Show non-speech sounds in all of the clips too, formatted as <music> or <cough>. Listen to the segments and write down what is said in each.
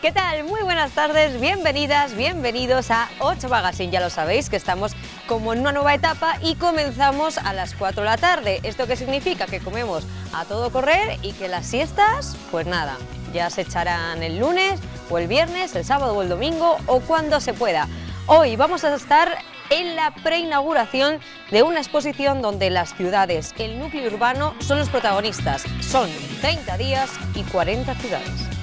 ¿Qué tal? Muy buenas tardes, bienvenidas, bienvenidos a Ocho Magazine. Ya lo sabéis que estamos como en una nueva etapa y comenzamos a las 4 de la tarde. ¿Esto qué significa? Que comemos a todo correr y que las siestas, pues nada, ya se echarán el lunes o el viernes, el sábado o el domingo o cuando se pueda. Hoy vamos a estar en la preinauguración de una exposición donde las ciudades, el núcleo urbano, son los protagonistas. Son 30 días y 40 ciudades.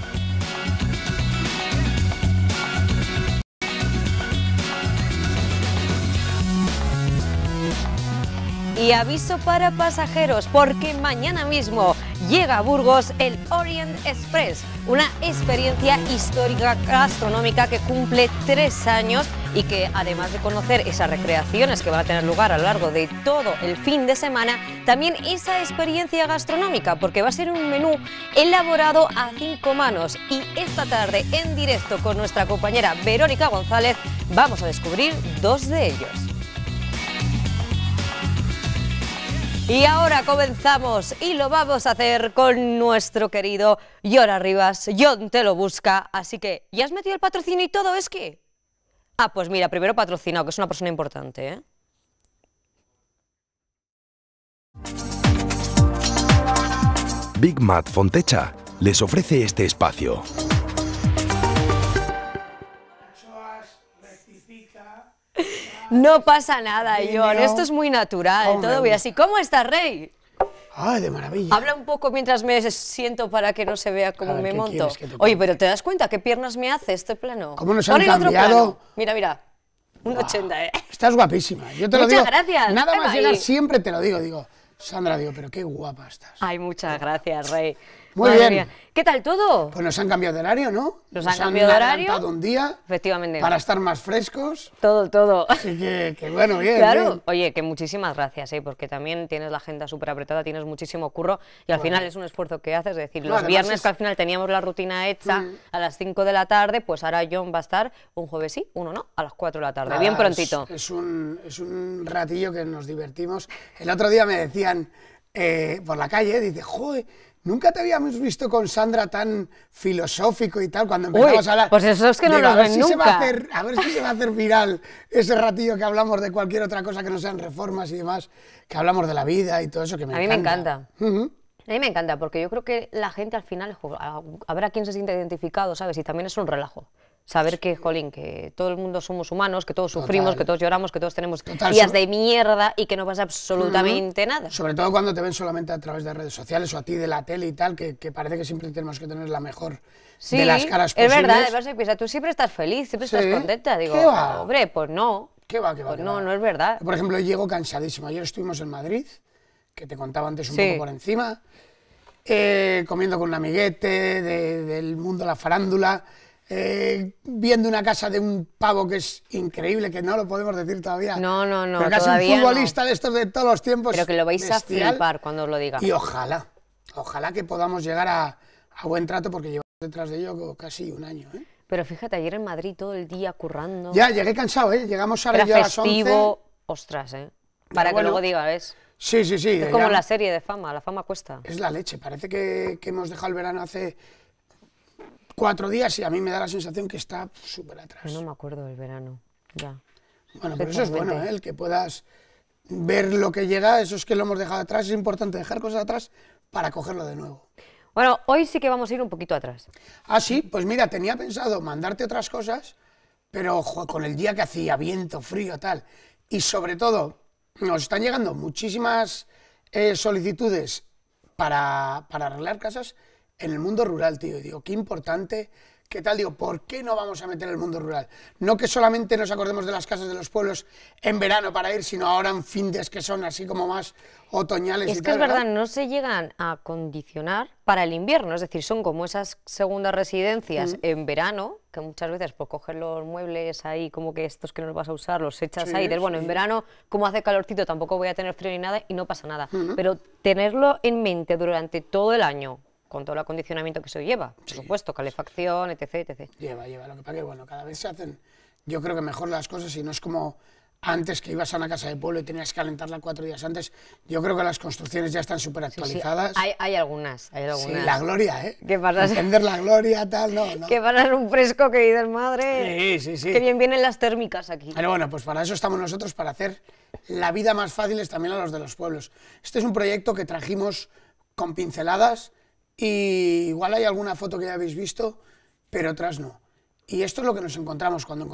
Y aviso para pasajeros, porque mañana mismo llega a Burgos el Orient Express, una experiencia histórica gastronómica que cumple tres años y que además de conocer esas recreaciones que van a tener lugar a lo largo de todo el fin de semana, también esa experiencia gastronómica, porque va a ser un menú elaborado a cinco manos y esta tarde en directo con nuestra compañera Verónica González vamos a descubrir dos de ellos. Y ahora comenzamos y lo vamos a hacer con nuestro querido Yora Rivas. John te lo busca, así que ¿ya has metido el patrocinio y todo? ¿Es que? Ah, pues mira, primero patrocinado, que es una persona importante, ¿eh? Big Mat Fontecha les ofrece este espacio. No pasa nada, John. Esto es muy natural. Oh, todo bien. Así, ¿cómo estás, Rey? ¡Ay, de maravilla! Habla un poco mientras me siento para que no se vea cómo ah, me monto. Oye, pero ¿te das cuenta qué piernas me hace este plano? ¿Cómo nos han cambiado? mira, mira. Un 80, ¿eh? Estás guapísima. te muchas gracias. Nada más llegar, siempre te lo digo. Digo, Sandra, digo, pero qué guapa estás. Ay, muchas gracias, Rey. Muy bien. ¿Qué tal todo? Pues nos han cambiado de horario, ¿no? Nos, han cambiado de horario. un día. Efectivamente. Para estar más frescos. Todo, todo. Así que, bueno, <laughs> bien. Claro. Oye, que muchísimas gracias, ¿eh? porque también tienes la agenda súper apretada, tienes muchísimo curro y al final es un esfuerzo que haces. Es decir, los viernes que al final teníamos la rutina hecha mm. a las 5 de la tarde, pues ahora John va a estar un jueves sí, uno no, a las 4 de la tarde, bien ah, prontito. Es, un, es un ratillo que nos divertimos. El otro día me decían eh, por la calle, dice, joder Nunca te habíamos visto con Sandra tan filosófico y tal cuando empezamos a hablar. Pues eso es que no lo nos a va a, hacer, ver si se va a hacer viral ese ratillo que hablamos de cualquier otra cosa que no sean reformas y demás, que hablamos de la vida y todo eso que me a encanta. mí me encanta. A mí me encanta porque yo creo que la gente al final a ver a quién se siente identificado, ¿sabes? Y también es un relajo saber que, jolín, que todo el mundo somos humanos, que todos sufrimos, que todos lloramos, que todos tenemos días de mierda y que no pasa absolutamente nada. Sobre todo cuando te ven solamente a través de redes sociales o a ti de la tele y tal, que, parece que siempre tenemos que tener la mejor de las caras posibles. es verdad, piensa, tú siempre estás feliz, siempre estás contenta. Digo, va? hombre, pues no. ¿Qué va, qué va? Pues no, no es verdad. Por ejemplo, llego cansadísimo. Ayer estuvimos en Madrid, que te contaba antes un poco por encima, eh, comiendo con un amiguete del mundo la farándula eh, viendo una casa de un pavo que es increíble, que no lo podemos decir todavía. No, no, no. Pero casi un futbolista de estos de todos los tiempos. Pero que lo vais a flipar cuando os lo diga. Y ojalá, ojalá que podamos llegar a, buen trato porque llevamos detrás de ello casi un año. ¿eh? Pero fíjate, ayer en Madrid todo el día currando. Ya, llegué cansado, ¿eh? Llegamos a, a las 11. ostras, ¿eh? Para que luego diga, ¿ves? Sí, sí, sí. Es como la serie de fama, la fama cuesta. Es la leche, parece que, que hemos dejado el verano hace cuatro días y a mí me da la sensación que está súper atrás. No me acuerdo del verano, ya. Bueno, pero eso es bueno, ¿eh? el que puedas ver lo que llega, eso es que lo hemos dejado atrás, es importante dejar cosas atrás para cogerlo de nuevo. Bueno, hoy sí que vamos a ir un poquito atrás. Ah, sí, pues mira, tenía pensado mandarte otras cosas, pero con el día que hacía viento, frío, tal, y sobre todo nos están llegando muchísimas eh, solicitudes para, para arreglar casas en el mundo rural, tío. digo, qué importante, qué tal, digo, ¿por qué no vamos a meter el mundo rural? No que solamente nos acordemos de las casas de los pueblos en verano para ir, sino ahora en fines que son así como más otoñales. Es que es verdad, no se llegan a condicionar para el invierno, es decir, son como esas segundas residencias mm. en verano, que muchas veces pues coger los muebles ahí, como que estos que no los vas a usar, los echas ahí, dices, bueno, en verano, como hace calorcito, tampoco voy a tener frío ni nada y no pasa nada. Pero tenerlo en mente durante todo el año, con todo el acondicionamiento que se lleva, por supuesto, calefacción, etc, etc. Lleva, lleva, lo que pasa que, bueno, cada vez se hacen, yo creo que mejor las cosas y no es como antes que ibas a una casa de pueblo y tenías que calentarla cuatro días antes, yo creo que las construcciones ya están súper actualizadas. Hay, algunas, hay algunas. Sí, la gloria, ¿eh? Que pasa? Entender la gloria, tal, no, no. Que pasas un fresco que dices, madre, sí, sí, sí. que bien vienen las térmicas aquí. Pero bueno, pues para eso estamos nosotros, para hacer la vida más fácil también a los de los pueblos. Este es un proyecto que trajimos con pinceladas, y igual hay alguna foto que ya habéis visto, pero otras no. Y esto es lo que nos encontramos cuando,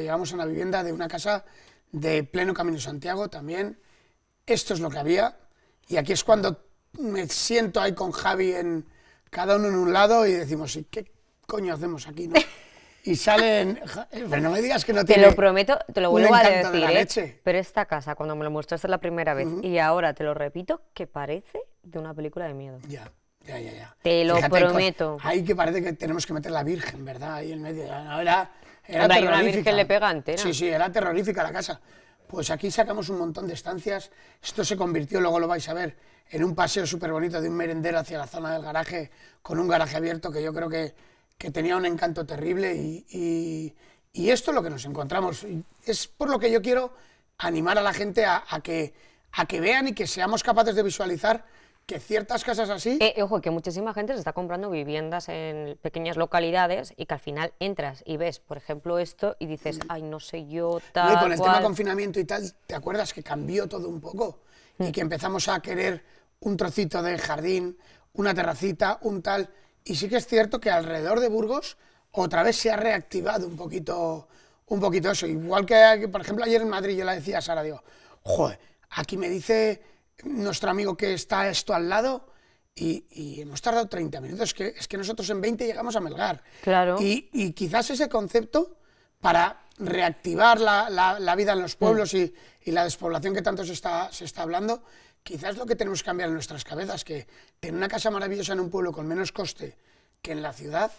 llegamos a la vivienda de una casa de pleno Camino Santiago también. Esto es lo que había. Y aquí es cuando me siento ahí con Javi en cada uno en un lado y decimos, qué coño hacemos aquí? Y salen... Eh, pero no me digas que no te tiene... Te lo prometo, te lo vuelvo a decir, ¿eh? la pero esta casa, cuando me lo mostraste la primera vez y ahora te lo repito, que parece de una película de miedo. Ya. Te lo pues, prometo. Ahí que parece que tenemos que meter la Virgen, ¿verdad? Ahí en medio. era, terrorífica. Una virgen le pega Sí, sí, era terrorífica la casa. Pues aquí sacamos un montón de estancias. Esto se convirtió, luego lo vais a ver, en un paseo súper bonito de un merendero hacia la zona del garaje, con un garaje abierto que yo creo que, que tenía un encanto terrible. Y, y, esto es lo que nos encontramos. Es por lo que yo quiero animar a la gente a que, a que vean y que seamos capaces de visualizar que ciertas casas así... Eh, eh, ojo, que muchísima gente se está comprando viviendas en pequeñas localidades y que al final entras y ves, por ejemplo, esto y dices, ay, no sé yo, tal... con el tema confinamiento y tal, ¿te acuerdas que cambió todo un poco? Y mm. que empezamos a querer un trocito de jardín, una terracita, un tal... Y sí que es cierto que alrededor de Burgos otra vez se ha reactivado un poquito, un poquito eso. Igual que, por ejemplo, ayer en Madrid yo la decía a Sara, digo, joder, aquí me dice nuestro amigo que está esto al lado, y, hemos tardado 30 minutos. Es que, es que nosotros en 20 llegamos a Melgar. Claro. Y, y quizás ese concepto para reactivar la, la, vida en los mm. pueblos y, y, la despoblación que tanto se está, se está hablando, quizás lo que tenemos que cambiar en nuestras cabezas, que tener una casa maravillosa en un pueblo con menos coste que en la ciudad,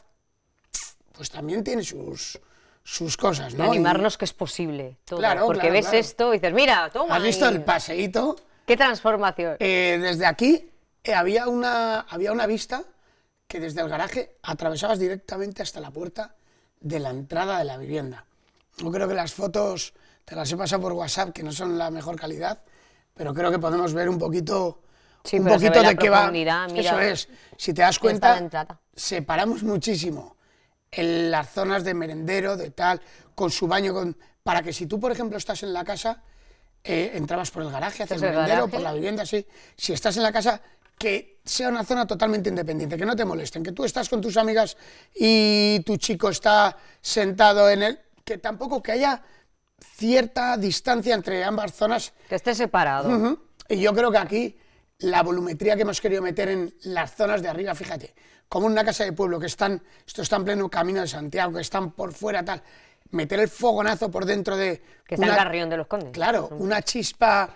pues también tiene sus, sus cosas, ¿no? Animarnos que es posible. claro, porque ves esto y dices, mira, toma. ¿Has visto el paseíto? ¿Qué transformación? Eh, desde aquí eh, había, una, había una vista que desde el garaje atravesabas directamente hasta la puerta de la entrada de la vivienda. Yo creo que las fotos te las he pasado por WhatsApp, que no son la mejor calidad, pero creo que podemos ver un poquito, poquito de qué va. Eso es. Si te das cuenta, separamos muchísimo en las zonas de merendero, de tal, con su baño, con, para que si tú, por ejemplo, estás en la casa eh, entrabas por el garaje, haces el vendero, por la vivienda, sí. Si estás en la casa, que sea una zona totalmente independiente, que no te molesten, que tú estás con tus amigas y tu chico está sentado en el... que tampoco que haya cierta distancia entre ambas zonas. Que esté separado. Y yo creo que aquí la volumetría que hemos querido meter en las zonas de arriba, fíjate, como una casa de pueblo que están, esto está en pleno camino de Santiago, que están por fuera tal, meter el fogonazo por dentro de... Que está el de los Condes. Claro, una chispa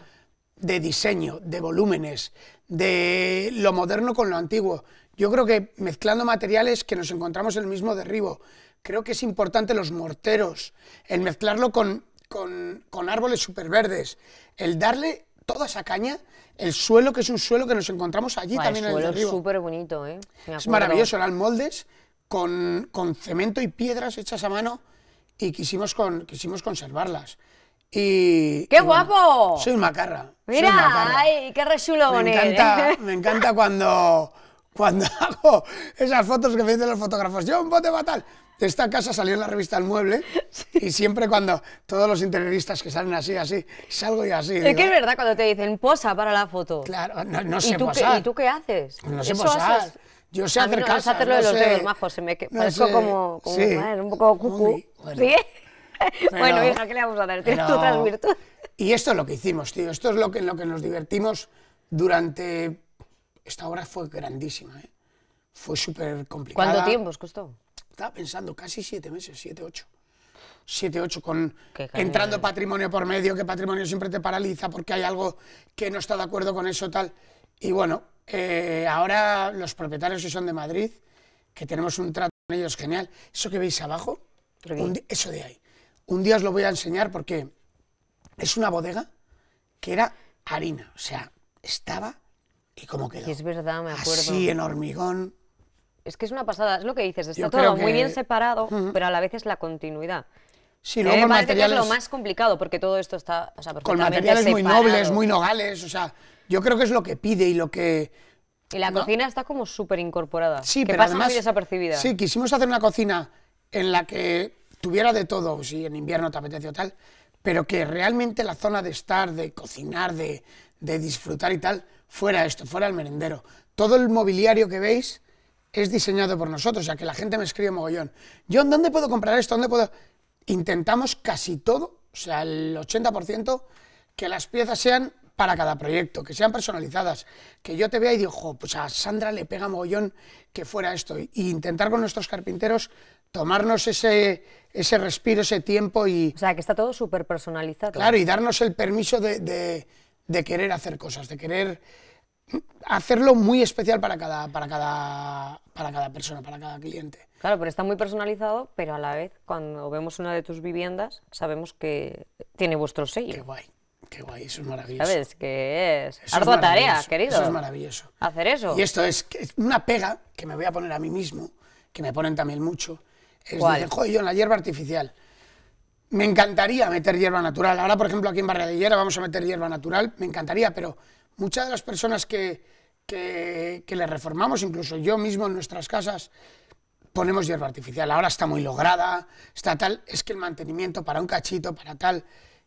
de diseño, de volúmenes, de lo moderno con lo antiguo. Yo creo que mezclando materiales que nos encontramos en el mismo derribo, creo que es importante los morteros, el mezclarlo con, con, con árboles superverdes, el darle toda esa caña, el suelo que es un suelo que nos encontramos allí también el en el derribo. ¿eh? Es súper bonito, ¿eh? Es maravilloso, eran moldes con cemento y piedras hechas a mano y quisimos, con, quisimos conservarlas. Y, ¡Qué guapo! soy macarra. Mira, qué resulo Me encanta, ¿eh? <laughs> me encanta cuando, cuando <laughs> hago esas fotos que me dicen los fotógrafos. Yo un bote fatal. De esta casa salió en la revista El Mueble <laughs> y siempre cuando todos los interioristas que salen así, así, salgo y así. Es que es verdad cuando te dicen posa para la foto. Claro, no, sé ¿Y tú posar. Qué, ¿Y tú qué haces? No sé posar. Yo sé a hacer no, casa, no a hacerlo de los sé, dedos, majos, se me que, como, como sí, un poco cucú. ¿Sí? <laughs> bueno, hija, ¿qué le vamos a dar? Tienes pero, otras Y esto es lo que hicimos, tío. Esto es lo que, lo que nos divertimos durante... Esta obra fue grandísima, ¿eh? Fue súper complicada. ¿Cuánto tiempo os costó? Estaba pensando, casi siete meses, siete, ocho. Siete, ocho con entrando patrimonio por medio, que patrimonio siempre te paraliza porque hay algo que no está de acuerdo con eso, tal. Y bueno, eh, ahora los propietarios son de Madrid, que tenemos un trato con ellos genial, eso que veis abajo, eso de ahí. Un día os lo voy a enseñar porque es una bodega que era harina, o sea, estaba y cómo quedó. Sí, es verdad, me acuerdo. Así en hormigón. Es que es una pasada, es lo que dices, está todo muy bien separado, pero a la vez es la continuidad. Sí, luego es lo más complicado porque todo esto está... con materiales muy nobles, muy nogales, o sea, yo creo que es lo que pide y lo que... Y la cocina está como súper incorporada. Sí, que pero desapercibida. Sí, quisimos hacer una cocina en la que tuviera de todo, si en invierno te apetece o tal, pero que realmente la zona de estar, de cocinar, de, de disfrutar y tal, fuera esto, fuera el merendero. Todo el mobiliario que veis es diseñado por nosotros, o sea que la gente me escribe mogollón. John, ¿dónde puedo comprar esto? ¿Dónde puedo...? intentamos casi todo, o sea, el 80%, que las piezas sean para cada proyecto, que sean personalizadas, que yo te vea y digo, pues a Sandra le pega mogollón que fuera esto, y intentar con nuestros carpinteros tomarnos ese, ese respiro, ese tiempo y... O sea, que está todo súper personalizado. Claro, y darnos el permiso de querer hacer cosas, de querer hacerlo muy especial para cada, para cada, para cada persona, para cada cliente. Claro, pero está muy personalizado, pero a la vez cuando vemos una de tus viviendas sabemos que tiene vuestro sello. Qué guay, qué guay, eso es maravilloso. ¿Sabes qué es? Ardua tarea, querido. Eso es maravilloso. Hacer eso. Y esto es, una pega que me voy a poner a mí mismo, que me ponen también mucho, es ¿Cuál? joder, yo en la hierba artificial. Me encantaría meter hierba natural. Ahora, por ejemplo, aquí en Barra de Hierba vamos a meter hierba natural, me encantaría, pero muchas de las personas que, le reformamos, incluso yo mismo en nuestras casas, ponemos hierba artificial. Ahora está muy lograda, está tal, es que el mantenimiento para un cachito, para tal,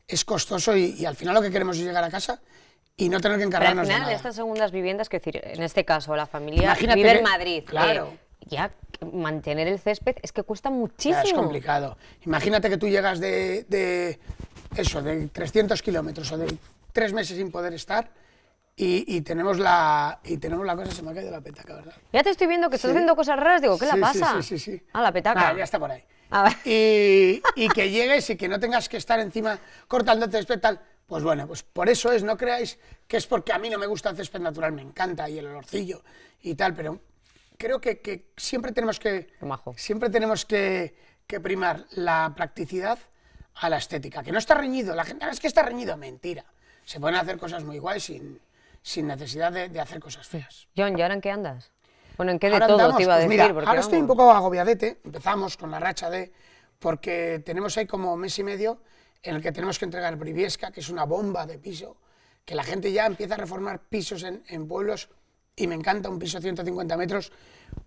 es costoso y, al final lo que queremos es llegar a casa y no tener que encargarnos final, de estas segundas viviendas, decir, en este caso, la familia Imagínate vive en Madrid. Eh, claro. ya mantener el césped es que cuesta muchísimo. es complicado. Imagínate que tú llegas de, eso, de 300 kilómetros o de tres meses sin poder estar y, tenemos la, y tenemos la cosa, se me ha caído la petaca, ¿verdad? Ya te estoy viendo que estás haciendo cosas raras, digo, ¿qué le la pasa? Sí, sí, sí, Ah, la petaca. ya está por ahí. Ah, y, y, que llegues y que no tengas que estar encima cortándote césped tal. Pues bueno, pues por eso es, no creáis que es porque a mí no me gusta el césped natural, me encanta y el olorcillo y tal, pero creo que, siempre tenemos que siempre tenemos que, primar la practicidad a la estética, que no está reñido, la gente es que está reñido, mentira. Se pueden hacer cosas muy guays sin sin necesidad de, hacer cosas feas. John, ¿y ahora en qué andas? Bueno, ¿en qué de todo te iba a pues decir? ahora estoy un poco agobiadete, empezamos con la racha de... porque tenemos ahí como mes y medio en el que tenemos que entregar Briviesca, que es una bomba de piso, que la gente ya empieza a reformar pisos en, pueblos y me encanta un piso de 150 metros,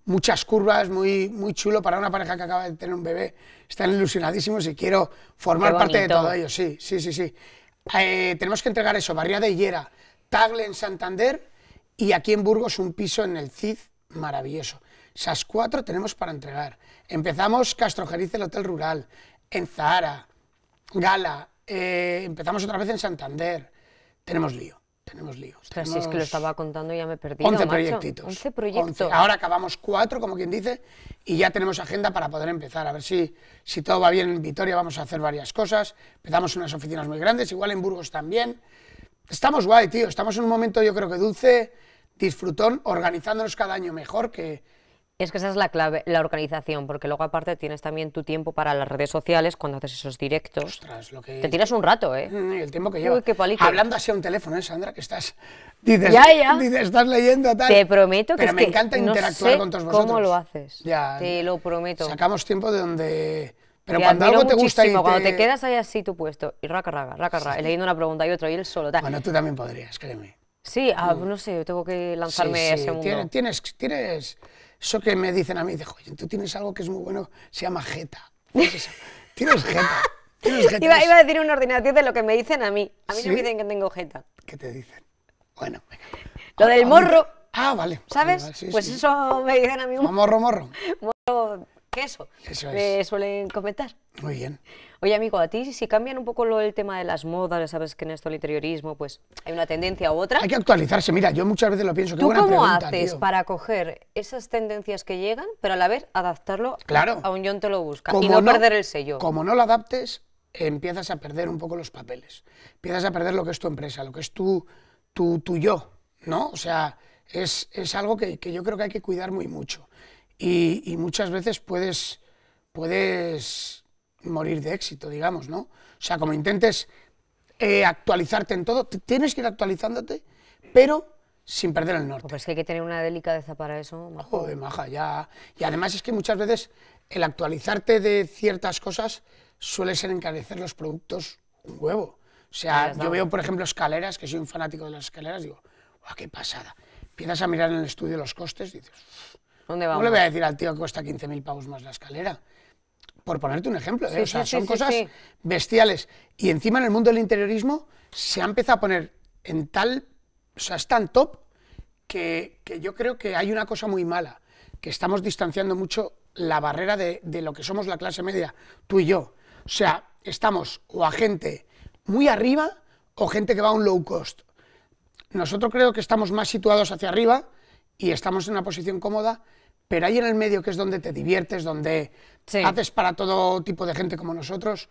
muchas curvas, muy, muy chulo para una pareja que acaba de tener un bebé. Están ilusionadísimos y quiero formar parte de todo ello, sí, sí, sí, sí. Eh, tenemos que entregar eso, Barría de Higuera, Tagle en Santander y aquí en Burgos un piso en el CID maravilloso. Esas cuatro tenemos para entregar. Empezamos Castrojeriz, el Hotel Rural, en Zahara, Gala, eh, empezamos otra vez en Santander. Tenemos lío, tenemos lío. Ostras, es que lo estaba contando y ya me perdí. 11 proyectitos. proyectos. Ahora acabamos cuatro, como quien dice, y ya tenemos agenda para poder empezar. A ver si, si todo va bien en Vitoria, vamos a hacer varias cosas. Empezamos unas oficinas muy grandes, igual en Burgos también estamos guay, tío. Estamos en un momento, yo creo que dulce, disfrutón, organizándonos cada año mejor que... Es que esa es la clave, la organización, porque luego aparte tienes también tu tiempo para las redes sociales cuando haces esos directos. Ostras, lo que... Te tiras un rato, ¿eh? Mm, el tiempo que llevo. Hablando así a un teléfono, ¿eh, Sandra? Que estás... Dices, ya, ya. Dices, estás leyendo tal. Te prometo que Pero me encanta interactuar con todos vosotros. cómo lo haces. Ya. Te lo prometo. Sacamos tiempo de donde pero cuando algo te gusta y te... cuando te quedas ahí así tu puesto y raca, raca, raca, raca, leyendo una pregunta y otra y él solo. Bueno, tú también podrías, créeme. Sí, ah, mm. no sé, tengo que lanzarme a ese mundo. Tienes, tienes, eso que me dicen a mí, dices, Oye, tú tienes algo que es muy bueno, se llama jeta. Pues <laughs> tienes jeta. ¿Tienes jeta? Iba, a decir una ordenador de lo que me dicen a mí. A mí no me dicen que tengo jeta. ¿Qué te dicen? Bueno, venga. Lo ah, del morro. Ah, vale. ¿Sabes? pues eso me dicen a mí. Morro, morro. morro eso eh, es. suelen comentar. Muy bien. Oye, amigo, a ti si cambian un poco el tema de las modas, sabes que en esto el interiorismo, pues hay una tendencia u otra. Hay que actualizarse, mira, yo muchas veces lo pienso. ¿Tú qué buena cómo haces para coger esas tendencias que llegan, pero a la vez adaptarlo claro. a un John te lo busca como no, perder el sello? Como no lo adaptes, empiezas a perder un poco los papeles. Empiezas a perder lo que es tu empresa, lo que es tu, tu, tu yo, ¿no? O sea, es, algo que, que, yo creo que hay que cuidar muy mucho y, muchas veces puedes, puedes morir de éxito, digamos, ¿no? O sea, como intentes eh, actualizarte en todo, tienes que ir actualizándote, pero sin perder el norte. Pues que hay que tener una delicadeza para eso. Joder, maja, ya. Y además es que muchas veces el actualizarte de ciertas cosas suele ser encarecer los productos un huevo. O sea, yo veo, por ejemplo, escaleras, que soy un fanático de las escaleras, digo, ¡guau, qué pasada! Empiezas a mirar en el estudio los costes y dices, no le voy a decir al tío que cuesta 15.000 pavos más la escalera. Por ponerte un ejemplo, ¿eh? o sea, son cosas bestiales. Y encima en el mundo del interiorismo se ha empezado a poner en tal, o sea, es tan top que, yo creo que hay una cosa muy mala, que estamos distanciando mucho la barrera de, de lo que somos la clase media, tú y yo. O sea, estamos o a gente muy arriba o gente que va a un low cost. Nosotros creo que estamos más situados hacia arriba y estamos en una posición cómoda pero ahí en el medio, que es donde te diviertes, donde haces para todo tipo de gente como nosotros,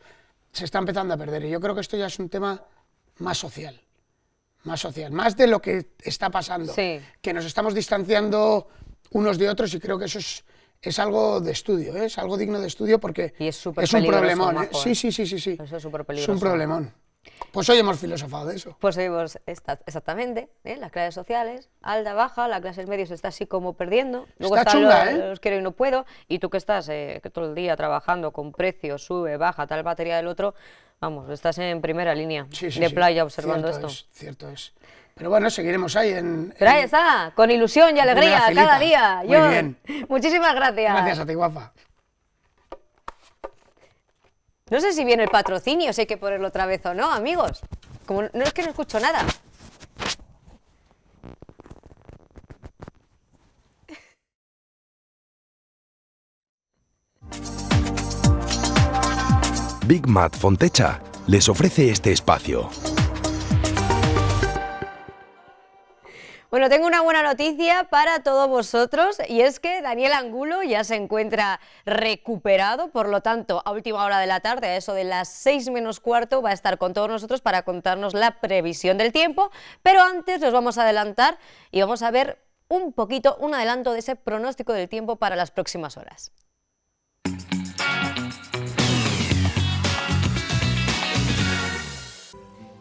se está empezando a perder. Y yo creo que esto ya es un tema más social, más social, más de lo que está pasando, que nos estamos distanciando unos de otros y creo que eso es, es algo de estudio, ¿eh? es algo digno de estudio porque es, un problemón. ¿eh? ¿eh? Sí, sí, sí, sí, sí. es Es un problemón. Pues hoy hemos filosofado de eso. Pues hoy exactamente, ¿eh? las clases sociales, alta, baja, la clase media se está así como perdiendo. Luego está, los, ¿eh? los, quiero y no puedo. Y tú que estás eh, que todo el día trabajando con precios, sube, baja, tal batería del otro, vamos, estás en primera línea de playa observando cierto esto. Es, cierto es. Pero bueno, seguiremos ahí en... Pero ahí está, con ilusión y alegría cada día. Muy bien. <laughs> Muchísimas gracias. Gracias a ti, guapa. No sé si viene el patrocinio, sé hay que ponerlo otra vez o no, amigos. Como no es que no escucho nada. Big Mat Fontecha les ofrece este espacio. Bueno, tengo una buena noticia para todos vosotros y es que Daniel Angulo ya se encuentra recuperado, por lo tanto, a última hora de la tarde, a eso de las 6 menos cuarto, va a estar con todos nosotros para contarnos la previsión del tiempo, pero antes nos vamos a adelantar y vamos a ver un poquito, un adelanto de ese pronóstico del tiempo para las próximas horas.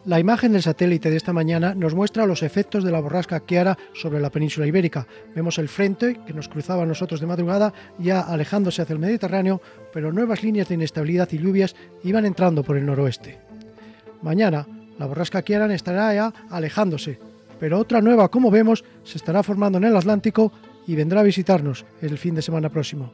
La imagen del satélite de esta mañana nos muestra los efectos de la borrasca Kiara sobre la península ibérica. Vemos el frente que nos cruzaba a nosotros de madrugada ya alejándose hacia el Mediterráneo, pero nuevas líneas de inestabilidad y lluvias iban entrando por el noroeste. Mañana, la borrasca Kiara estará ya alejándose, pero otra nueva, como vemos, se estará formando en el Atlántico y vendrá a visitarnos el fin de semana próximo.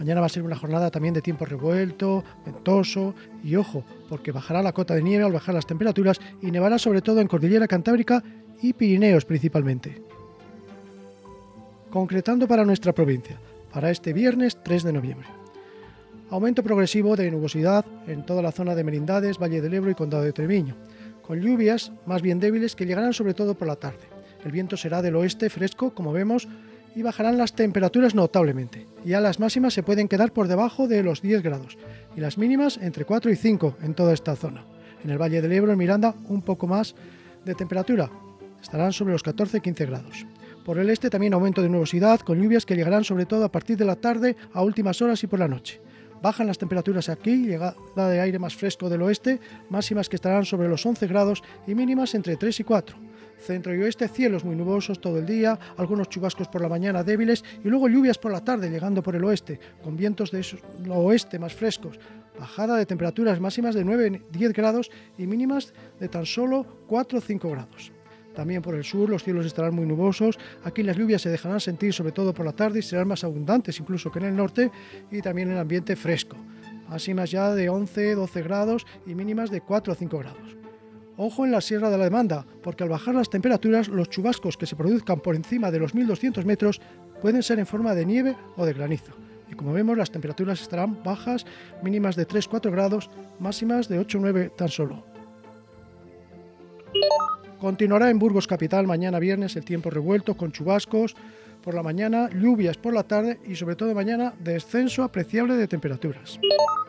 Mañana va a ser una jornada también de tiempo revuelto, ventoso y ojo, porque bajará la cota de nieve al bajar las temperaturas y nevará sobre todo en Cordillera Cantábrica y Pirineos principalmente. Concretando para nuestra provincia, para este viernes 3 de noviembre. Aumento progresivo de nubosidad en toda la zona de Merindades, Valle del Ebro y Condado de Treviño, con lluvias más bien débiles que llegarán sobre todo por la tarde. El viento será del oeste fresco, como vemos, y bajarán las temperaturas notablemente. Ya las máximas se pueden quedar por debajo de los 10 grados y las mínimas entre 4 y 5 en toda esta zona. En el Valle del Ebro, en Miranda, un poco más de temperatura. Estarán sobre los 14-15 grados. Por el este también aumento de nubosidad con lluvias que llegarán sobre todo a partir de la tarde a últimas horas y por la noche. Bajan las temperaturas aquí, llegada de aire más fresco del oeste, máximas que estarán sobre los 11 grados y mínimas entre 3 y 4. Centro y oeste, cielos muy nubosos todo el día, algunos chubascos por la mañana débiles y luego lluvias por la tarde llegando por el oeste, con vientos de oeste más frescos. Bajada de temperaturas máximas de 9-10 grados y mínimas de tan solo 4-5 grados. También por el sur los cielos estarán muy nubosos, aquí las lluvias se dejarán sentir sobre todo por la tarde y serán más abundantes incluso que en el norte y también en el ambiente fresco. Máximas ya de 11-12 grados y mínimas de 4 o 5 grados. Ojo en la Sierra de la Demanda, porque al bajar las temperaturas los chubascos que se produzcan por encima de los 1200 metros pueden ser en forma de nieve o de granizo. Y como vemos, las temperaturas estarán bajas, mínimas de 3-4 grados, máximas de 8-9 tan solo. Continuará en Burgos Capital mañana viernes el tiempo revuelto con chubascos, por la mañana, lluvias por la tarde y sobre todo mañana descenso apreciable de temperaturas.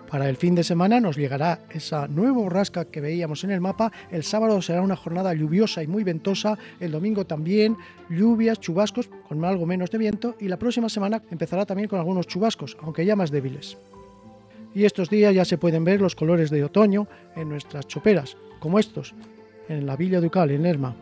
Para el fin de semana nos llegará esa nueva borrasca que veíamos en el mapa. El sábado será una jornada lluviosa y muy ventosa. El domingo también lluvias, chubascos con algo menos de viento. Y la próxima semana empezará también con algunos chubascos, aunque ya más débiles. Y estos días ya se pueden ver los colores de otoño en nuestras choperas, como estos, en la Villa Ducal, en Lerma.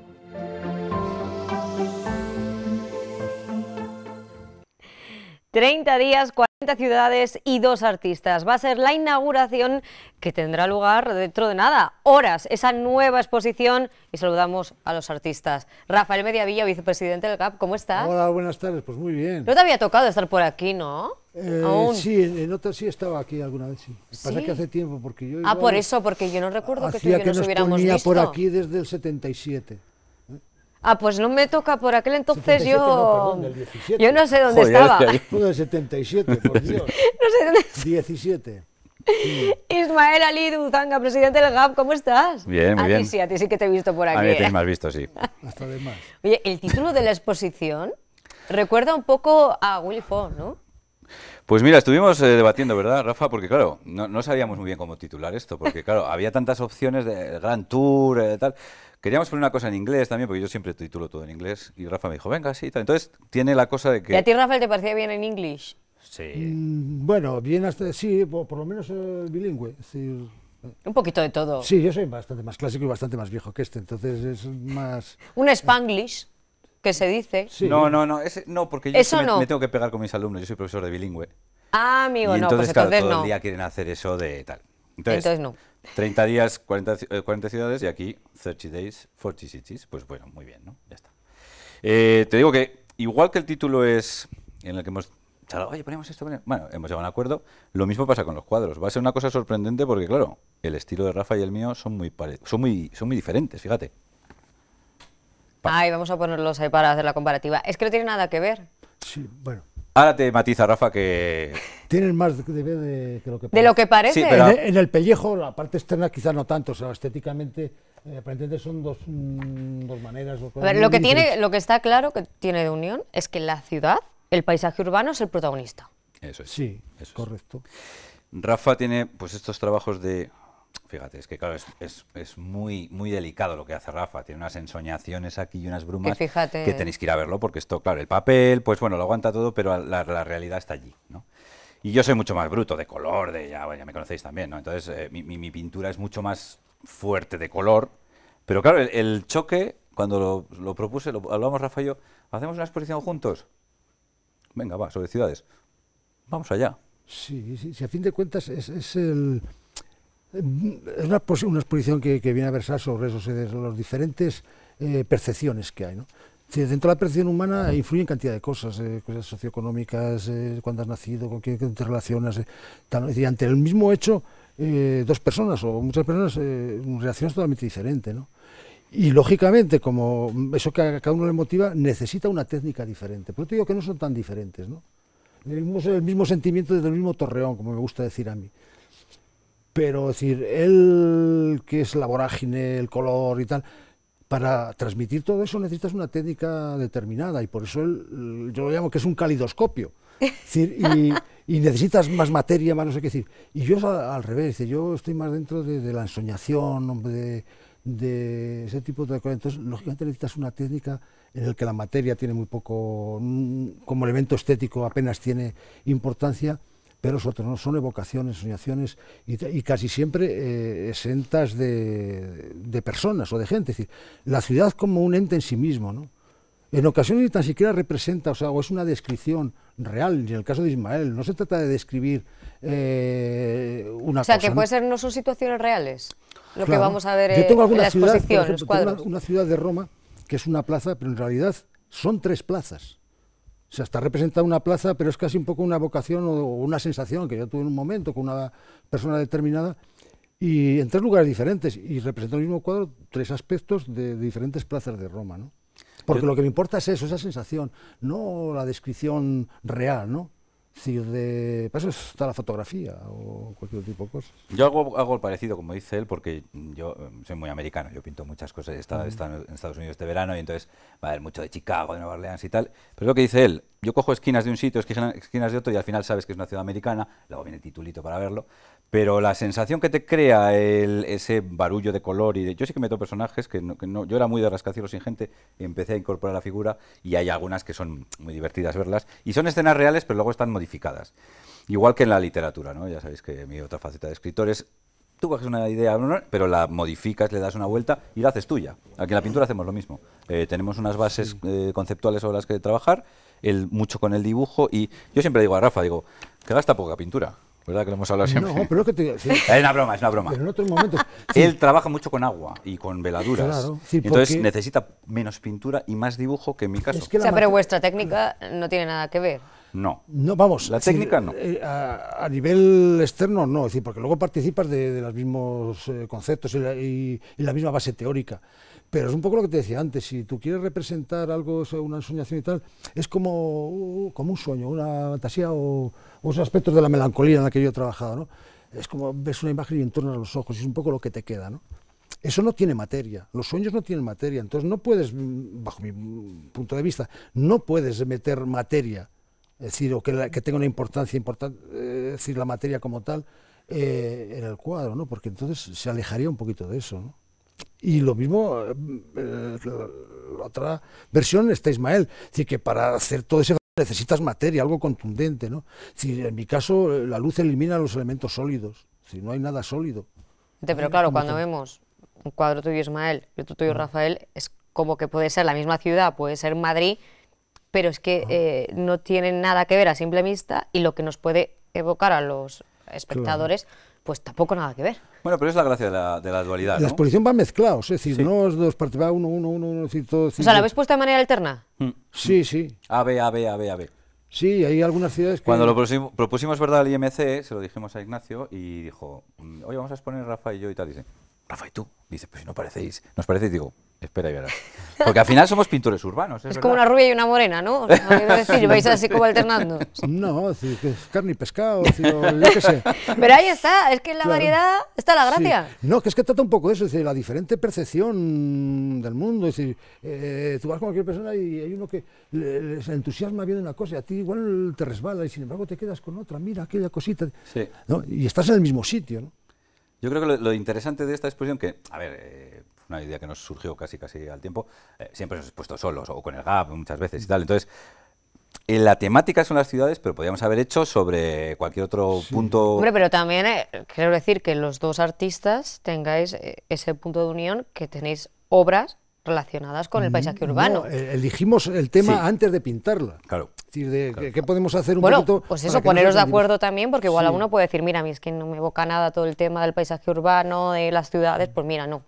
30 días, 40 ciudades y dos artistas. Va a ser la inauguración que tendrá lugar dentro de nada, horas, esa nueva exposición y saludamos a los artistas. Rafael Mediavilla, vicepresidente del Cap. ¿cómo estás? Hola, buenas tardes, pues muy bien. No te había tocado estar por aquí, ¿no? Eh, sí, en otras sí estaba aquí alguna vez, sí. Pasa que hace tiempo, porque yo... ah, por eso, porque yo no recuerdo que tú yo nos, por aquí desde el 77. Ah, pues no me toca por aquel entonces yo. No, Yo no sé dónde estaba. en del 77, por <laughs> Dios. no sé dónde. 17. Ismael Ali Duzanga, presidente del GAP, ¿cómo estás? Bien, muy bien. sí, a ti sí que te he visto por aquí. A mí te has ¿eh? visto, sí. <laughs> Hasta de más. Oye, el título de la exposición recuerda un poco a Willy Ford, ¿no? Pues mira, estuvimos eh, debatiendo, ¿verdad, Rafa? Porque claro, no, sabíamos muy bien cómo titular esto, porque claro, había tantas opciones de Gran Tour, y eh, tal. Queríamos poner una cosa en inglés también, porque yo siempre titulo todo en inglés. Y Rafa me dijo, venga, sí. Entonces tiene la cosa de que... ¿Y a ti, Rafael, te parecía bien en inglés? Sí. Mm, bueno, bien hasta... Sí, por, lo menos eh, bilingüe. Eh. un poquito de todo. Sí, yo soy bastante más clásico y bastante más viejo que este, entonces es más... Un spanglish, que se dice. No, no, no, no, porque yo me, tengo que pegar con mis alumnos, yo soy profesor de bilingüe. Ah, amigo, no, pues no. el día quieren hacer eso de tal. entonces no. 30 días, 40, eh, ciudades y aquí 30 days, 40 cities. Pues bueno, muy bien, ¿no? Ya está. Eh, te digo que, igual que el título es en el que hemos oye, ponemos esto, bueno, hemos llegado a un acuerdo, lo mismo pasa con los cuadros. Va a ser una cosa sorprendente porque, claro, el estilo de Rafa y el mío son muy, son muy, son muy diferentes, fíjate. Ay, vamos a ponerlos ahí para hacer la comparativa. Es que no tiene nada que ver. Sí, bueno. Ahora te matiza, Rafa, que... Tienen más de, lo que parece. De lo que parece. en, el pellejo, la parte externa quizá no tanto, o sea, estéticamente, eh, son dos, mm, maneras. ver, lo que, tiene, lo que está claro que tiene de unión es que la ciudad, el paisaje urbano, es el protagonista. Eso es. Sí, eso correcto. Rafa tiene pues estos trabajos de Fíjate, es que claro, es, muy, muy delicado lo que hace Rafa. Tiene unas ensoñaciones aquí y unas brumas que, tenéis que ir a verlo, porque esto, claro, el papel, pues bueno, lo aguanta todo, pero la, realidad está allí, ¿no? Y yo soy mucho más bruto, de color, de ya, bueno, ya me conocéis también, ¿no? Entonces, eh, mi, pintura es mucho más fuerte de color, pero claro, el, choque, cuando lo, propuse, lo hablamos Rafa y yo, ¿hacemos una exposición juntos? Venga, va, sobre ciudades. Vamos allá. Sí, sí, sí a fin de cuentas es el es una, una exposición que, viene a versar sobre sobre los diferentes eh, percepciones que hay. ¿no? Dentro de la percepción humana influyen cantidad de cosas, eh, cosas socioeconómicas, eh, cuándo has nacido, con quién te relacionas. y ante el mismo hecho, dos personas o muchas personas, reaccionan totalmente diferente. ¿no? Y lógicamente, como eso que a cada uno le motiva, necesita una técnica diferente. Pero te digo que no son tan diferentes. ¿no? el mismo sentimiento desde el mismo torreón, como me gusta decir a mí pero decir, él que es la vorágine, el color y tal, para transmitir todo eso necesitas una técnica determinada y por eso yo lo llamo que es un calidoscopio. <laughs> y, necesitas más materia, más no sé qué decir. Y yo al revés, yo estoy más dentro de, la ensoñación, de, de ese tipo de cosas. Entonces, lógicamente necesitas una técnica en la que la materia tiene muy poco, mm, como elemento estético apenas tiene importancia pero ¿no? son evocaciones, soñaciones y, casi siempre eh, exentas de, personas o de gente. Es decir, la ciudad como un ente en sí mismo, ¿no? En ocasiones ni tan siquiera representa, o sea, o es una descripción real, en el caso de Ismael, no se trata de describir eh, una cosa. O sea, que puede ser no son situaciones reales, lo que vamos a ver eh, en la exposición, tengo una ciudad de Roma, que es una plaza, pero en realidad son tres plazas. O sea, está representada una plaza, pero es casi un poco una vocación o una sensación que yo tuve en un momento con una persona determinada y en tres lugares diferentes y representa el mismo cuadro tres aspectos de, diferentes plazas de Roma, ¿no? Porque lo que me importa es eso, esa sensación, no la descripción real, ¿no? decir de, para eso está la fotografía o cualquier tipo de cosas. Yo hago, hago el parecido, como dice él, porque yo mm, soy muy americano, yo pinto muchas cosas, he en Estados Unidos este verano y entonces va a haber mucho de Chicago, de Nueva Orleans y tal. Pero lo que dice él, yo cojo esquinas de un sitio, esquinas de otro y al final sabes que es una ciudad americana, luego viene el titulito para verlo. Pero la sensación que te crea ese barullo de color y de, yo sí que meto personajes que, no, yo era muy de rascacielos sin gente, empecé a incorporar la figura y hay algunas que son muy divertidas verlas y son escenas reales pero luego están modificadas. Igual que en la literatura, ¿no? Ya sabéis que mi otra faceta de escritores es tú coges una idea, pero la modificas, le das una vuelta y la haces tuya. Aquí en la pintura hacemos lo mismo. Eh, tenemos unas bases eh, conceptuales sobre las que trabajar, el, mucho con el dibujo y yo siempre digo a Rafa, digo, que gasta poca pintura. ¿Verdad que lo hemos hablado siempre? No, pero es que te, <laughs> Es una broma, es una broma. en otros momentos. <laughs> Él trabaja mucho con agua y con veladuras. entonces necesita menos pintura y más dibujo que en mi caso. o sea, pero vuestra técnica no tiene nada que ver. No. No, vamos. La técnica no. Eh, a, nivel externo no, es decir, porque luego participas de, los mismos eh, conceptos y la misma base teórica. Pero es un poco lo que te decía antes, si tú quieres representar algo, una soñación y tal, es como, uh, uh, como un sueño, una fantasía o unos aspectos de la melancolía en la que yo he trabajado, ¿no? Es como ves una imagen y entornas los ojos, y es un poco lo que te queda, Eso no tiene materia, los sueños no tienen materia, entonces no puedes, mm, bajo mi punto de vista, no puedes meter materia, es decir, o que, tenga una importancia importante, eh, es decir, la materia como tal, eh, en el cuadro, ¿no? Porque entonces se alejaría un poquito de eso, ¿no? Y lo mismo, eh, eh, la otra versión está Ismael. Es que para hacer todo ese necesitas materia, algo contundente. ¿no? en mi caso, eh, la luz elimina los elementos sólidos. Si no hay nada sólido. Pero ah, claro, cuando vemos un cuadro tuyo Ismael y otro tuyo mm. Rafael, es como que puede ser la misma ciudad, puede ser Madrid, pero es que no tiene nada que ver a simple vista y lo que nos puede evocar a los espectadores, pues tampoco nada que ver. Bueno, pero es la gracia de la, de la dualidad. La exposición va mezclada, es decir, no es dos partes, va uno, uno, uno, uno, es decir, o sea, ¿la ves puesto de manera alterna? Mm. Sí, sí. A, B, A, B, A, B, A, B. Sí, hay algunas ciudades que... Cuando lo propusimos, ¿verdad?, al IMC, se lo dijimos a Ignacio y dijo, mm, oye, vamos a exponer Rafa y yo y tal, y dice, Rafa, ¿y tú? dices pues si no parecéis, nos parecéis, digo, espera y verás. Porque al final somos pintores urbanos. Es, como una rubia y una morena, ¿no? Es decir, vais así como alternando. No, es carne y pescado, yo qué sé. Pero ahí está, es que en la variedad está la gracia. No, que es que trata un poco eso, es decir, la diferente percepción del mundo. Es decir, eh, tú vas con cualquier persona y hay uno que se entusiasma viendo una cosa y a ti igual te resbala y sin embargo te quedas con otra, mira aquella cosita. Y estás en el mismo sitio, ¿no? Yo creo que lo, interesante de esta exposición, que, a ver, eh, una idea que nos surgió casi casi al tiempo, eh, siempre nos hemos puesto solos o con el GAP muchas veces y tal, entonces eh, la temática son las ciudades, pero podríamos haber hecho sobre cualquier otro punto. Hombre, pero también quiero decir que los dos artistas tengáis ese punto de unión, que tenéis obras relacionadas con el paisaje urbano. No, el tema antes de pintarla. Claro. ¿qué podemos hacer un bueno, poquito Pues eso, poneros de acuerdo también, porque igual a uno puede decir, mira, a mí es que no me evoca nada todo el tema del paisaje urbano, de las ciudades, pues mira, no.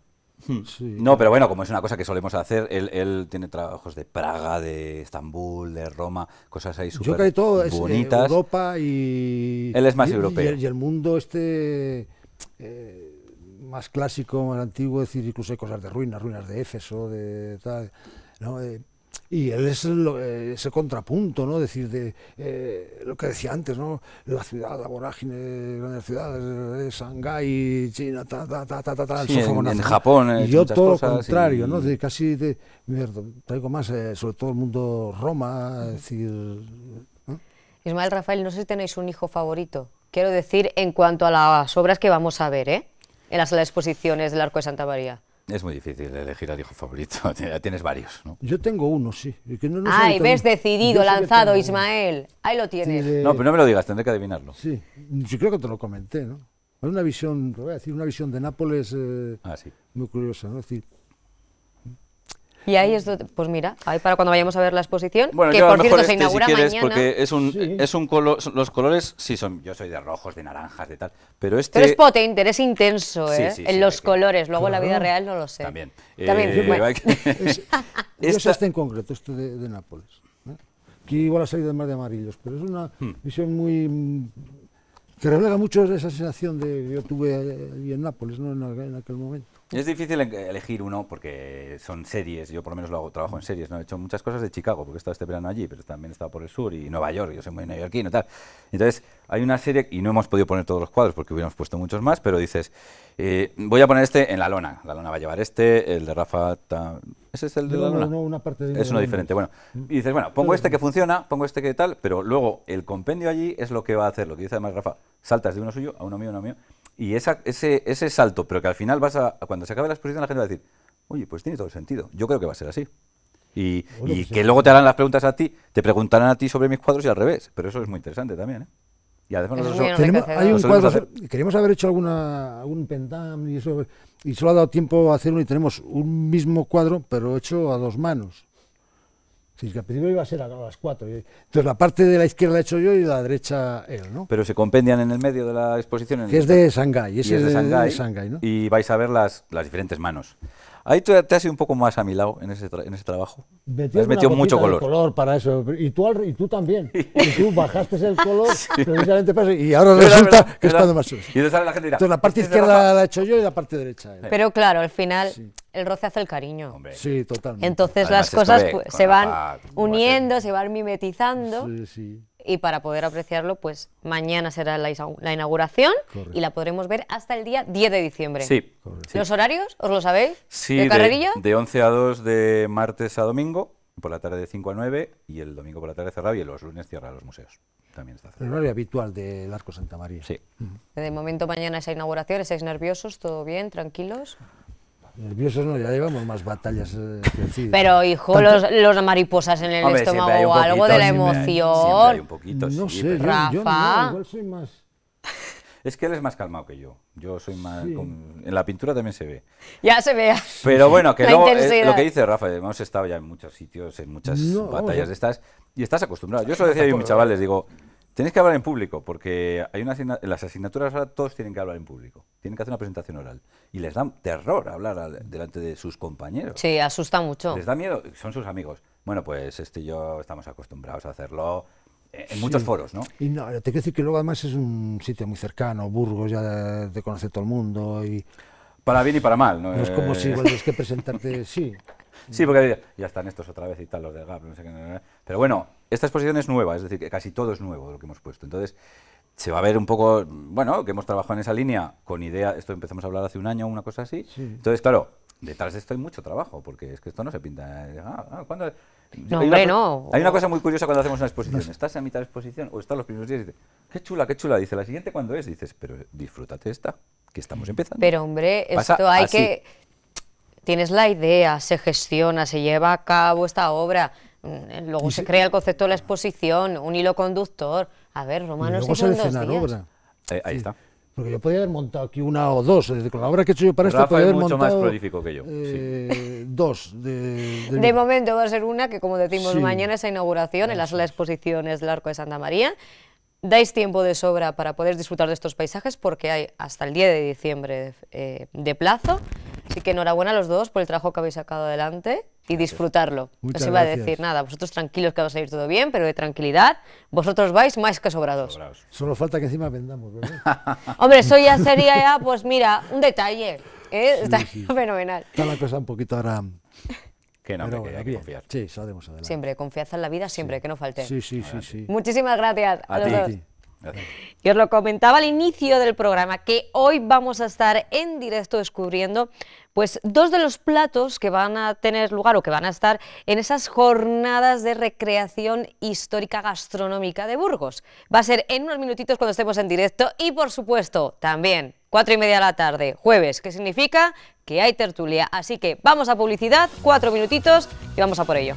Hmm. no, pero bueno, como es una cosa que solemos hacer, él, tiene trabajos de Praga, de Estambul, de Roma, cosas ahí súper bonitas. Es, eh, Europa y... Él es más europeo. Y el, mundo este... Eh, más clásico, más antiguo, es decir, incluso hay cosas de ruinas, ruinas de Éfeso, de tal, ¿no? Eh, y él es eh, ese contrapunto, ¿no? Decir, de eh, lo que decía antes, ¿no? La ciudad, la vorágine, grandes ciudades, Shanghái, China, ta, ta, ta, ta, ta, en, Japón, y yo todo lo contrario, ¿no? De casi de, traigo más, sobre todo el mundo Roma, decir. Ismael Rafael, no sé si tenéis un hijo favorito. Quiero decir, en cuanto a las obras que vamos a ver, ¿eh? en las exposiciones del Arco de Santa María? Es muy difícil elegir al hijo favorito, <laughs> tienes varios, ¿no? Yo tengo uno, sí. Ay, ves decidido, lanzado, Ismael. Ahí lo tienes. No, pero no me lo digas, tendré que adivinarlo. Sí, yo creo que te lo comenté, ¿no? Hay una visión, voy a decir, una visión de Nápoles eh, ah, muy curiosa, ¿no? Es decir, y ahí es donde, pues mira, ahí para cuando vayamos a ver la exposición, que por cierto se este, inaugura si quieres, mañana. Porque es un, es un color, los colores sí son, yo soy de rojos, de naranjas, de tal, pero este... Pero es potente, es intenso, ¿eh? en los colores, luego en la vida real no lo sé. También. También, eh, bueno. <laughs> <laughs> está este en concreto, esto de, Nápoles. ¿eh? igual ha salido más mar de amarillos, pero es una hmm. visión muy que refleja mucho esa sensación de que yo tuve allí en Nápoles, ¿no? en, aquel momento. Es difícil elegir uno porque son series, yo por lo menos lo hago, trabajo en series, ¿no? He hecho muchas cosas de Chicago, porque he estado este verano allí, pero también he estado por el sur y Nueva York, yo soy muy neoyorquino y tal. Entonces, hay una serie, y no hemos podido poner todos los cuadros porque hubiéramos puesto muchos más, pero dices, eh, voy a poner este en la lona, la lona va a llevar este, el de Rafa... ¿Ese es el de la lona? una parte es uno diferente, bueno. Mm. Y dices, bueno, pongo este que funciona, pongo este que tal, pero luego el compendio allí es lo que va a hacer, lo que dice además Rafa, saltas de uno suyo a uno mío, a uno mío, y esa, ese, ese salto, pero que al final vas a, cuando se acabe la exposición la gente va a decir, oye, pues tiene todo el sentido, yo creo que va a ser así. Y, y pues que luego te harán las preguntas a ti, te preguntarán a ti sobre mis cuadros y al revés, pero eso es muy interesante también. ¿eh? Y además nosotros queríamos haber hecho alguna, algún pentam y eso, y solo ha dado tiempo a hacer uno y tenemos un mismo cuadro, pero hecho a dos manos. Sí, que al principio iba a ser a las cuatro. Entonces la parte de la izquierda la he hecho yo y la derecha él, ¿no? Pero se compendian en el medio de la exposición. que es de Shanghái, y es de Shanghái, Y vais a ver las, las diferentes manos. Ahí te, te has ido un poco más a mi lado en ese, en ese trabajo. Te has metido mucho color. para eso. Y tú, y tú también. <laughs> Y tú bajaste el color <laughs> precisamente para eso. Y ahora <laughs> resulta que está cuando más Y entonces sale la gente dirá, la este parte izquierda la he hecho yo y la parte derecha. Pero claro, al final el roce hace el cariño. Sí, totalmente. Entonces las cosas pues se van uniendo, se van mimetizando. Sí, sí y para poder apreciarlo, pues mañana será la, inauguración y la podremos ver hasta el día 10 de diciembre. Sí. ¿Los horarios? ¿Os lo sabéis? Sí, ¿De, De, 11 a 2 de martes a domingo, por la tarde de 5 a 9 y el domingo por la tarde cerrado y los lunes cierra los museos. También está cerrado. El horario habitual del Arco Santa María. Sí. De momento mañana esa inauguración, ¿estáis nerviosos? ¿Todo bien? ¿Tranquilos? Nerviosos no, ya llevamos más batallas. Eh, pero, hijo, los, mariposas en el estómago o algo de la emoción. no sé, Es que él es más calmado que yo. Yo soy más... en la pintura también se ve. Ya se ve. Pero bueno, que eh, lo que dice Rafa, hemos estado ya en muchos sitios, en muchas batallas de estas, y estás acostumbrado. Yo eso decía a mis chavales, digo, Tienes que hablar en público, porque hay una las asignaturas todos tienen que hablar en público. Tienen que hacer una presentación oral. Y les da terror hablar delante de sus compañeros. Sí, asusta mucho. Les da miedo, son sus amigos. Bueno, pues este y yo estamos acostumbrados a hacerlo eh, en muchos foros, ¿no? Y no, te quiero decir que luego además es un sitio muy cercano, Burgos ya te conoce todo el mundo y... Para bien y para mal, ¿no? es como eh, si <laughs> vuelves que presentarte, sí. Sí, porque ya están estos otra vez y tal, los de Gap, no sé qué. Pero bueno, esta exposición es nueva, es decir, que casi todo es nuevo lo que hemos puesto. Entonces, se va a ver un poco, bueno, que hemos trabajado en esa línea con idea, esto empezamos a hablar hace un año, una cosa así. Entonces, claro, detrás de esto hay mucho trabajo, porque es que esto no se pinta. Eh, ah, ah, no, hay, hombre, una, no. hay una cosa muy curiosa cuando hacemos una exposición. Estás a mitad de exposición o estás los primeros días y dices, qué chula, qué chula. Dice, la siguiente cuándo es. Dices, pero disfrútate esta, que estamos empezando. Pero hombre, esto hay que. Tienes la idea, se gestiona, se lleva a cabo esta obra Mm, luego se, crea el concepto de la exposición, un hilo conductor. A ver, Romano, luego se dos días. Eh, ahí está. Porque yo podría haber montado aquí una o dos, desde con la obra que he hecho yo para esto, podría haber mucho más prolífico que yo. Eh, dos. De, momento va a ser una que, como decimos, mañana es la inauguración en la sala de exposiciones del Arco de Santa María. Dais tiempo de sobra para poder disfrutar de estos paisajes porque hay hasta el 10 de diciembre eh, de plazo. Así que enhorabuena a los dos por el trabajo que habéis sacado adelante y disfrutarlo. Muchas Os iba a decir nada, vosotros tranquilos que va a salir todo bien, pero de tranquilidad, vosotros vais más que sobrados. sobrados. Solo falta que encima vendamos, <laughs> Hombre, eso ya sería pues mira, un detalle. ¿eh? Está <laughs> fenomenal. Está la cosa un poquito ahora... Que no, que que confiar. Sí, sabemos Siempre, confianza en la vida, siempre, que no falte. Sí, sí, sí, Muchísimas gracias a, a Gracias. Y os lo comentaba al inicio del programa, que hoy vamos a estar en directo descubriendo pues dos de los platos que van a tener lugar o que van a estar en esas jornadas de recreación histórica gastronómica de Burgos. Va a ser en unos minutitos cuando estemos en directo y por supuesto también cuatro y media de la tarde, jueves, que significa que hay tertulia. Así que vamos a publicidad, cuatro minutitos y vamos a por ello.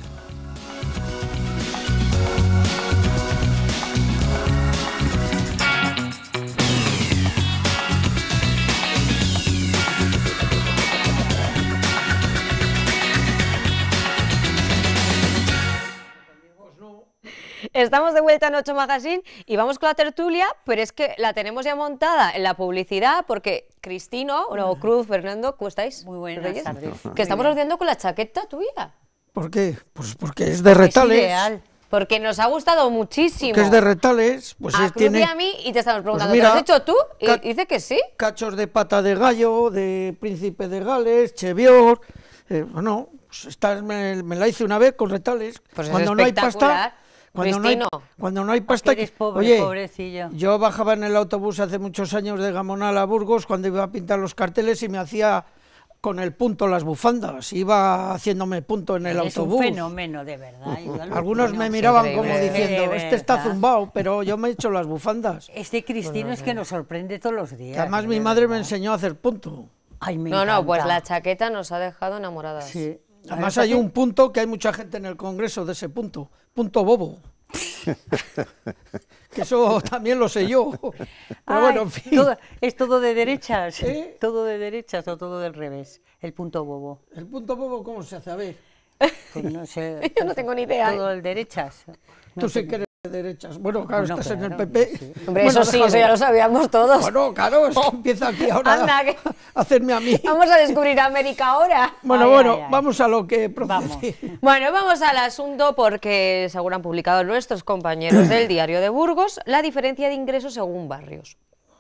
Estamos de vuelta en Ocho Magazine y vamos con la tertulia, pero es que la tenemos ya montada en la publicidad porque Cristino, o Cruz, Fernando, ¿cómo estáis? Muy buenas tardes. Que estamos haciendo con la chaqueta tuya. ¿Por qué? Pues porque es de retales. Es ideal. Porque nos ha gustado muchísimo. Que es de retales, pues a es, y a mí y te estamos pues preguntando, lo has hecho tú? Y dice que sí. Cachos de pata de gallo, de príncipe de Gales, Chevior, eh, bueno, pues me, la hice una vez con retales. Pues cuando no hay pasta, cuando, no hay, cuando no hay pasta... yo bajaba en el autobús hace muchos años de Gamonal a Burgos cuando iba a pintar los carteles y me hacía con el punto las bufandas, iba haciéndome punto en el autobús. un fenómeno, de verdad. ¿eh? <laughs> Algunos me miraban como diciendo, este está zumbao, pero yo me he hecho las bufandas. <laughs> Este Cristino es que nos sorprende todos los días. además mi madre me enseñó a hacer punto. no, no, pues la chaqueta nos ha dejado enamoradas. Además pues hay un punto que hay mucha gente en el Congreso de ese punto, punto bobo. <laughs> que eso también lo sé yo. Pero bueno, es todo de derechas, <laughs> todo de derechas o todo del revés, el punto bobo. ¿El punto bobo cómo se hace? A ver. Pues <laughs> yo no tengo ni idea. Todo de ¿eh? derechas. Tú que derechas. Bueno, claro, estás en el PP. Hombre, eso sí, eso ya lo sabíamos todos. Bueno, claro, oh, empieza aquí ahora mí. Vamos a descubrir América ahora. Bueno, bueno, vamos a lo que procede. Bueno, vamos al asunto porque, según han publicado nuestros compañeros del <clears throat> diario de Burgos, la diferencia de ingresos según barrios.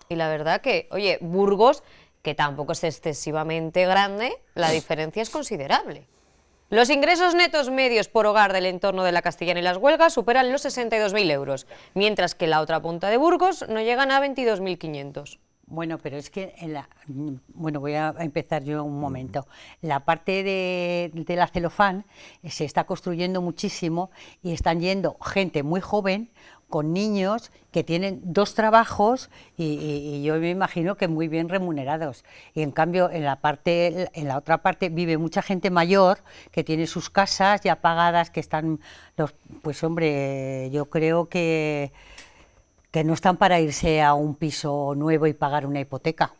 Y la verdad que, oye, Burgos, que tampoco es excesivamente grande, la diferencia es considerable. Los ingresos netos medios por hogar del entorno de la Castellana y las Huelgas superan los 62.000 euros, mientras que la otra punta de Burgos no llegan a 22.500. Bueno, pero es que, en la, bueno, voy a empezar yo un momento. La parte de, la celofán eh, se está construyendo muchísimo y están yendo gente muy joven con niños que tienen dos trabajos y, yo me imagino que muy bien remunerados. Y en cambio, en la, parte, en la otra parte vive mucha gente mayor que tiene sus casas ya pagadas, que están, los, pues hombre, yo creo que, que no están para irse a un piso nuevo y pagar una hipoteca.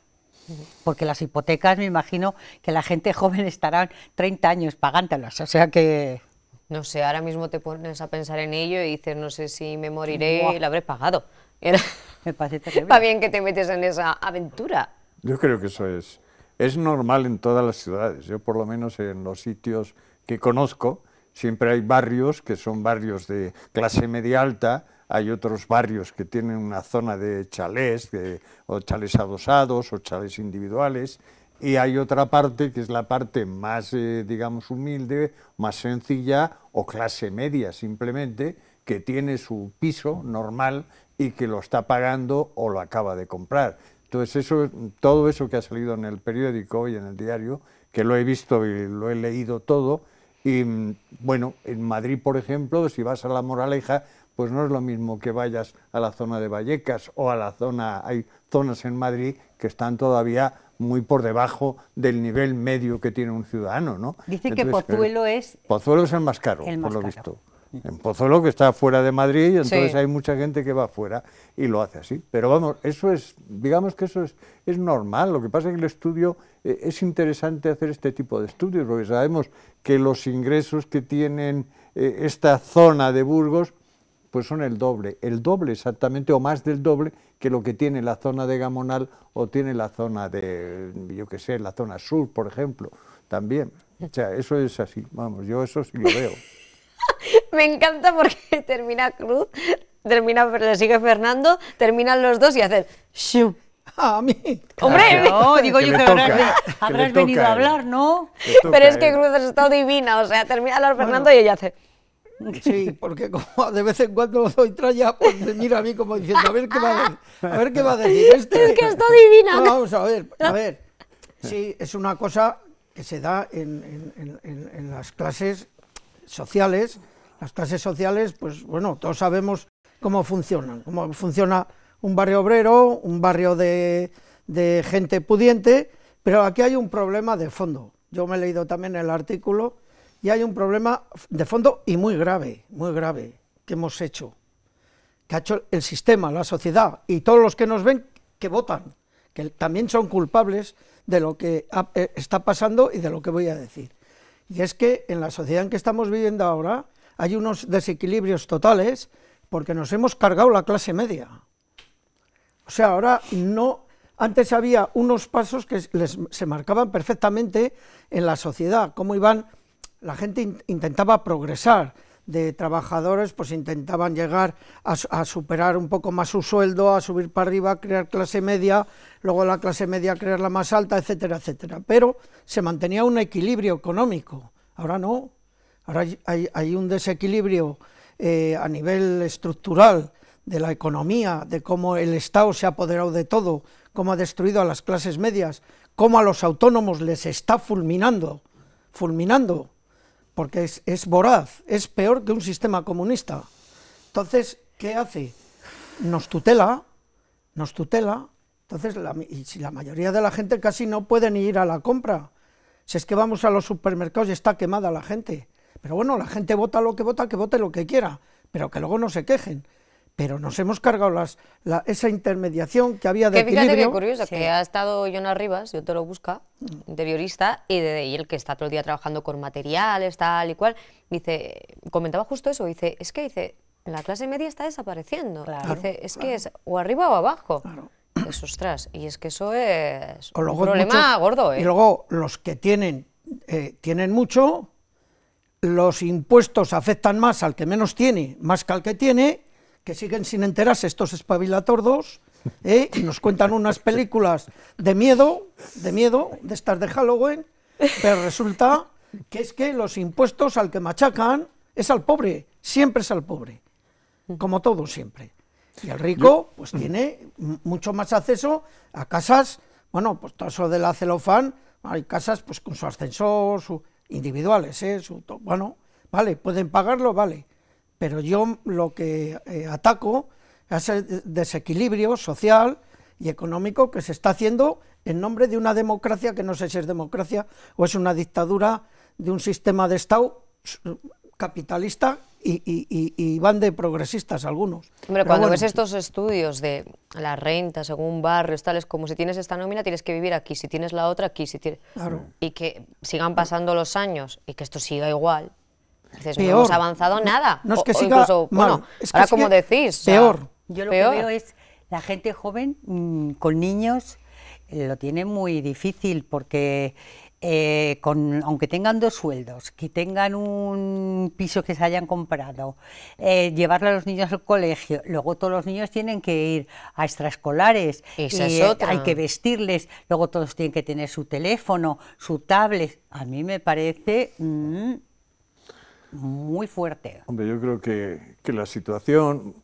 Porque las hipotecas, me imagino que la gente <laughs> joven estará 30 años pagándolas, o sea que no sé, ahora mismo te pones a pensar en ello y dices, no sé si me moriré, y lo habré pagado. <laughs> Era... Va <laughs> bien que te metes en esa aventura. Yo creo que eso es. Es normal en todas las ciudades. Yo por lo menos en los sitios que conozco, siempre hay barrios que son barrios de clase media alta, hay otros barrios que tienen una zona de chalés, de, o chalés adosados o chalés individuales, y hay otra parte que es la parte más, eh, digamos, humilde, más sencilla o clase media simplemente, que tiene su piso normal y que lo está pagando o lo acaba de comprar. Entonces, eso, todo eso que ha salido en el periódico y en el diario, que lo he visto y lo he leído todo, y mm, bueno, en Madrid, por ejemplo, si vas a La Moraleja, pues no es lo mismo que vayas a la zona de Vallecas o a la zona, hay zonas en Madrid que están todavía muy por debajo del nivel medio que tiene un ciudadano, ¿no? Dice que Pozuelo eh, es... Pozuelo es el más caro, por lo visto en Pozuelo, que está fuera de Madrid, y entonces hay mucha gente que va fuera y lo hace así. Pero vamos, eso es, digamos que eso es, normal. Lo que pasa es que el estudio eh, es interesante hacer este tipo de estudios, porque sabemos que los ingresos que tienen eh, esta zona de Burgos pues son el doble, el doble exactamente o más del doble que lo que tiene la zona de Gamonal o tiene la zona de, yo qué sé, la zona sur, por ejemplo, también. O sea, eso es así, vamos, yo eso sí lo veo. <laughs> Me encanta porque termina Cruz, termina, le sigue Fernando, terminan los dos y hacen A mí. Hombre, no, digo yo que habrás, venido a hablar, ¿no? Pero es que Cruz ha estado divina, o sea, termina los Fernando y ella hace... Sí, <laughs> porque como de vez en cuando soy <laughs> tralla, pues mira a mí como diciendo, a ver qué va a decir, <laughs> este. Es que está divina. vamos a ver, a ver. Sí, es una cosa que se da en, las clases sociales. Las clases sociales, pues bueno, todos sabemos cómo funcionan, cómo funciona un barrio obrero, un barrio de, de gente pudiente, pero aquí hay un problema de fondo. Yo me he leído también el artículo y hay un problema de fondo y muy grave, muy grave, que hemos hecho, que ha hecho el sistema, la sociedad y todos los que nos ven que votan, que también son culpables de lo que eh, está pasando y de lo que voy a decir. Y es que en la sociedad en que estamos viviendo ahora hay unos desequilibrios totales porque nos hemos cargado la clase media. O sea, ahora no... Antes había unos pasos que se marcaban perfectamente en la sociedad, cómo iban la gente intentaba progresar de trabajadores, pues intentaban llegar a, superar un poco más su sueldo, a subir para arriba, crear clase media, luego la clase media crear la más alta, etcétera, etcétera. Pero se mantenía un equilibrio económico. Ahora no. Ahora hay, un desequilibrio eh, a nivel estructural de la economía, de cómo el Estado se ha apoderado de todo, cómo ha destruido a las clases medias, cómo a los autónomos les está fulminando, fulminando porque es, es voraz, es peor que un sistema comunista. Entonces, ¿qué hace? Nos tutela, nos tutela, entonces la, y si la mayoría de la gente casi no puede ni ir a la compra. Si es que vamos a los supermercados y está quemada la gente. Pero bueno, la gente vota lo que vota, que vote lo que quiera, pero que luego no se quejen pero nos hemos cargado esa intermediación que había de que Fíjate curioso, que ha estado Jonas Rivas, yo te lo busca, mm. interiorista, y, el que está todo el día trabajando con materiales, tal y cual, dice, comentaba justo eso, dice, es que dice, la clase media está desapareciendo. Claro, dice, es que es o arriba o abajo. Claro. ostras, y es que eso es un problema gordo. ¿eh? Y luego los que tienen, eh, tienen mucho, los impuestos afectan más al que menos tiene, más que al que tiene, que siguen sin enterarse estos espabilatordos, ¿eh? y nos cuentan unas películas de miedo, de miedo, de estas de Halloween, pero resulta que es que los impuestos al que machacan es al pobre, siempre es al pobre, como todo siempre. Y el rico pues tiene mucho más acceso a casas, bueno, pues todo eso de la celofán, hay casas pues con su ascensor, individuales, ¿eh? su, bueno, vale, pueden pagarlo, vale, pero yo lo que eh, ataco es el desequilibrio social y económico que se está haciendo en nombre de una democracia que no sé si es democracia o es una dictadura de un sistema de Estado capitalista y, y, van de progresistas algunos. cuando ves estos estudios de la renta según barrios, tales como si tienes esta nómina tienes que vivir aquí, si tienes la otra aquí, si Y que sigan pasando los años y que esto siga igual, no hemos avanzado nada. No, es que bueno, como decís. Peor. yo lo que veo es la gente joven mm, con niños eh, lo tiene muy difícil porque eh, con, aunque tengan dos sueldos, que tengan un piso que se hayan comprado, eh, llevarle a los niños al colegio, luego todos los niños tienen que ir a extraescolares, hay que vestirles, luego todos tienen que tener su teléfono, su tablet. A mí me parece... Mm, muy fuerte. Hombre, yo creo que, que la situación,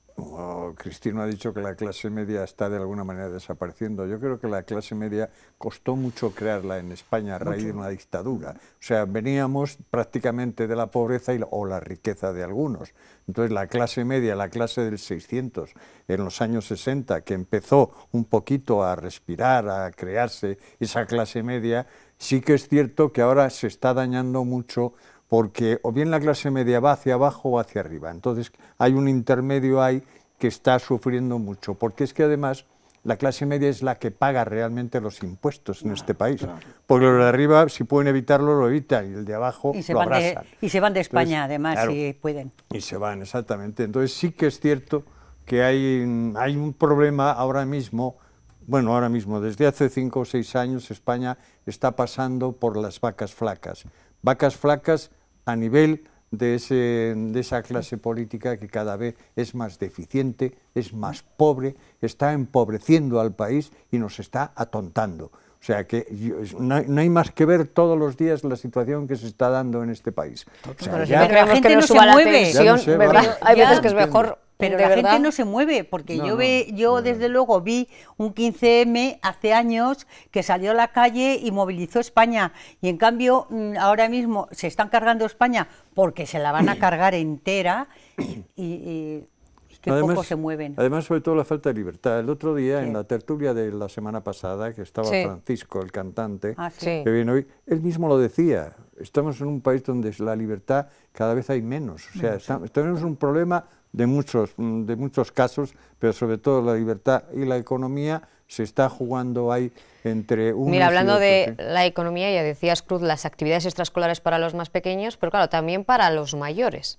Cristina ha dicho que la clase media está de alguna manera desapareciendo, yo creo que la clase media costó mucho crearla en España a raíz de una dictadura. O sea, veníamos prácticamente de la pobreza o la riqueza de algunos. Entonces la clase media, la clase del 600, en los años 60, que empezó un poquito a respirar, a crearse esa clase media, sí que es cierto que ahora se está dañando mucho porque o bien la clase media va hacia abajo o hacia arriba. Entonces hay un intermedio ahí que está sufriendo mucho, porque es que además la clase media es la que paga realmente los impuestos en este país. Porque los de arriba, si pueden evitarlo, lo evitan, y el de abajo y se lo van De, y se van de España, además, si pueden. Y se van, exactamente. Entonces sí que es cierto que hay, hay un problema ahora mismo, bueno, ahora mismo, desde hace cinco o seis años España está pasando por las vacas flacas. Vacas flacas a nivel de, ese, de, esa clase política que cada vez es más deficiente, es más pobre, está empobreciendo al país y nos está atontando. O sea que no, hay más que ver todos los días la situación que se está dando en este país. la gente no, se mueve. Hay veces que es mejor pero la gente no se mueve, porque yo, yo desde luego vi un 15M hace años que salió a la calle y movilizó España. Y en cambio, mm, ahora mismo se están cargando España porque se la van a <clears throat> cargar entera y, que poco se mueven. Además, sobre todo la falta de libertad. El otro día, en la tertulia de la semana pasada, que estaba Francisco, el cantante, ah, que viene hoy, él mismo lo decía. Estamos en un país donde la libertad cada vez hay menos. O sea, tenemos un problema de muchos, mm, de muchos casos, pero sobre todo la libertad y la economía se está jugando ahí entre un... Mira, hablando de ¿eh? la economía, ya decías, Cruz, las actividades extraescolares para los más pequeños, pero claro, también para los mayores.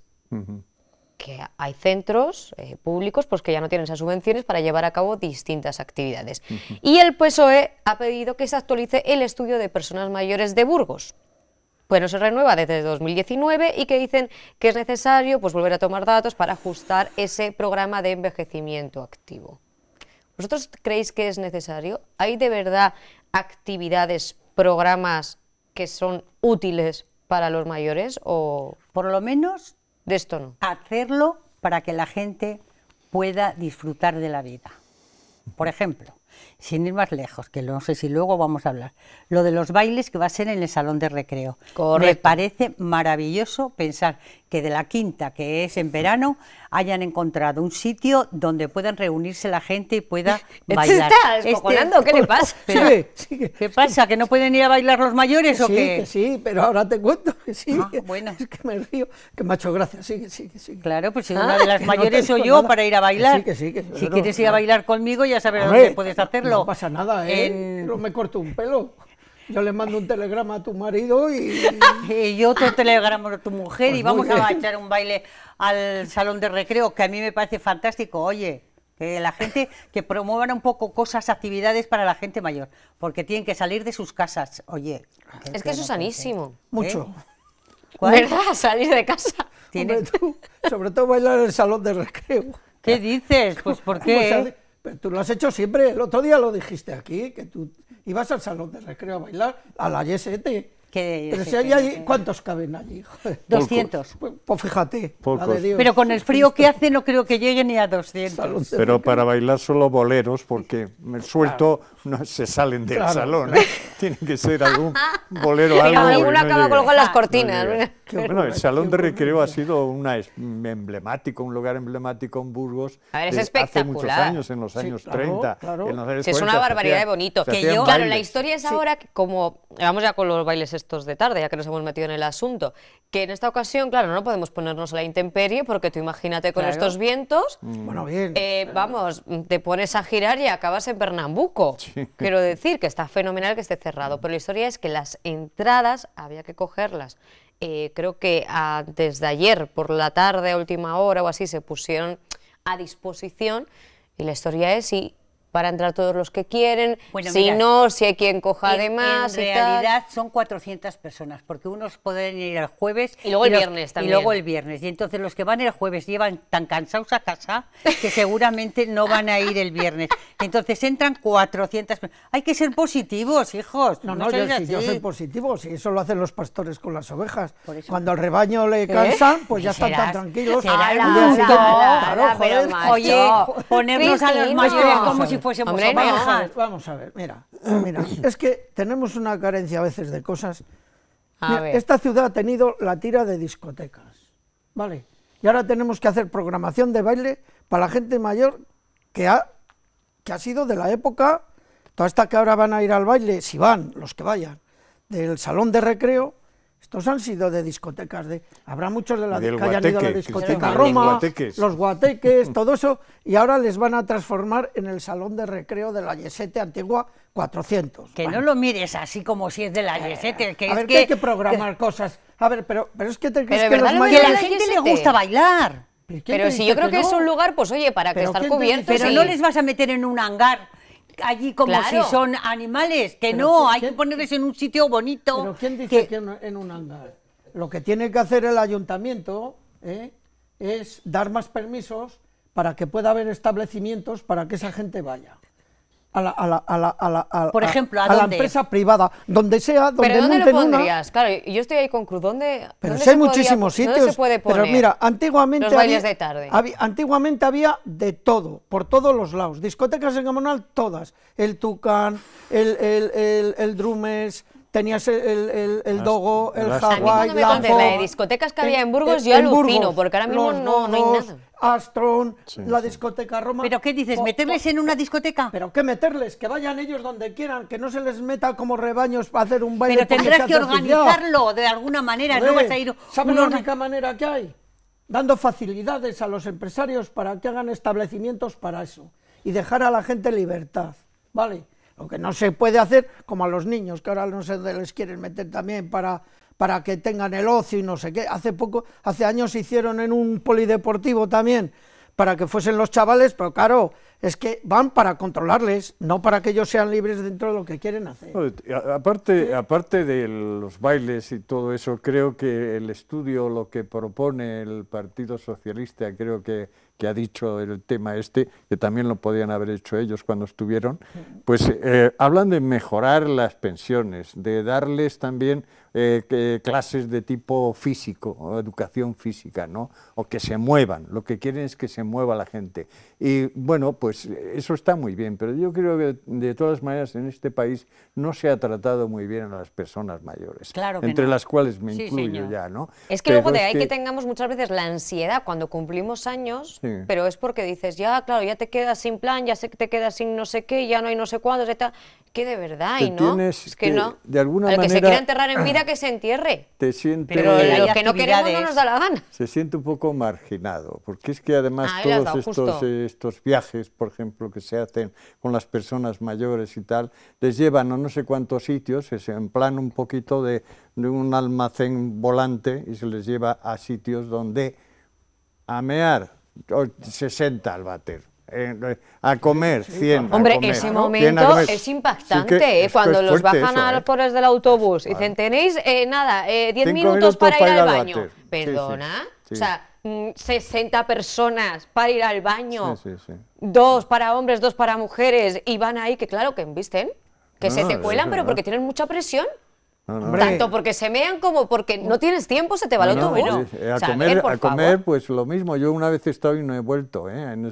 Que hay centros eh, públicos pues, que ya no tienen esas subvenciones para llevar a cabo distintas actividades. Y el PSOE ha pedido que se actualice el estudio de personas mayores de Burgos bueno, se renueva desde 2019 y que dicen que es necesario pues, volver a tomar datos para ajustar ese programa de envejecimiento activo. ¿Vosotros creéis que es necesario? ¿Hay de verdad actividades, programas que son útiles para los mayores o...? Por lo menos... De esto no. Hacerlo para que la gente pueda disfrutar de la vida. Por ejemplo, sin ir más lejos, que no sé si luego vamos a hablar, lo de los bailes que va a ser en el salón de recreo. Me parece maravilloso pensar que de la quinta, que es en verano, hayan encontrado un sitio donde puedan reunirse la gente y pueda <laughs> este bailar. ¿Está este ¿Qué le <laughs> pasa? ¿Qué pasa? ¿Que no pueden ir a bailar los mayores sí, o qué? Que pero ahora te cuento que sí. Ah, bueno. <laughs> Es que me río, que me ha hecho gracia, sí, sí, Claro, pues si ah, una de las mayores soy yo para ir a bailar. sí, que sí, si quieres ir a bailar conmigo, ya sabes dónde puedes hacerlo. No pasa nada, ¿eh? No me corto un pelo. Yo le mando un telegrama a tu marido y... <laughs> y otro telegrama a tu mujer pues y vamos a echar un baile al salón de recreo, que a mí me parece fantástico. Oye, que la gente, que promuevan un poco cosas, actividades para la gente mayor, porque tienen que salir de sus casas. Oye. Es, que eso es sanísimo. ¿eh? Mucho. ¿Verdad? <laughs> Salir de casa. sobre todo bailar en el salón de recreo. ¿Qué dices? Pues ¿por pero tú lo has hecho siempre, el otro día lo dijiste aquí, que tú ibas al salón de recreo a bailar, a la YST. Que pero si hay ¿cuántos caben allí? 200. <laughs> Pues, pues, pues, fíjate, Pero con el frío que hace no creo que llegue ni a 200. Pero para bailar solo boleros, porque me suelto <laughs> no se salen del salón. ¿eh? <laughs> Tiene que ser algún bolero algo. Alguno acaba colocando las cortinas. bueno, el salón de recreo ha sido una mm, emblemático, un lugar emblemático en Burgos. Hace muchos años, en los años 30. es una barbaridad de eh, bonito. claro, la historia es ahora, como vamos ya con los bailes estos de tarde, ya que nos hemos metido en el asunto, que en esta ocasión, claro, no podemos ponernos a la intemperie, porque tú imagínate con estos vientos, mm. bueno, bien, eh, vamos, te pones a girar y acabas en Pernambuco. Sí. <laughs> Quiero decir que está fenomenal que esté cerrado, pero la historia es que las entradas había que cogerlas. Eh, creo que antes de ayer por la tarde, a última hora o así, se pusieron a disposición. Y la historia es para entrar todos los que quieren, si no, si hay quien coja además de más. En realidad son 400 personas, porque unos pueden ir el jueves y luego el viernes también. Y luego el viernes. Y entonces los que van el jueves llevan tan cansados a casa que seguramente no van a ir el viernes. <laughs> Entonces entran 400 personas. Hay que ser positivos, hijos. No, no, no si yo, soy positivo, si eso lo hacen los pastores con las ovejas. Cuando al rebaño le ¿Eh? cansan, pues ya están tan tranquilos. Será la, a los mayores como si vamos, a ver, vamos a ver, mira, mira, <clears throat> es que tenemos una carencia a veces de cosas. esta ciudad ha tenido la tira de discotecas, ¿vale? Y ahora tenemos que hacer programación de baile para la gente mayor que ha, que ha sido de la época, toda esta que ahora van a ir al baile, si van, los que vayan, del salón de recreo, todos han sido de discotecas, de habrá muchos de la que la discoteca Roma, los guateques, <laughs> todo eso, y ahora les van a transformar en el salón de recreo de la Yesete antigua 400. Que no lo mires así como si es de la eh, Yesete. Que a ver, que... hay que programar cosas. A ver, pero, pero es que, te, que, la gente le gusta bailar. Pero si yo creo que, es un lugar, pues oye, para que estar cubierto. Pero no les vas a meter en un hangar allí como si son animales, que no, hay que ponerles en un sitio bonito. Pero ¿quién dice que, en, un andar Lo que tiene que hacer el ayuntamiento ¿eh? es dar más permisos para que pueda haber establecimientos para que esa gente vaya a la, Por ejemplo, ¿a, la empresa privada, donde sea, donde ¿Pero dónde Claro, yo estoy ahí con Cruz, donde Pero si hay muchísimos sitios. pero mira, antiguamente había, de antiguamente había de todo, por todos los lados, discotecas en Gamonal todas, el Tucán, el el, el, el, el tenías el, el, dogo, el Hawaii, A mí discotecas que había en Burgos, yo alucino, porque ahora mismo no, hay nada. Astron, la discoteca Roma. ¿Pero qué dices? Oh, ¿Meterles oh. en una discoteca? ¿Pero qué meterles? Que vayan ellos donde quieran, que no se les meta como rebaños para hacer un baile. Pero tendrás que organizarlo de alguna manera, no vas a ir... ¿Sabes la única manera que hay? Dando facilidades a los empresarios para que hagan establecimientos para eso y dejar a la gente libertad, ¿vale? Lo que no se puede hacer, como a los niños, que ahora no sé dónde les quieren meter también para, para que tengan el ocio y no sé qué. Hace poco, hace años hicieron en un polideportivo también para que fuesen los chavales, pero claro, es que van para controlarles, no para que ellos sean libres dentro de lo que quieren hacer. aparte, aparte de los bailes y todo eso, creo que el estudio, lo que propone el Partido Socialista, creo que que ha dicho el tema este, que también lo podían haber hecho ellos cuando estuvieron, pues eh, hablan de mejorar las pensiones, de darles también eh, clases de tipo físico, o educación física, ¿no? O que se muevan, lo que quieren es que se mueva la gente. Y bueno, pues eso está muy bien, pero yo creo que de todas maneras en este país no se ha tratado muy bien a las personas mayores, entre las cuales me incluyo ya, ¿no? Es que luego de ahí que... tengamos muchas veces la ansiedad cuando cumplimos años, pero es porque dices, ya, claro, ya te quedas sin plan, ya sé te quedas sin no sé qué, ya no hay no sé cuándo, que de verdad, y no, es que, no, de alguna manera... que se quiera enterrar en <clears throat> vida que se entierre. pero no nos da la gana. Se siente un poco marginado, porque es que además ah, todos estos, viajes, por ejemplo, que se hacen con las personas mayores y tal, les llevan a no sé cuántos sitios, es en plan un poquito de, un almacén volante y se les lleva a sitios donde amear, 60 se al bater eh, a comer, 100. Hombre, ese momento es impactante, cuando los bajan a ¿eh? los pobres del autobús y dicen, tenéis, eh, nada, 10 minutos, para, ir, al baño. Perdona, o sea, 60 mm, personas para ir al baño, dos para hombres, dos para mujeres, y van ahí, que claro, que embisten, que ah, se te cuelan, pero porque tienen mucha presión. Tanto porque se mean como porque no tienes tiempo, se te va el autobús. a, comer, pues lo mismo. Yo una vez he estado y no he vuelto. Eh,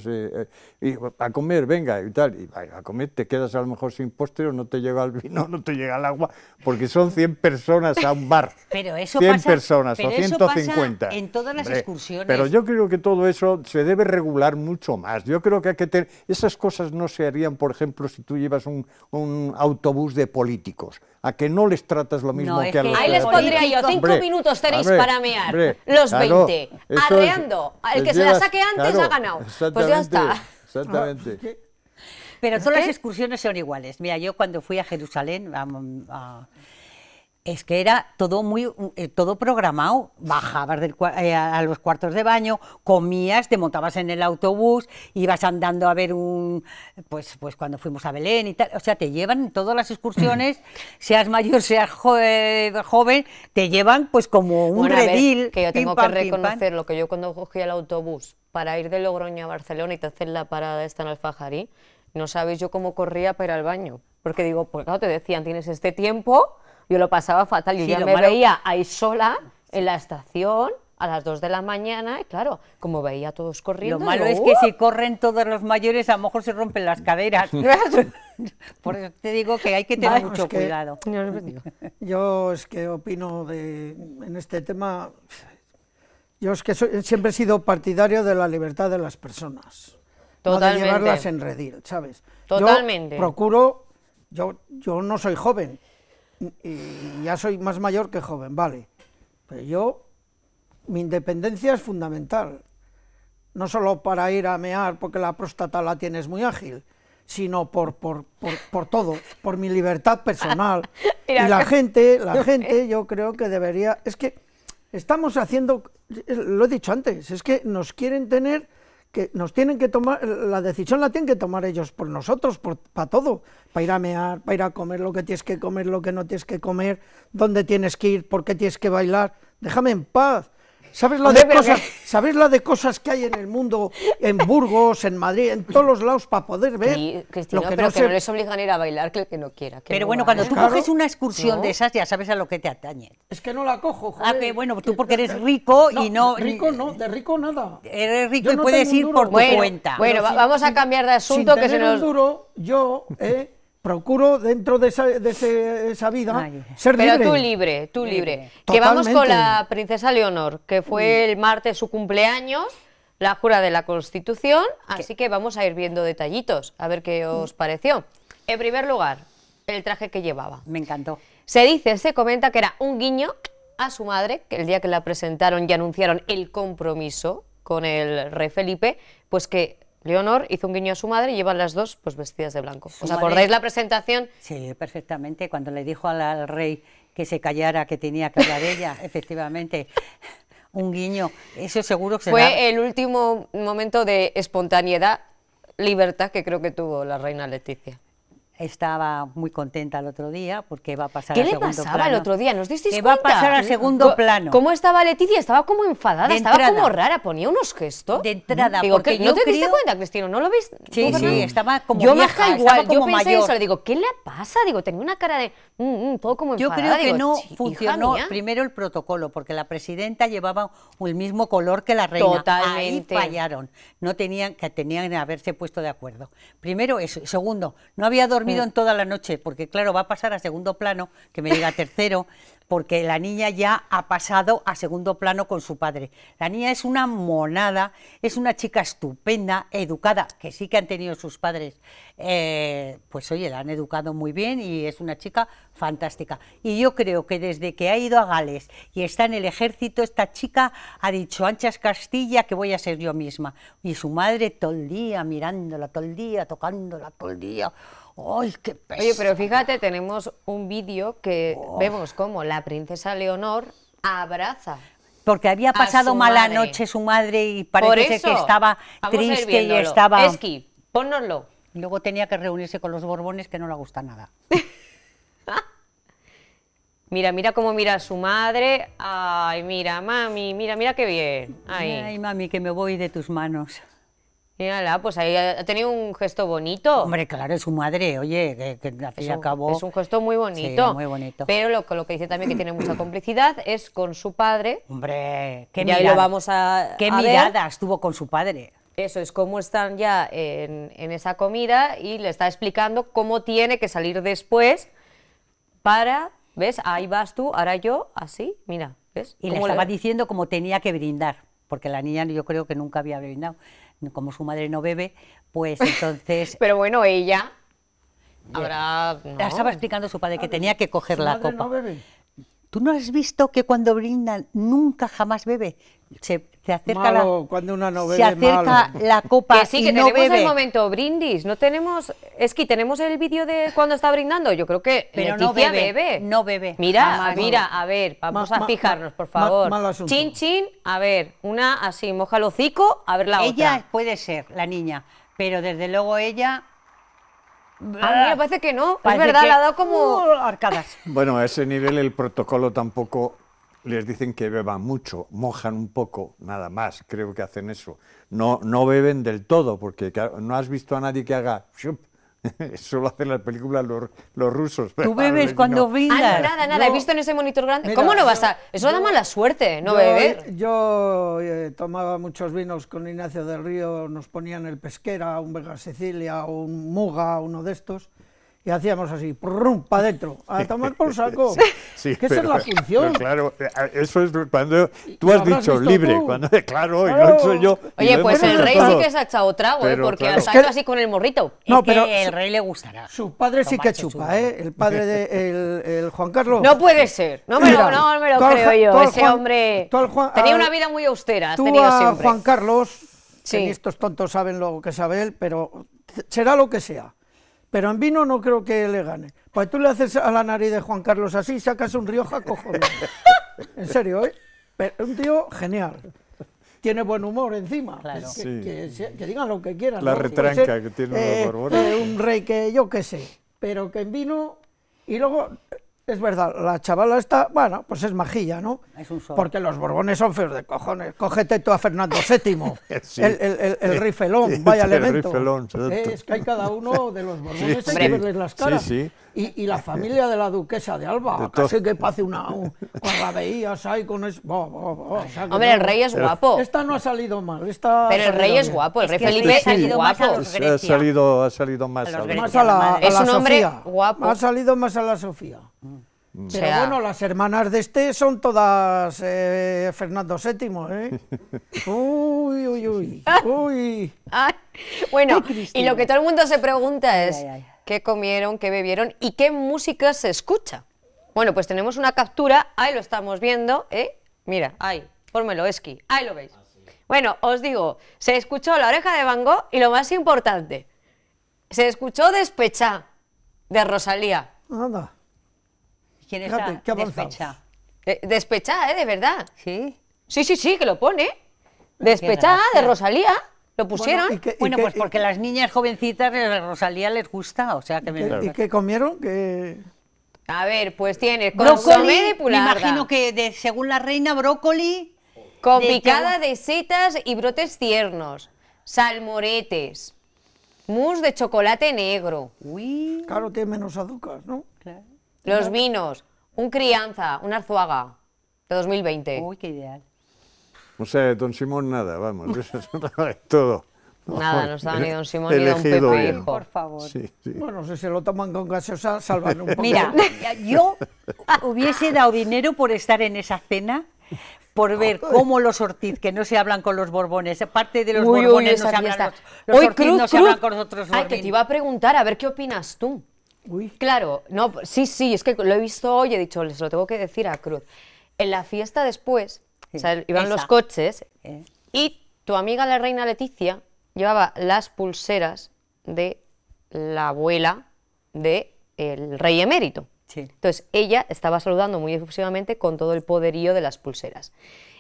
eh a comer, venga, y tal. a comer te quedas a lo mejor sin postre o no te llega el vino, <laughs> no te llega el agua, porque son 100 personas a un bar. <laughs> Pero eso 100 personas o 150. Eso en todas las excursiones. Pero yo creo que todo eso se debe regular mucho más. Yo creo que hay que tener... Esas cosas no se harían, por ejemplo, si tú llevas un, un autobús de políticos a que no les tratas lo mismo que, a los Ahí les pondría yo, cinco minutos tenéis para mear, los 20, arreando, el que se la saque antes ha ganado, pues ya está. Exactamente. <laughs> Pero todas las excursiones son iguales. Mira, yo cuando fui a Jerusalén, a es que era todo muy eh, todo programado bajabas eh, a los cuartos de baño comías te montabas en el autobús ibas andando a ver un pues pues cuando fuimos a Belén y tal o sea te llevan en todas las excursiones <clears throat> seas mayor seas eh, joven te llevan pues como un redil que yo tengo que reconocer lo que yo cuando cogí el autobús para ir de Logroño a Barcelona y te hacen la parada esta en Alfajarí no sabes yo cómo corría para ir al baño porque digo pues claro te decían tienes este tiempo yo lo pasaba fatal, yo ya me veía ahí sola en la estación a las 2 de la mañana y claro, como veía a todos corriendo... Lo malo es que si uh". corren todos los mayores a lo mejor se rompen las caderas. <laughs> Por eso te digo que hay que tener mucho cuidado. Yo es que opino de, en este tema... Yo es que siempre he sido partidario de la libertad de las personas. Totalmente. No llevarlas en redil, ¿sabes? Totalmente. procuro... Yo, yo no soy joven, y ya soy más mayor que joven, vale, pero yo, mi independencia es fundamental, no solo para ir a mear porque la próstata la tienes muy ágil, sino por, por, por todo, por mi libertad personal. <laughs> y la gente, la gente yo creo que debería, es que estamos haciendo, lo he dicho antes, es que nos quieren tener que nos tienen que tomar, la decisión la tienen que tomar ellos por nosotros, por, para todo, para ir a mear, para ir a comer lo que tienes que comer, lo que no tienes que comer, dónde tienes que ir, por qué tienes que bailar, déjame en paz, <laughs> ¿Sabes la, de cosas, que... hay en el mundo, en Burgos, en Madrid, en todos los lados para poder ver? Sí, Cristina, pero que no les obligan a ir a bailar que el que no quiera. pero bueno, cuando tú coges una excursión de esas ya sabes a lo que te atañe. Es que no la cojo, ah, joder. Ah, que bueno, tú porque eres rico y no... Rico no, de rico nada. Eres rico y puedes ir por tu cuenta. Bueno, vamos a cambiar de asunto que se nos... yo... Eh, procuro dentro de esa, vida ser libre. Pero tú libre, tú libre. Que vamos con la princesa Leonor, que fue el martes su cumpleaños, la jura de la Constitución, así que vamos a ir viendo detallitos, a ver qué os pareció. En primer lugar, el traje que llevaba. Me encantó. Se dice, se comenta que era un guiño a su madre, que el día que la presentaron y anunciaron el compromiso con el rey Felipe, pues que Leonor hizo un guiño a su madre y llevan las dos pues vestidas de blanco. ¿Os acordáis la presentación? Sí, perfectamente. Cuando le dijo al, rey que se callara, que tenía que hablar ella, <laughs> efectivamente. Un guiño, eso seguro que se Fue el último momento de espontaneidad, libertad que creo que tuvo la reina Leticia estaba muy contenta el otro día porque va a pasar a segundo plano. ¿Qué le pasaba el otro día? ¿Nos disteis Que va a pasar a segundo plano. ¿Cómo estaba Leticia? Estaba como enfadada, estaba como rara, ponía unos gestos. De entrada, porque ¿No te diste cuenta, Cristina? ¿No lo viste? Sí, sí, estaba como Yo vieja, me igual, yo pensé le digo, ¿qué le pasa? Digo, tenía una cara de mm, mm", todo como enfadada. Yo creo que no funcionó primero el protocolo, porque la presidenta llevaba el mismo color que la reina. Totalmente. Ahí fallaron, no tenían, que tenían que haberse puesto de acuerdo. Primero eso, segundo, no había dormido en toda la noche, porque claro, va a pasar a segundo plano, que me diga tercero, porque la niña ya ha pasado a segundo plano con su padre. La niña es una monada, es una chica estupenda, educada, que sí que han tenido sus padres, eh, pues oye, la han educado muy bien y es una chica fantástica. Y yo creo que desde que ha ido a Gales y está en el ejército, esta chica ha dicho, anchas Castilla, que voy a ser yo misma. Y su madre todo el día mirándola, todo el día tocándola, todo el día Oye, pero fíjate, tenemos un vídeo que oh. vemos cómo la princesa Leonor abraza porque había pasado mala noche su madre y parece que estaba triste y estaba... Esqui, pónnoslo. Luego tenía que reunirse con los Borbones, que no le gusta nada. <laughs> mira, mira cómo mira a su madre. Ay, mira, mami, mira, mira qué bien. Ay mami, que me voy de tus manos. Mírala, pues ahí ha tenido un gesto bonito. Hombre, claro, es su madre, oye, que, al fin y Es un gesto muy bonito. muy bonito. Pero lo, que dice también que tiene mucha complicidad es con su padre. Hombre, qué, mirada, ahí lo vamos a, qué mirada estuvo con su padre. Eso es cómo están ya en, esa comida y le está explicando cómo tiene que salir después para... ¿Ves? Ahí vas tú, ahora yo, así, mira, ¿ves? Y le estaba diciendo cómo tenía que brindar, porque la niña yo creo que nunca había brindado como su madre no bebe, pues <laughs> entonces... Pero bueno, ella ahora Estaba explicando a su padre que tenía que coger la copa. ¿Tú no has visto que cuando brindan nunca jamás bebe? Se se acerca la, cuando una no la copa que sí que tenemos el momento brindis no tenemos es que tenemos el vídeo de cuando está brindando yo creo que pero no bebe, no bebe mira mira a ver vamos a fijarnos por favor chin chin a ver una así moja el a ver la ella otra ella puede ser la niña pero desde luego ella a mí me parece que no, es verdad, la ha dado como uh, arcadas. Bueno, a ese nivel el protocolo tampoco les dicen que beban mucho, mojan un poco, nada más, creo que hacen eso. No, no beben del todo, porque no has visto a nadie que haga... <laughs> eso lo hacen las películas los, rusos. Tú <laughs> bebes cuando ah, nada, nada, he visto en ese monitor grande. ¿Cómo no vas a...? Eso da mala suerte, no yo, beber. Yo eh, tomaba muchos vinos con Ignacio del Río, nos ponían el Pesquera, un Vega Sicilia, un Muga, uno de estos, y hacíamos así, ¡prum! para adentro, a tomar por saco. Sí, que esa es la eh, función. Claro, eh, eso es cuando tú has dicho libre, cuando eh, claro, y no soy yo. Oye, pues el rey sí que se ha echado trago, porque ha salido así con el morrito. No, que el rey le gustará. Su padre sí que chupa, ¿eh? El padre de el, Juan Carlos. No puede ser, no me, lo no, me lo creo yo, ese hombre tenía una vida muy austera, tú A Juan Carlos, sí. estos tontos saben lo que sabe él, pero será lo que sea pero en vino no creo que le gane. Pues tú le haces a la nariz de Juan Carlos así, sacas un Rioja cojones. en serio, ¿eh? un tío genial. Tiene buen humor encima. Claro. Que, digan lo que quieran. La retranca que tiene eh, eh, un rey que yo qué sé. Pero que en vino. Y luego es verdad, la chavala está, bueno, pues es majilla, ¿no? Es un Porque los Borbones son feos de cojones. Cógete tú a Fernando VII, <laughs> el, el, el, el, rifelón, <laughs> vaya elemento. es que hay cada uno de los Borbones, hay que verles las caras. Sí, sí y, la familia de la duquesa de Alba, casi que pase una... Un, la veías ahí con eso... Hombre, el rey es guapo. Esta no ha salido mal, Pero el rey es guapo, el rey Felipe ha salido guapo pues, ha salido, ha salido más a, los a, Es más a la, Sofía. Guapo. Ha salido más a la Sofía. Pero bueno, las hermanas de este son todas eh, Fernando VII, ¿eh? <laughs> uy, uy, uy, <laughs> bueno, y lo que todo el mundo se pregunta es, ¿qué comieron, qué bebieron y qué música se escucha? Bueno, pues tenemos una captura, ahí lo estamos viendo, ¿eh? Mira, ahí, pórmelo, esqui, ahí lo veis. Ah, bueno, os digo, se escuchó La oreja de Van y lo más importante, se escuchó Despecha de Rosalía. Nada. ¿Quién es despechada? Eh, despechada, ¿eh? De verdad. Sí. Sí, sí, sí, que lo pone. Despechada de Rosalía. Lo pusieron. Bueno, pues porque las niñas jovencitas de Rosalía les gusta, o sea que... me... qué, ¿y qué comieron? A ver, pues tienes consomé de Me imagino que de, según la reina, brócoli... Con picada de setas y brotes tiernos, salmoretes, mousse de chocolate negro. Uy. Claro, tiene menos azúcar, ¿no? Los vinos, un crianza, una arzuaga, de 2020. Uy, qué ideal. O sea, de Don Simón nada, vamos, <laughs> todo. Nada, no estaba ni Don eh, Simón ni Don Pepe, hijo. por favor. Bueno, si se lo toman con gaseosa, salvan un poco. Mira, <laughs> yo hubiese dado dinero por estar en esa cena, por ver cómo los Ortiz, que no se hablan con los Borbones, aparte de los Borbones no se hablan los, Hoy, Ortiz no hablan con otros Ay, que te iba a preguntar, a ver qué opinas tú. Claro, no, sí, sí, es que lo he visto hoy, he dicho, les lo tengo que decir a Cruz. En la fiesta después, iban los coches y tu amiga la reina Leticia llevaba las pulseras de la abuela del rey emérito. Sí. Entonces, ella estaba saludando muy efusivamente con todo el poderío de las pulseras.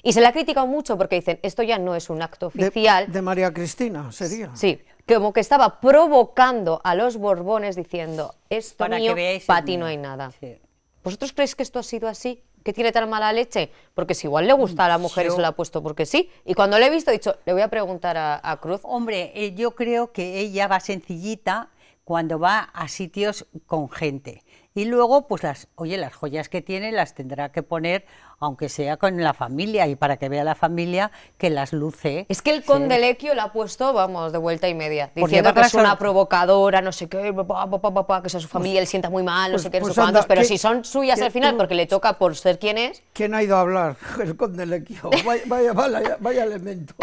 Y se la ha criticado mucho porque dicen, esto ya no es un acto oficial. De, de María Cristina, sería. Sí, como que estaba provocando a los Borbones diciendo, esto para mío, ti no hay nada. ¿Vosotros creéis que esto ha sido así? ¿Que tiene tan mala leche? Porque si igual le gusta a la mm, mujer y se la ha puesto porque sí. Y cuando le he visto, he dicho, le voy a preguntar a, Cruz. Hombre, eh, yo creo que ella va sencillita cuando va a sitios con gente y luego, pues las, oye, las joyas que tiene las tendrá que poner, aunque sea con la familia, y para que vea la familia que las luce. Es que el conde Lequio la ha puesto, vamos, de vuelta y media, diciendo que es una provocadora, no sé qué, papá, que sea su pues familia le sienta muy mal, no pues sé qué, pues pero si son suyas al final, porque le toca por ser quien es. ¿Quién ha ido a hablar? El conde Lequio, <laughs> vaya, vaya, vaya, vaya elemento.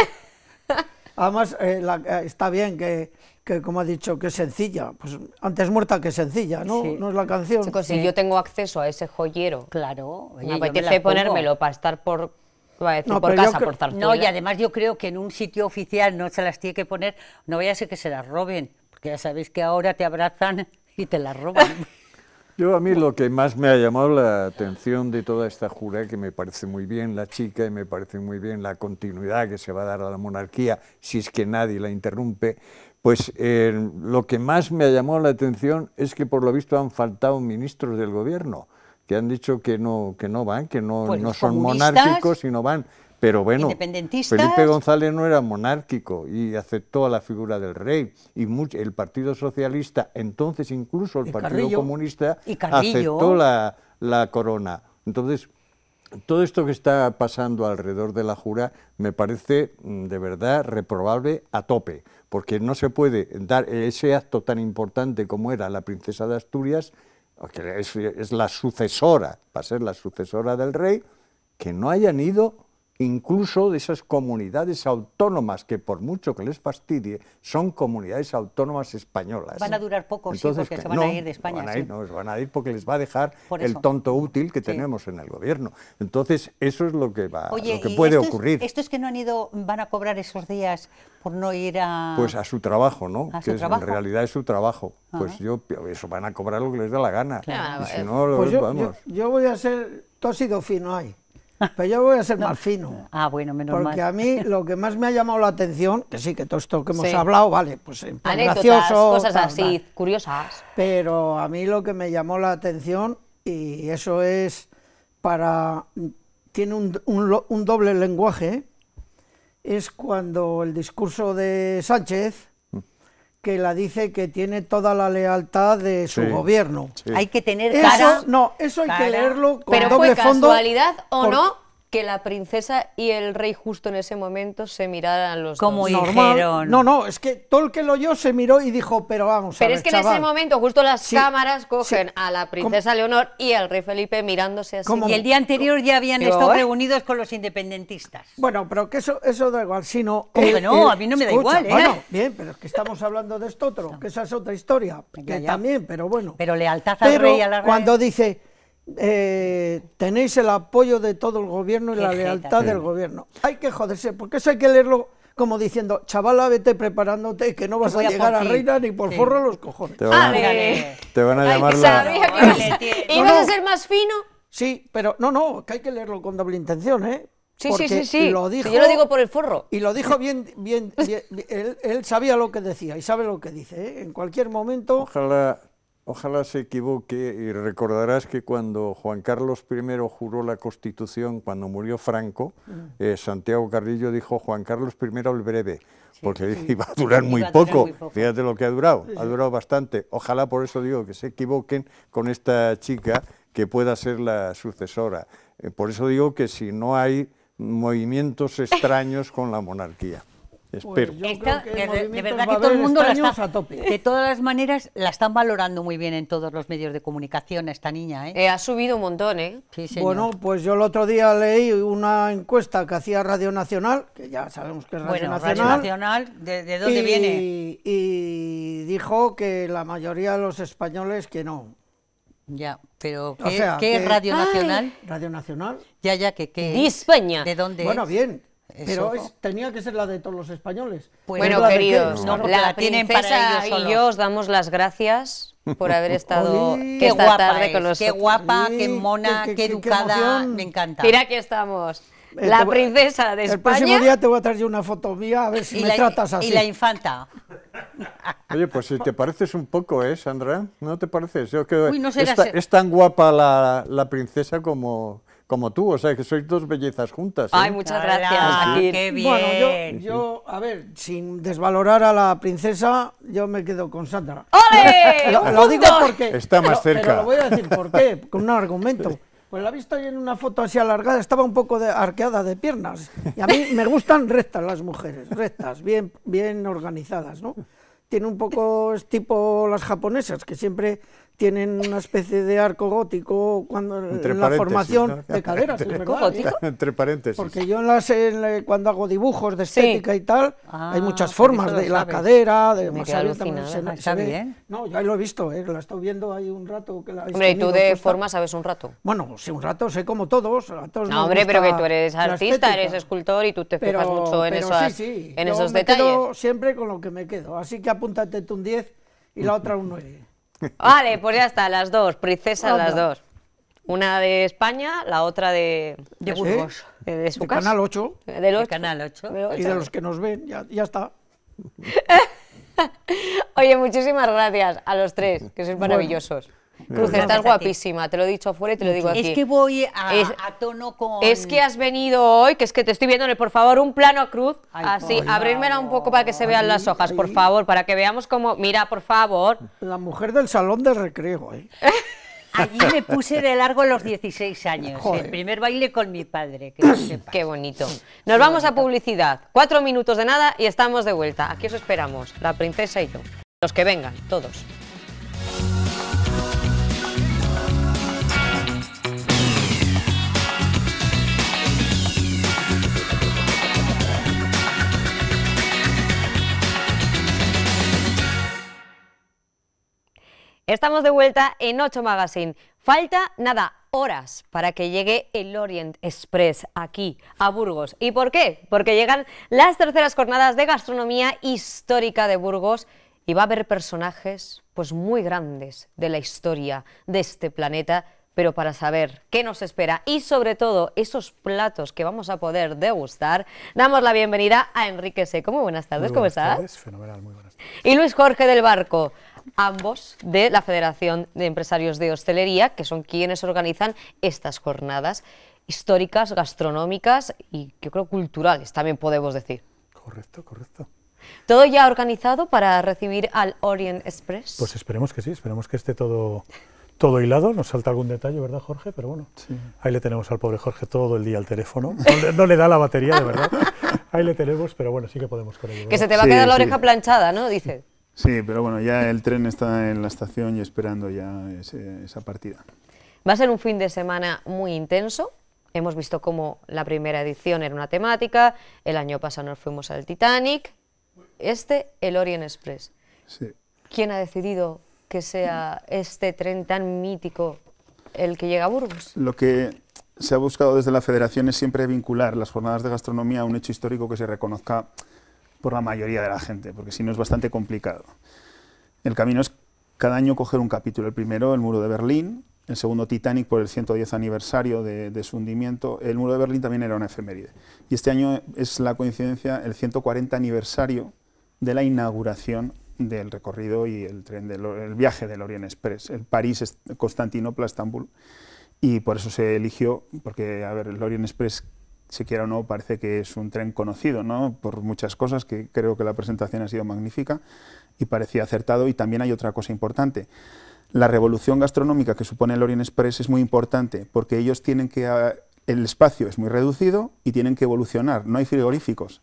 <laughs> Además, eh, la, eh, está bien que que como ha dicho, que es sencilla, pues antes muerta que sencilla, ¿no? No es la canción. si yo tengo acceso a ese joyero, claro, oye, me apetece ponérmelo para estar por por casa, por No, y además yo creo que en un sitio oficial no se las tiene que poner, no vaya a ser que se las roben, porque ya sabéis que ahora te abrazan y te las roban. <laughs> Yo a mí lo que más me ha llamado la atención de toda esta jura, que me parece muy bien la chica y me parece muy bien la continuidad que se va a dar a la monarquía si es que nadie la interrumpe, pues eh, lo que más me ha llamado la atención es que por lo visto han faltado ministros del gobierno, que han dicho que no, que no van, que no, pues, son monárquicos y no van. Pero bueno, Felipe González no era monárquico y aceptó a la figura del rey. Y el Partido Socialista, entonces incluso el Partido Comunista, aceptó la, la corona. Entonces, todo esto que está pasando alrededor de la jura me parece mm, de verdad reprobable a tope, porque no se puede dar ese acto tan importante como era la princesa de Asturias, que es, es la sucesora, va a ser la sucesora del rey, que no hayan ido incluso de esas comunidades autónomas que por mucho que les fastidie, son comunidades autónomas españolas. Van a durar poco, porque se van a ir de España. Van a ir, No, se van a ir porque les va a dejar el tonto útil que tenemos en el gobierno. Entonces, eso es lo que va lo que puede ocurrir esto es que no han ido van a cobrar esos días por no ir a... Pues a su trabajo, ¿no? en realidad es su trabajo. Pues ah. yo, eso van a cobrar lo que les da la gana. si no, pues yo, vamos. Yo, voy a ser tóxido fino ahí. Pero yo voy a ser <laughs> más fino. Ah, bueno, menos porque a mí <laughs> lo que más me ha llamado la atención, que sí, que todo esto que hemos hablado, vale, pues gracioso, cosas así, curiosas. Pero a mí lo que me llamó la atención, y eso es para... tiene un doble lenguaje, es cuando el discurso de Sánchez que la dice que tiene toda la lealtad de su gobierno. Hay que tener cara. no, eso hay que leerlo con Pero fue casualidad o no? que la princesa y el rey justo en ese momento se miraran los Como dijeron. No, no, es que todo el que lo oyó, se miró y dijo, pero vamos Pero a ver, es que en ese momento justo las cámaras cogen a la princesa Leonor y al rey Felipe mirándose así. Y el día anterior ya habían estado reunidos con los independentistas. Bueno, pero que eso, eso da igual, si no... Eh, no, eh, a mí no me da igual, ¿eh? Bueno, bien, pero es que estamos hablando de esto otro, que esa es otra historia, que también, pero bueno. Pero lealtad al rey, a la cuando dice eh, tenéis el apoyo de todo el gobierno y la lealtad del mm. gobierno. Hay que joderse, porque eso hay que leerlo como diciendo, chavala, vete preparándote que no vas a llegar a, reina ni por forro los cojones. Te van, a, te van a llamar y vas a ser más fino? Sí, pero no, no, que hay que leerlo con doble intención, ¿eh? Sí, sí, sí, sí. Lo yo lo digo por el forro. Y lo dijo bien, bien, él, sabía lo que decía y sabe lo que dice. ¿eh? En cualquier momento... Ojalá Ojalá se equivoque y recordarás que cuando Juan Carlos I juró la Constitución, cuando murió Franco, mm. eh, Santiago Carrillo dijo Juan Carlos I al breve, porque <laughs> iba a durar, muy, poco. Fíjate lo que ha durado, ha durado bastante. Ojalá por eso digo que se equivoquen con esta chica que pueda ser la sucesora. Eh, por eso digo que si no hay movimientos <laughs> extraños con la monarquía. Pues de, verdad mundo De todas las maneras, la están valorando muy bien en todos los medios de comunicación esta niña. ¿eh? eh ha subido un montón, ¿eh? Bueno, pues yo el otro día leí una encuesta que hacía Radio Nacional, que ya sabemos que es Radio Nacional. ¿de, dónde viene? Y dijo que la mayoría de los españoles que no. Ya, pero ¿qué, Radio Nacional? Radio Nacional. Ya, ya, que qué. De España. ¿De dónde? Bueno, bien, pero tenía que ser la de todos los españoles. bueno, queridos, la, tienen para ellos y yo os damos las gracias por haber <laughs> estado qué esta guapa tarde Qué guapa, qué mona, qué, educada, me encanta. Mira, aquí estamos. Eh, la princesa de España. El próximo día te voy a traer yo una foto mía a ver si me tratas así. Y la infanta. <laughs> Oye, pues si te pareces un poco, ¿eh, Sandra? ¿No te pareces? es, es, tan guapa la princesa como, como tú, o sea que sois dos bellezas juntas. Ay, ¿eh? muchas gracias. Qué bien. Bueno, yo, yo, a ver, sin desvalorar a la princesa, yo me quedo con Sandra. ¡Ole! <laughs> lo, digo porque está más cerca. lo voy a decir por qué, con un argumento. Pues la he visto en una foto así alargada, estaba un poco de, arqueada de piernas. Y a mí me gustan rectas las mujeres, rectas, bien, bien organizadas, ¿no? Tiene un poco, es tipo las japonesas, que siempre tienen una especie de arco gótico cuando Entre en la formación de caderas, Entre, ¿es ¿Gótico? Entre paréntesis. Porque yo las, cuando hago dibujos de estética y tal, ah, hay muchas formas de la cadera, de más pues, ¿eh? No, ya lo he visto, eh, lo he estado viendo ahí un rato. hombre, ¿y tú de forma sabes un rato? Bueno, sí, un rato sé como todos. no, hombre, pero que tú eres artista, eres escultor y tú te fijas mucho en, esas, en esos detalles. Quedo siempre con lo que me quedo, así que apúntate tú un 10 y la mm. otra un 9. Vale, pues ya está, las dos, princesas las dos. Una de España, la otra de, de ¿Eh? Burgos. De, su casa. Canal 8. De Canal 8. Y de los que nos ven, ya, ya está. <laughs> Oye, muchísimas gracias a los tres, que sois maravillosos. Cruz, estás guapísima, te lo he dicho fuera y te lo digo aquí. Es que voy a, tono con... Es que has venido hoy, que es que te estoy viendo por favor, un plano a cruz, así, ah, abrírmela un poco para que se vean las hojas, por favor, para que veamos cómo... Mira, por favor. La mujer del salón de recreo, ¿eh? <laughs> Allí me puse de largo los 16 años, el primer baile con mi padre, <coughs> Qué bonito. Nos vamos a publicidad, cuatro minutos de nada y estamos de vuelta. Aquí os esperamos, la princesa y yo. Los que vengan, todos. Estamos de vuelta en 8 Magazine. Falta nada, horas para que llegue el Orient Express aquí, a Burgos. ¿Y por qué? Porque llegan las terceras jornadas de gastronomía histórica de Burgos y va a haber personajes pues muy grandes de la historia de este planeta, pero para saber qué nos espera y sobre todo esos platos que vamos a poder degustar, damos la bienvenida a Enrique Seco. Muy buenas tardes, ¿cómo estás? fenomenal, muy buenas tardes. Y Luis Jorge del Barco ambos de la Federación de Empresarios de Hostelería, que son quienes organizan estas jornadas históricas, gastronómicas y yo creo culturales, también podemos decir. Correcto, correcto. ¿Todo ya organizado para recibir al Orient Express? Pues esperemos que sí, esperemos que esté todo, todo hilado. Nos salta algún detalle, ¿verdad, Jorge? Pero bueno, ahí le tenemos al pobre Jorge todo el día al teléfono. No le, da la batería, de verdad. <laughs> Ahí le tenemos, pero bueno, sí que podemos con Que se te va a quedar la oreja planchada, ¿no? Dice. Sí, pero bueno, ya el tren está en la estación y esperando ya esa partida. Va a ser un fin de semana muy intenso. Hemos visto cómo la primera edición era una temática, el año pasado nos fuimos al Titanic, este el Orient Express. Sí. ¿Quién ha decidido que sea este tren tan mítico el que llega a Burgos? Lo que se ha buscado desde la federación es siempre vincular las jornadas de gastronomía a un hecho histórico que se reconozca por la mayoría de la gente, porque si no es bastante complicado. El camino es cada año coger un capítulo. El primero, el muro de Berlín, el segundo Titanic por el 110 aniversario de, su hundimiento, el muro de Berlín también era una efeméride. Y este año es la coincidencia, el 140 aniversario de la inauguración del recorrido y el, tren viaje del Orient Express, el París, Constantinopla, Estambul. Y por eso se eligió, porque, a ver, el Orient Express siquiera o no, parece que es un tren conocido, Por muchas cosas, que creo que la presentación ha sido magnífica y parecía acertado. Y también hay otra cosa importante. La revolución gastronómica que supone el Orient Express es muy importante porque ellos tienen que... Ah, el espacio es muy reducido y tienen que evolucionar, no hay frigoríficos.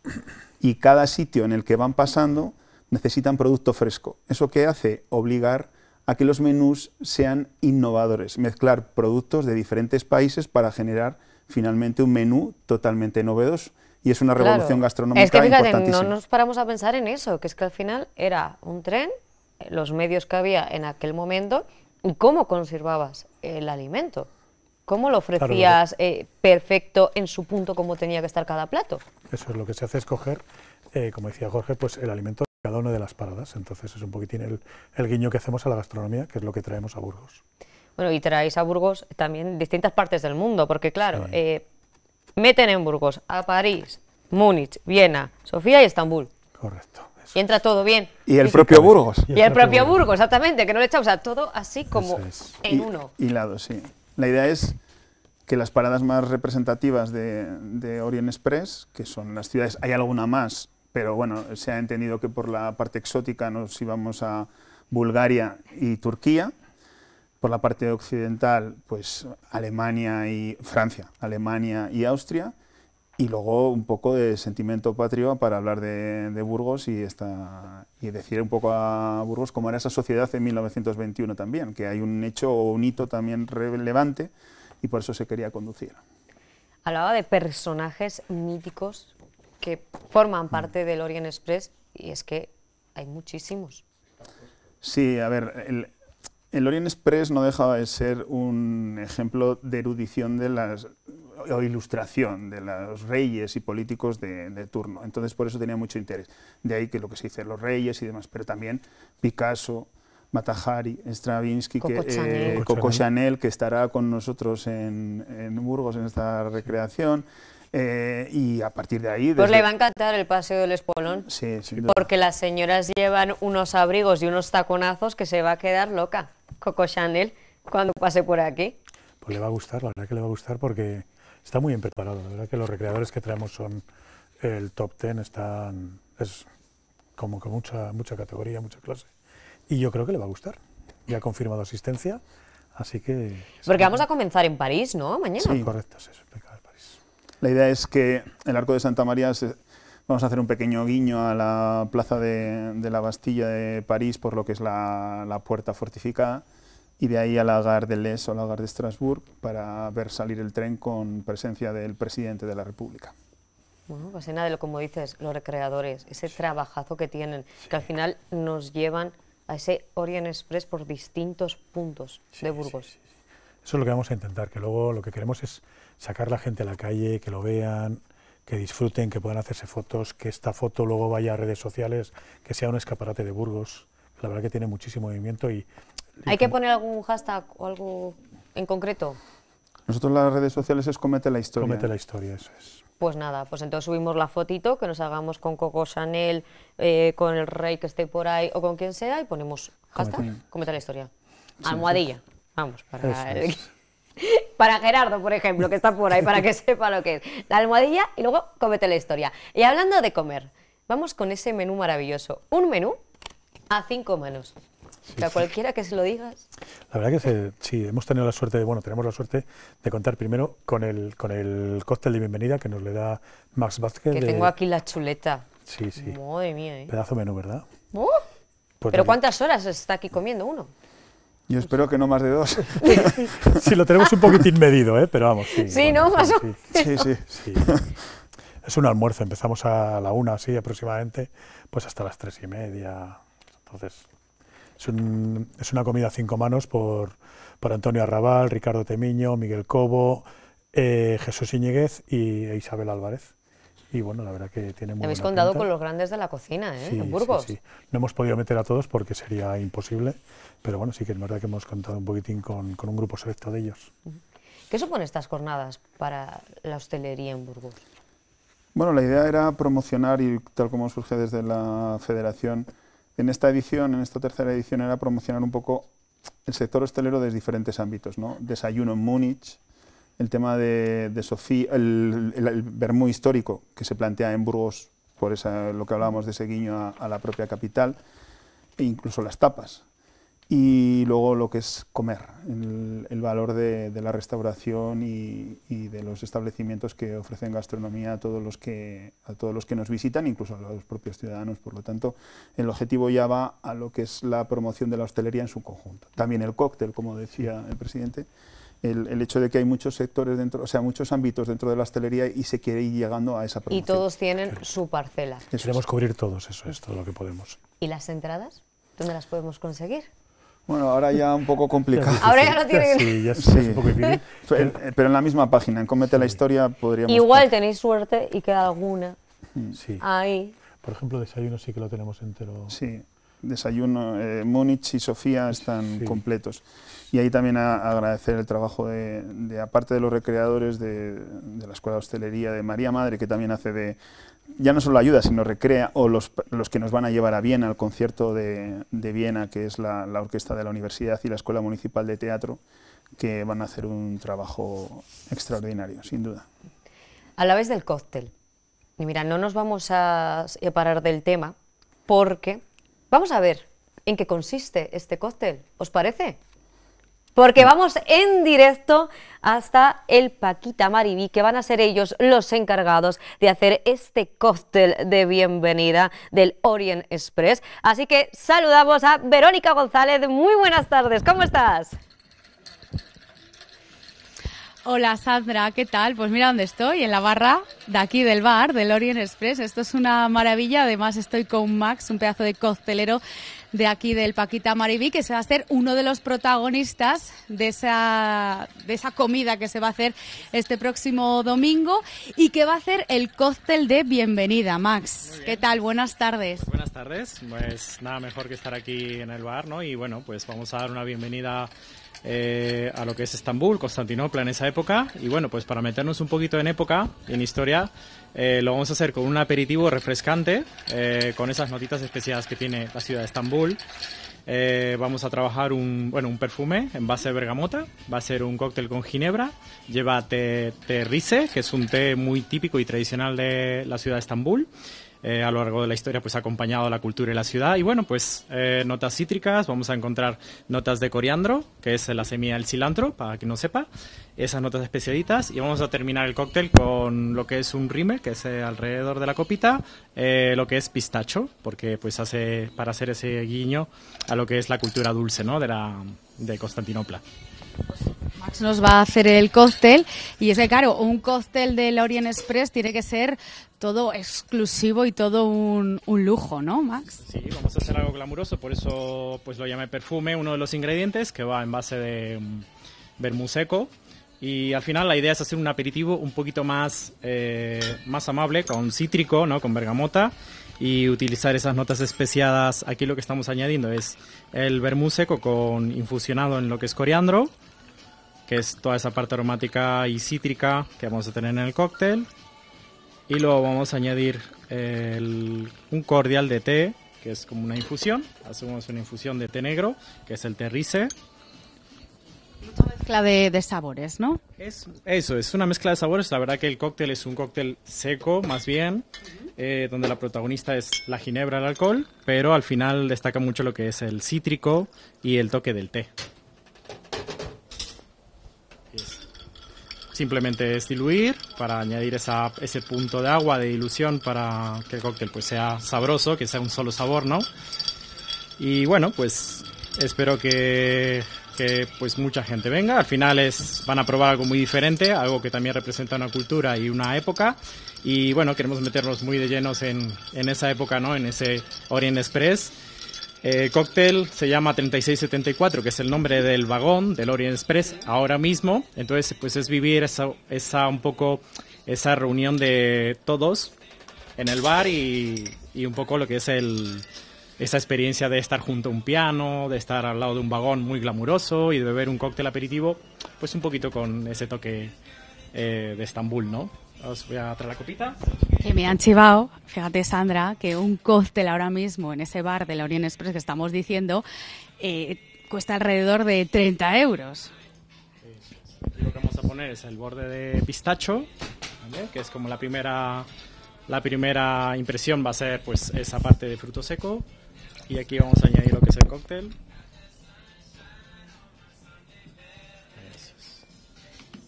Y cada sitio en el que van pasando necesitan producto fresco. ¿Eso que hace? Obligar a que los menús sean innovadores, mezclar productos de diferentes países para generar finalmente un menú totalmente novedoso. Y es una revolución gastronómica es que, No nos paramos a pensar en eso, que es que al final era un tren, los medios que había en aquel momento y cómo conservabas el alimento. ¿Cómo lo ofrecías eh, perfecto en su punto como tenía que estar cada plato? Eso es lo que se hace, es coger, eh, como decía Jorge, pues el alimento de cada una de las paradas. Entonces es un poquitín el guiño que hacemos a la gastronomía, que es lo que traemos a Burgos. Bueno, y traéis a Burgos también distintas partes del mundo, porque claro, eh, meten en Burgos a París, Múnich, Viena, Sofía y Estambul. Correcto. Y entra todo bien. Y el propio Burgos. Y el, propio, Burgos, exactamente, que no le echamos, a todo así como en y, uno. Hilado, sí. La idea es que las paradas más representativas de, de Orient Express, que son las ciudades, hay alguna más, pero bueno, se ha entendido que por la parte exótica nos íbamos a Bulgaria y Turquía, por la parte occidental, pues Alemania y Francia, Alemania y Austria, y luego un poco de sentimiento patrio para hablar de, Burgos y, esta, y decir un poco a Burgos cómo era esa sociedad en 1921 también, que hay un hecho o un hito también relevante y por eso se quería conducir. Hablaba de personajes míticos que forman parte del Orient Express y es que hay muchísimos. Sí, a ver, el, el Orient Express no dejaba de ser un ejemplo de erudición de o ilustración de los reyes y políticos de, turno. Entonces, por eso tenía mucho interés. De ahí que lo que se dice los reyes y demás, pero también Picasso, Matajari, Stravinsky, Coco, eh, Chanel. que estará con nosotros en, Burgos en esta recreación. Eh, y a partir de ahí... Pues le va a encantar el Paseo del Espolón, porque las señoras llevan unos abrigos y unos taconazos que se va a quedar loca. Coco Chanel cuando pase por aquí. Pues le va a gustar, la verdad que le va a gustar porque está muy bien preparado. La verdad que los recreadores que traemos son el top ten, están, es como que mucha, mucha categoría, mucha clase. Y yo creo que le va a gustar. Ya ha confirmado asistencia, así que... Porque vamos a comenzar en París, ¿no? Mañana. Sí, correcto, sí, se París. La idea es que el Arco de Santa María se, Vamos a hacer un pequeño guiño a la plaza de, la Bastilla de París, por lo que es la, puerta fortificada, y de ahí a la Gare de Les o la Gare de Strasbourg para ver salir el tren con presencia del presidente de la República. Bueno, pues nada de como dices, los recreadores, ese trabajazo que tienen, que al final nos llevan a ese Orient Express por distintos puntos de Burgos. Eso es lo que vamos a intentar, que luego lo que queremos es sacar la gente a la calle, que lo vean, que disfruten, que puedan hacerse fotos, que esta foto luego vaya a redes sociales, que sea un escaparate de Burgos. La verdad que tiene muchísimo movimiento y... ¿Hay que poner algún hashtag o algo en concreto? Nosotros las redes sociales es comete la historia. Comete la historia, eso es. Pues nada, pues entonces subimos la fotito, que nos hagamos con Coco Chanel, eh, con el rey que esté por ahí o con quien sea y ponemos hashtag, comete, la historia. Almohadilla, vamos, para... <laughs> <laughs> Para Gerardo, por ejemplo, que está por ahí, para que <laughs> sepa lo que es. La almohadilla y luego cómete la historia. Y hablando de comer, vamos con ese menú maravilloso. Un menú a cinco manos. Sí, cualquiera que se lo digas. La verdad que se, sí, hemos tenido la suerte, de, bueno, tenemos la suerte de contar primero con el, con el cóctel de bienvenida que nos le da Max Vázquez. Que tengo aquí la chuleta. Sí, sí. Madre mía, ¿eh? Pedazo menú, ¿verdad? Uh. Pues ¿Pero cuántas horas está aquí comiendo uno? Yo espero que no más de dos. Si <laughs> lo tenemos un poquitín medido, ¿eh? pero vamos. Sí, ¿no? Más sí, sí, sí, Es un almuerzo, empezamos a la una, así aproximadamente, pues hasta las tres y media. Entonces, es, una comida a cinco manos por, Antonio Arrabal, Ricardo Temiño, Miguel Cobo, eh, Jesús Iñiguez y Isabel Álvarez y bueno, la verdad que tiene muy Habéis contado con los grandes de la cocina, ¿eh? en Burgos. Sí, sí. No hemos podido meter a todos porque sería imposible, pero bueno, sí que es verdad que hemos contado un poquitín con, con un grupo selecto de ellos. ¿Qué supone estas jornadas para la hostelería en Burgos? Bueno, la idea era promocionar, y tal como surge desde la federación, en esta edición, en esta tercera edición, era promocionar un poco el sector hostelero desde diferentes ámbitos. ¿no? Desayuno en Múnich, el tema de, Sofía, el, el, histórico que se plantea en Burgos, por esa, lo que hablábamos de ese guiño a, la propia capital, e incluso las tapas. Y luego lo que es comer, el, valor de, la restauración y, y, de los establecimientos que ofrecen gastronomía a todos, los que, a todos los que nos visitan, incluso a los propios ciudadanos. Por lo tanto, el objetivo ya va a lo que es la promoción de la hostelería en su conjunto. También el cóctel, como decía el presidente el, hecho de que hay muchos sectores dentro, o sea, muchos ámbitos dentro de la hostelería y se quiere ir llegando a esa promoción. Y todos tienen su parcela. necesitamos Queremos cubrir todos, eso es todo lo que podemos. ¿Y las entradas? ¿Dónde las podemos conseguir? Bueno, ahora ya un poco complicado. ahora ya no tienen. Sí, ya <laughs> es un <laughs> eh, Pero, en la misma página, en Cómete la Historia podríamos. Igual tenéis suerte y queda alguna. Mm. Sí. Ahí. Por ejemplo, desayuno sí que lo tenemos entero. Sí. Desayuno, eh, Múnich y Sofía están completos. Y ahí también agradecer el trabajo de, aparte de los recreadores de, la Escuela de Hostelería de María Madre, que también hace de, ya no solo ayuda, sino recrea, o los, que nos van a llevar a Viena, al concierto de, Viena, que es la, orquesta de la universidad y la Escuela Municipal de Teatro, que van a hacer un trabajo extraordinario, sin duda. A la vez del cóctel. Y mira, no nos vamos a separar del tema porque Vamos a ver en qué consiste este cóctel, ¿os parece? Porque vamos en directo hasta el Paquita Maribí, que van a ser ellos los encargados de hacer este cóctel de bienvenida del Orient Express. Así que saludamos a Verónica González. Muy buenas tardes, ¿cómo estás? Hola Sandra, ¿qué tal? Pues mira dónde estoy, en la barra de aquí del bar, del Orient Express. Esto es una maravilla. Además estoy con Max, un pedazo de coctelero de aquí del Paquita Maribí, que se va a ser uno de los protagonistas de esa, de esa comida que se va a hacer este próximo domingo y que va a hacer el cóctel de bienvenida. Max, ¿qué tal? Buenas tardes. buenas tardes. Pues nada mejor que estar aquí en el bar, ¿no? Y bueno, pues vamos a dar una bienvenida eh, a lo que es Estambul, Constantinopla en esa época. Y bueno, pues para meternos un poquito en época, en historia, eh, lo vamos a hacer con un aperitivo refrescante, eh, con esas notitas especiales que tiene la ciudad de Estambul. vamos a trabajar un, bueno, un perfume en base de bergamota. Va a ser un cóctel con ginebra. Lleva té, té rice, que es un té muy típico y tradicional de la ciudad de Estambul. Eh, a lo largo de la historia pues ha acompañado la cultura y la ciudad. Y bueno, pues eh, notas cítricas, vamos a encontrar notas de coriandro, que es la semilla del cilantro, para que no sepa, esas notas especialitas. Y vamos a terminar el cóctel con lo que es un rime que es eh, alrededor de la copita, lo que es pistacho, porque pues hace para hacer ese guiño a lo que es la cultura dulce, ¿no? De, la, de Constantinopla. Pues, Max nos va a hacer el cóctel y es que claro, un cóctel del Orient Express tiene que ser todo exclusivo y todo un, lujo, ¿no, Max? Sí, vamos a hacer algo glamuroso, por eso pues lo llamé perfume, uno de los ingredientes que va en base de mm, vermú seco. Y al final la idea es hacer un aperitivo un poquito más, eh, más amable, con cítrico, ¿no? con bergamota, y utilizar esas notas especiadas. Aquí lo que estamos añadiendo es el vermú seco con, infusionado en lo que es coriandro, que es toda esa parte aromática y cítrica que vamos a tener en el cóctel. Y luego vamos a añadir eh, un cordial de té, que es como una infusión. Hacemos una infusión de té negro, que es el terrice. Mucha mezcla de, sabores, ¿no? eso, es una mezcla de sabores. La verdad que el cóctel es un cóctel seco, más bien, eh, donde la protagonista es la ginebra, el alcohol, pero al final destaca mucho lo que es el cítrico y el toque del té. Simplemente es diluir para añadir ese punto de agua de ilusión para que el cóctel pues sea sabroso, que sea un solo sabor, ¿no? Y bueno, pues espero que, pues mucha gente venga. Al final van a probar algo muy diferente, algo que también representa una cultura y una época. Y bueno, queremos meternos muy de llenos en, en esa época, ¿no? En ese Orient Express eh, cóctel se llama 3674, que es el nombre del vagón del Orient Express ahora mismo. Entonces, pues es vivir esa, un poco esa reunión de todos en el bar y, un poco lo que es el, esa experiencia de estar junto a un piano, de estar al lado de un vagón muy glamuroso y de beber un cóctel aperitivo, pues un poquito con ese toque eh, de Estambul, ¿no? Os voy a traer la copita. Que me han chivado, fíjate Sandra, que un cóctel ahora mismo en ese bar de la Unión Express que estamos diciendo eh, cuesta alrededor de 30 euros. Lo que vamos a poner es el borde de pistacho, que es como la primera, la primera impresión va a ser pues esa parte de fruto seco. Y aquí vamos a añadir lo que es el cóctel,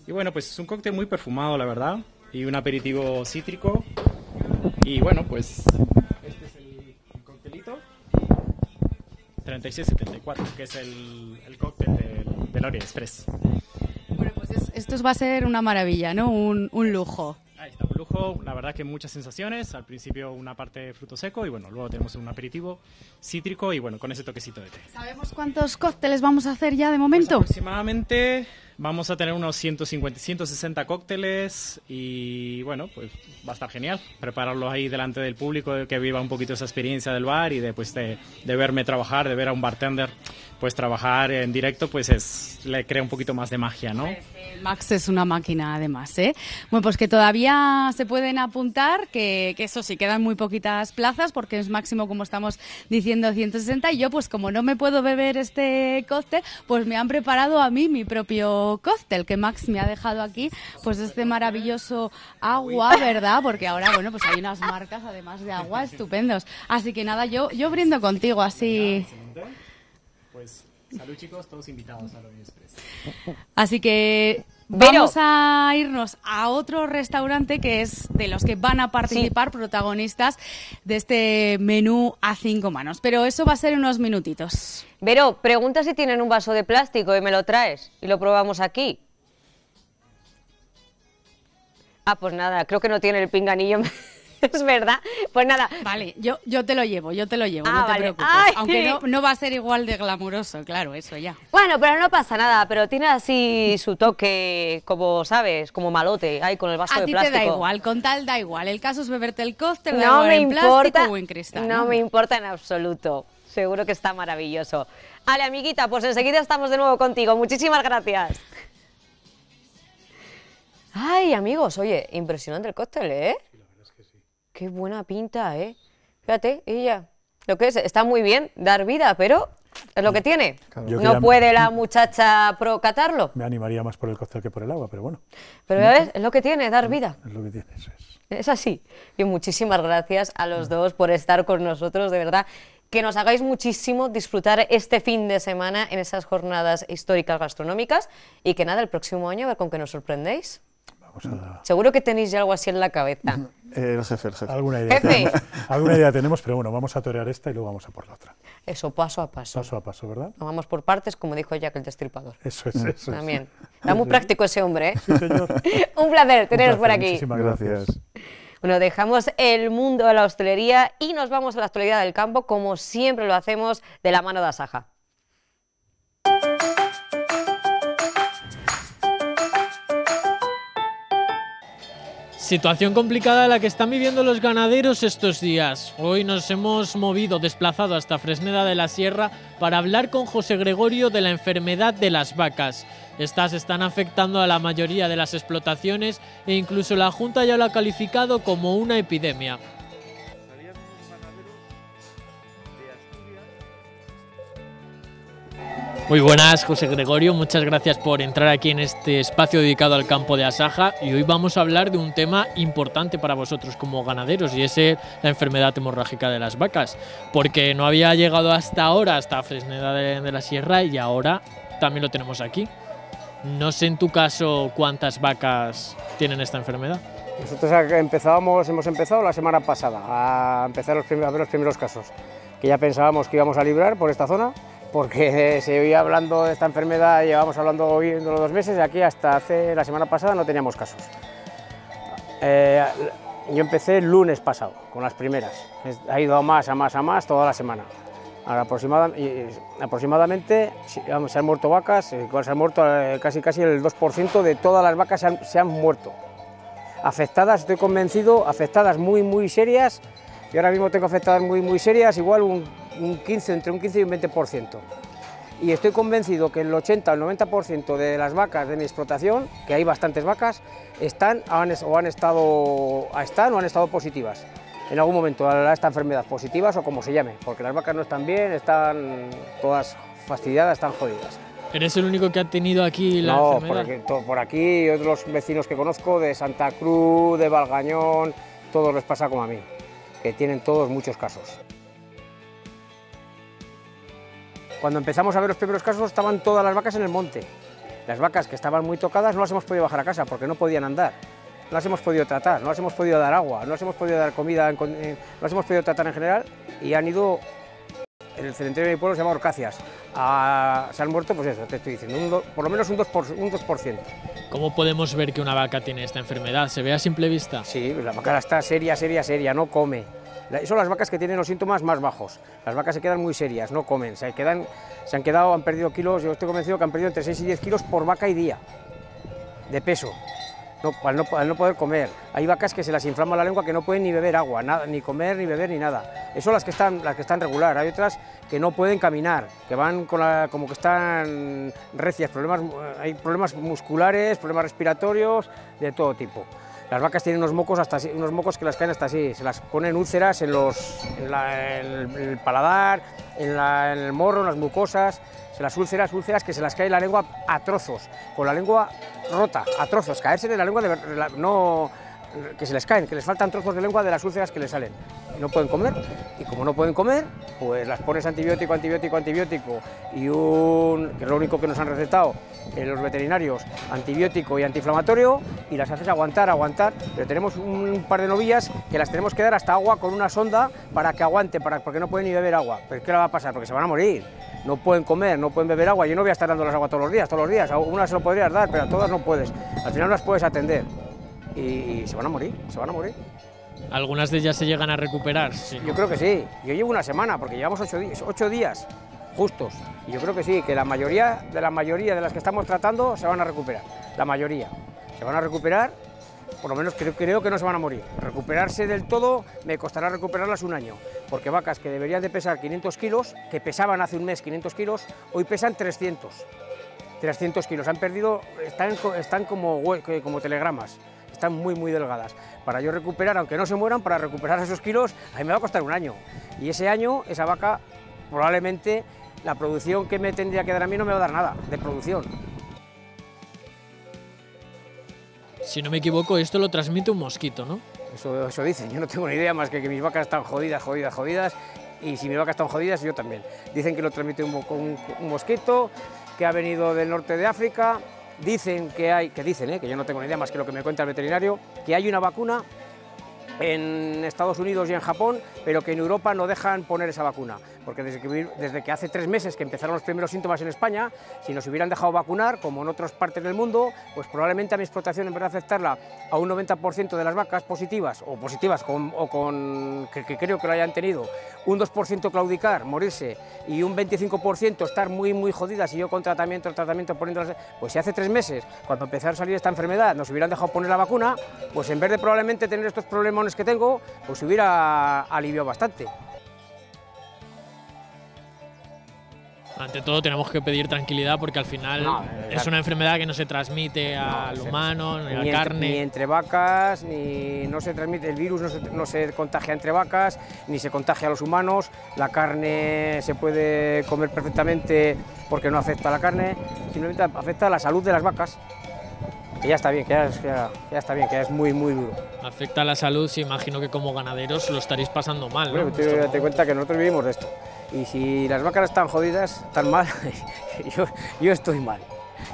Y bueno, pues es un cóctel muy perfumado, la verdad y un aperitivo cítrico. Y bueno, pues este es el, cóctelito 3674, que es el, cóctel del, del Express. Bueno, pues esto va a ser una maravilla, ¿no? Un, un lujo. Ahí está, un lujo, la verdad que muchas sensaciones. Al principio una parte de fruto seco y bueno, luego tenemos un aperitivo cítrico y bueno, con ese toquecito de té. ¿Sabemos cuántos cócteles vamos a hacer ya de momento? Pues aproximadamente Vamos a tener unos 150, 160 cócteles y bueno, pues va a estar genial prepararlos ahí delante del público, que viva un poquito esa experiencia del bar y de, pues, de verme trabajar, de ver a un bartender pues trabajar en directo pues es le crea un poquito más de magia, ¿no? Pues, eh, Max es una máquina además, ¿eh? Bueno, pues que todavía se pueden apuntar, que, que eso sí, quedan muy poquitas plazas porque es máximo, como estamos diciendo, 160 y yo pues como no me puedo beber este cóctel, pues me han preparado a mí mi propio cóctel que Max me ha dejado aquí, pues este maravilloso agua, ¿verdad? Porque ahora, bueno, pues hay unas marcas además de agua <laughs> estupendos. Así que nada, yo, yo brindo contigo así pues salud chicos, todos invitados a lo Express. Así que Vamos a irnos a otro restaurante que es de los que van a participar protagonistas de este menú a cinco manos. Pero eso va a ser unos minutitos. Vero, pregunta si tienen un vaso de plástico y me lo traes y lo probamos aquí. Ah, pues nada, creo que no tiene el pinganillo. <laughs> es verdad, pues nada. Vale, yo, yo te lo llevo, yo te lo llevo, ah, no te preocupes. Aunque no, va a ser igual de glamuroso, claro, eso ya. Bueno, pero no pasa nada, pero tiene así su toque, como sabes, como malote, ahí con el vaso de plástico. A ti te da igual, con tal da igual. El caso es beberte el cóctel, no me importa, No, me importa en absoluto. Seguro que está maravilloso. Ale, amiguita, pues enseguida estamos de nuevo contigo. Muchísimas gracias. Ay, amigos, oye, impresionante el cóctel, ¿eh? Qué buena pinta, ¿eh? Fíjate, ella, lo que es, está muy bien dar vida, pero es lo que tiene. No puede la muchacha procatarlo. Me animaría más por el cóctel que por el agua, pero bueno. Pero ya es lo que tiene, dar vida. Es lo que tiene, eso es. Es así. Y muchísimas gracias a los dos por estar con nosotros, de verdad. Que nos hagáis muchísimo disfrutar este fin de semana en esas jornadas históricas gastronómicas y que nada, el próximo año a ver con qué nos sorprendéis. Seguro que tenéis ya algo así en la cabeza. <laughs> Eh, no sé, el Alguna idea, Tenemos, alguna idea tenemos, pero bueno, vamos a torear esta y luego vamos a por la otra. Eso, paso a paso. Paso a paso, ¿verdad? vamos por partes, como dijo Jack el Destripador. Eso es, eso También. Es. Está muy práctico ese hombre, ¿eh? <laughs> Un placer teneros por aquí. Muchísimas gracias. Bueno, dejamos el mundo de la hostelería y nos vamos a la actualidad del campo, como siempre lo hacemos, de la mano de Asaja. Situación complicada la que están viviendo los ganaderos estos días. Hoy nos hemos movido, desplazado hasta Fresneda de la Sierra para hablar con José Gregorio de la enfermedad de las vacas. Estas están afectando a la mayoría de las explotaciones e incluso la Junta ya lo ha calificado como una epidemia. Muy buenas, José Gregorio. Muchas gracias por entrar aquí en este espacio dedicado al campo de Asaja. Y hoy vamos a hablar de un tema importante para vosotros como ganaderos y es la enfermedad hemorrágica de las vacas. Porque no había llegado hasta ahora, hasta Fresneda de, la Sierra, y ahora también lo tenemos aquí. No sé en tu caso cuántas vacas tienen esta enfermedad. Nosotros empezábamos, hemos empezado la semana pasada a empezar a ver los primeros casos, que ya pensábamos que íbamos a librar por esta zona porque <laughs> se oía hablando de esta enfermedad, llevamos hablando hoy de los dos meses, y aquí hasta hace la semana pasada no teníamos casos. Eh, yo empecé el lunes pasado con las primeras, ha ido a más, a más, a más toda la semana. aproximadamente, se han muerto vacas, eh, eh, casi casi el 2% de todas las vacas se han muerto. Afectadas, estoy convencido, afectadas muy, muy serias, y ahora mismo tengo afectadas muy, muy serias, igual un, 15, entre un 15 y un 20%. Y estoy convencido que el 80 o el 90% de las vacas de mi explotación, que hay bastantes vacas, están o han estado, han estado positivas en algún momento a esta enfermedad, positivas o como se llame, porque las vacas no están bien, están todas fastidiadas, están jodidas. ¿Eres el único que ha tenido aquí la enfermedad? No, por, aquí, otros vecinos que conozco de Santa Cruz, de Valgañón, todos les pasa como a mí que tienen todos muchos casos. Cuando empezamos a ver los primeros casos estaban todas las vacas en el monte. Las vacas que estaban muy tocadas no las hemos podido bajar a casa porque no podían andar. No las hemos podido tratar, no las hemos podido dar agua, no las hemos podido dar comida, eh, no las hemos podido tratar en general y han ido, en el cementerio de mi pueblo se llama Orcacias, ah, se han muerto, pues eso, te estoy diciendo, por lo menos un Un 2%. ¿Cómo podemos ver que una vaca tiene esta enfermedad? ¿Se ve a simple vista? Sí, la vaca está seria, seria, seria, no come. Son las vacas que tienen los síntomas más bajos. Las vacas se quedan muy serias, no comen, se, quedan, se han quedado, han perdido kilos, yo estoy convencido que han perdido entre 6 y 10 kilos por vaca y día de peso no, al, no, poder comer. Hay vacas que se las inflama la lengua que no pueden ni beber agua, nada, ni comer, ni beber, ni nada. Eso son las que están, las que están regular. Hay otras que no pueden caminar, que van con la, como que están recias, problemas, hay problemas musculares, problemas respiratorios, de todo tipo. Las vacas tienen unos mocos, hasta unos mocos que las caen hasta así, se las ponen úlceras en, los, en, el paladar, en, la, en, el morro, en las mucosas, se las úlceras, úlceras que se las cae la lengua a trozos, con la lengua rota, a trozos, caerse en la lengua de, verdad, no que se les caen, que les faltan trozos de lengua de las úlceras que les salen. no pueden comer. Y como no pueden comer, pues las pones antibiótico, antibiótico, antibiótico y un, que es lo único que nos han recetado eh, los veterinarios, antibiótico y antiinflamatorio, y las haces aguantar, aguantar. Pero tenemos un par de novillas que las tenemos que dar hasta agua con una sonda para que aguante, para, porque no pueden ni beber agua. ¿Pero qué le va a pasar? Porque se van a morir. No pueden comer, no pueden beber agua. Yo no voy a estar las agua todos los días, todos los días. A se lo podrías dar, pero a todas no puedes. Al final no las puedes atender y se van a morir, se van a morir. ¿Algunas de ellas se llegan a recuperar? Sí. Yo creo que sí. Yo llevo una semana, porque llevamos ocho, ocho días justos. Y yo creo que sí, que la mayoría de la mayoría de las que estamos tratando se van a recuperar. La mayoría. Se van a recuperar, por lo menos creo, que no se van a morir. Recuperarse del todo me costará recuperarlas un año. Porque vacas que deberían de pesar 500 kilos, que pesaban hace un mes 500 kilos, hoy pesan 300. 300 kilos. Han perdido, están, están como, como telegramas están muy, muy delgadas. Para yo recuperar, aunque no se mueran, para recuperar esos kilos, a mí me va a costar un año. Y ese año, esa vaca, probablemente la producción que me tendría que dar a mí no me va a dar nada de producción. Si no me equivoco, esto lo transmite un mosquito, ¿no? Eso, dicen, yo no tengo ni idea más que que mis vacas están jodidas, jodidas, jodidas, y si mis vacas están jodidas, yo también. Dicen que lo transmite un mosquito que ha venido del norte de África, dicen que hay, que dicen, ¿eh? que yo no tengo ni idea más que lo que me cuenta el veterinario, que hay una vacuna en Estados Unidos y en Japón, pero que en Europa no dejan poner esa vacuna porque desde que, hace tres meses que empezaron los primeros síntomas en España, si nos hubieran dejado vacunar, como en otras partes del mundo, pues probablemente a mi explotación, en vez de aceptarla... a un 90% de las vacas positivas, o positivas, o con que, creo que lo hayan tenido, un 2% claudicar, morirse, y un 25% estar muy, muy jodidas, y yo con tratamiento, tratamiento poniéndolas... Pues si hace tres meses, cuando empezaron a salir esta enfermedad, nos hubieran dejado poner la vacuna, pues en vez de probablemente tener estos problemones que tengo, pues hubiera aliviado bastante. Ante todo tenemos que pedir tranquilidad porque al final es una enfermedad que no se transmite al humano, ni, a la carne. Ni entre vacas, ni no se transmite, el virus no se, contagia entre vacas, ni se contagia a los humanos, la carne se puede comer perfectamente porque no afecta a la carne, simplemente afecta a la salud de las vacas. y ya está bien, que ya, está bien, que es muy, muy duro. Afecta a la salud, si imagino que como ganaderos lo estaréis pasando mal. Bueno, te, te cuenta que nosotros vivimos de esto. Y si las vacas están jodidas, están mal, <laughs> yo, estoy mal.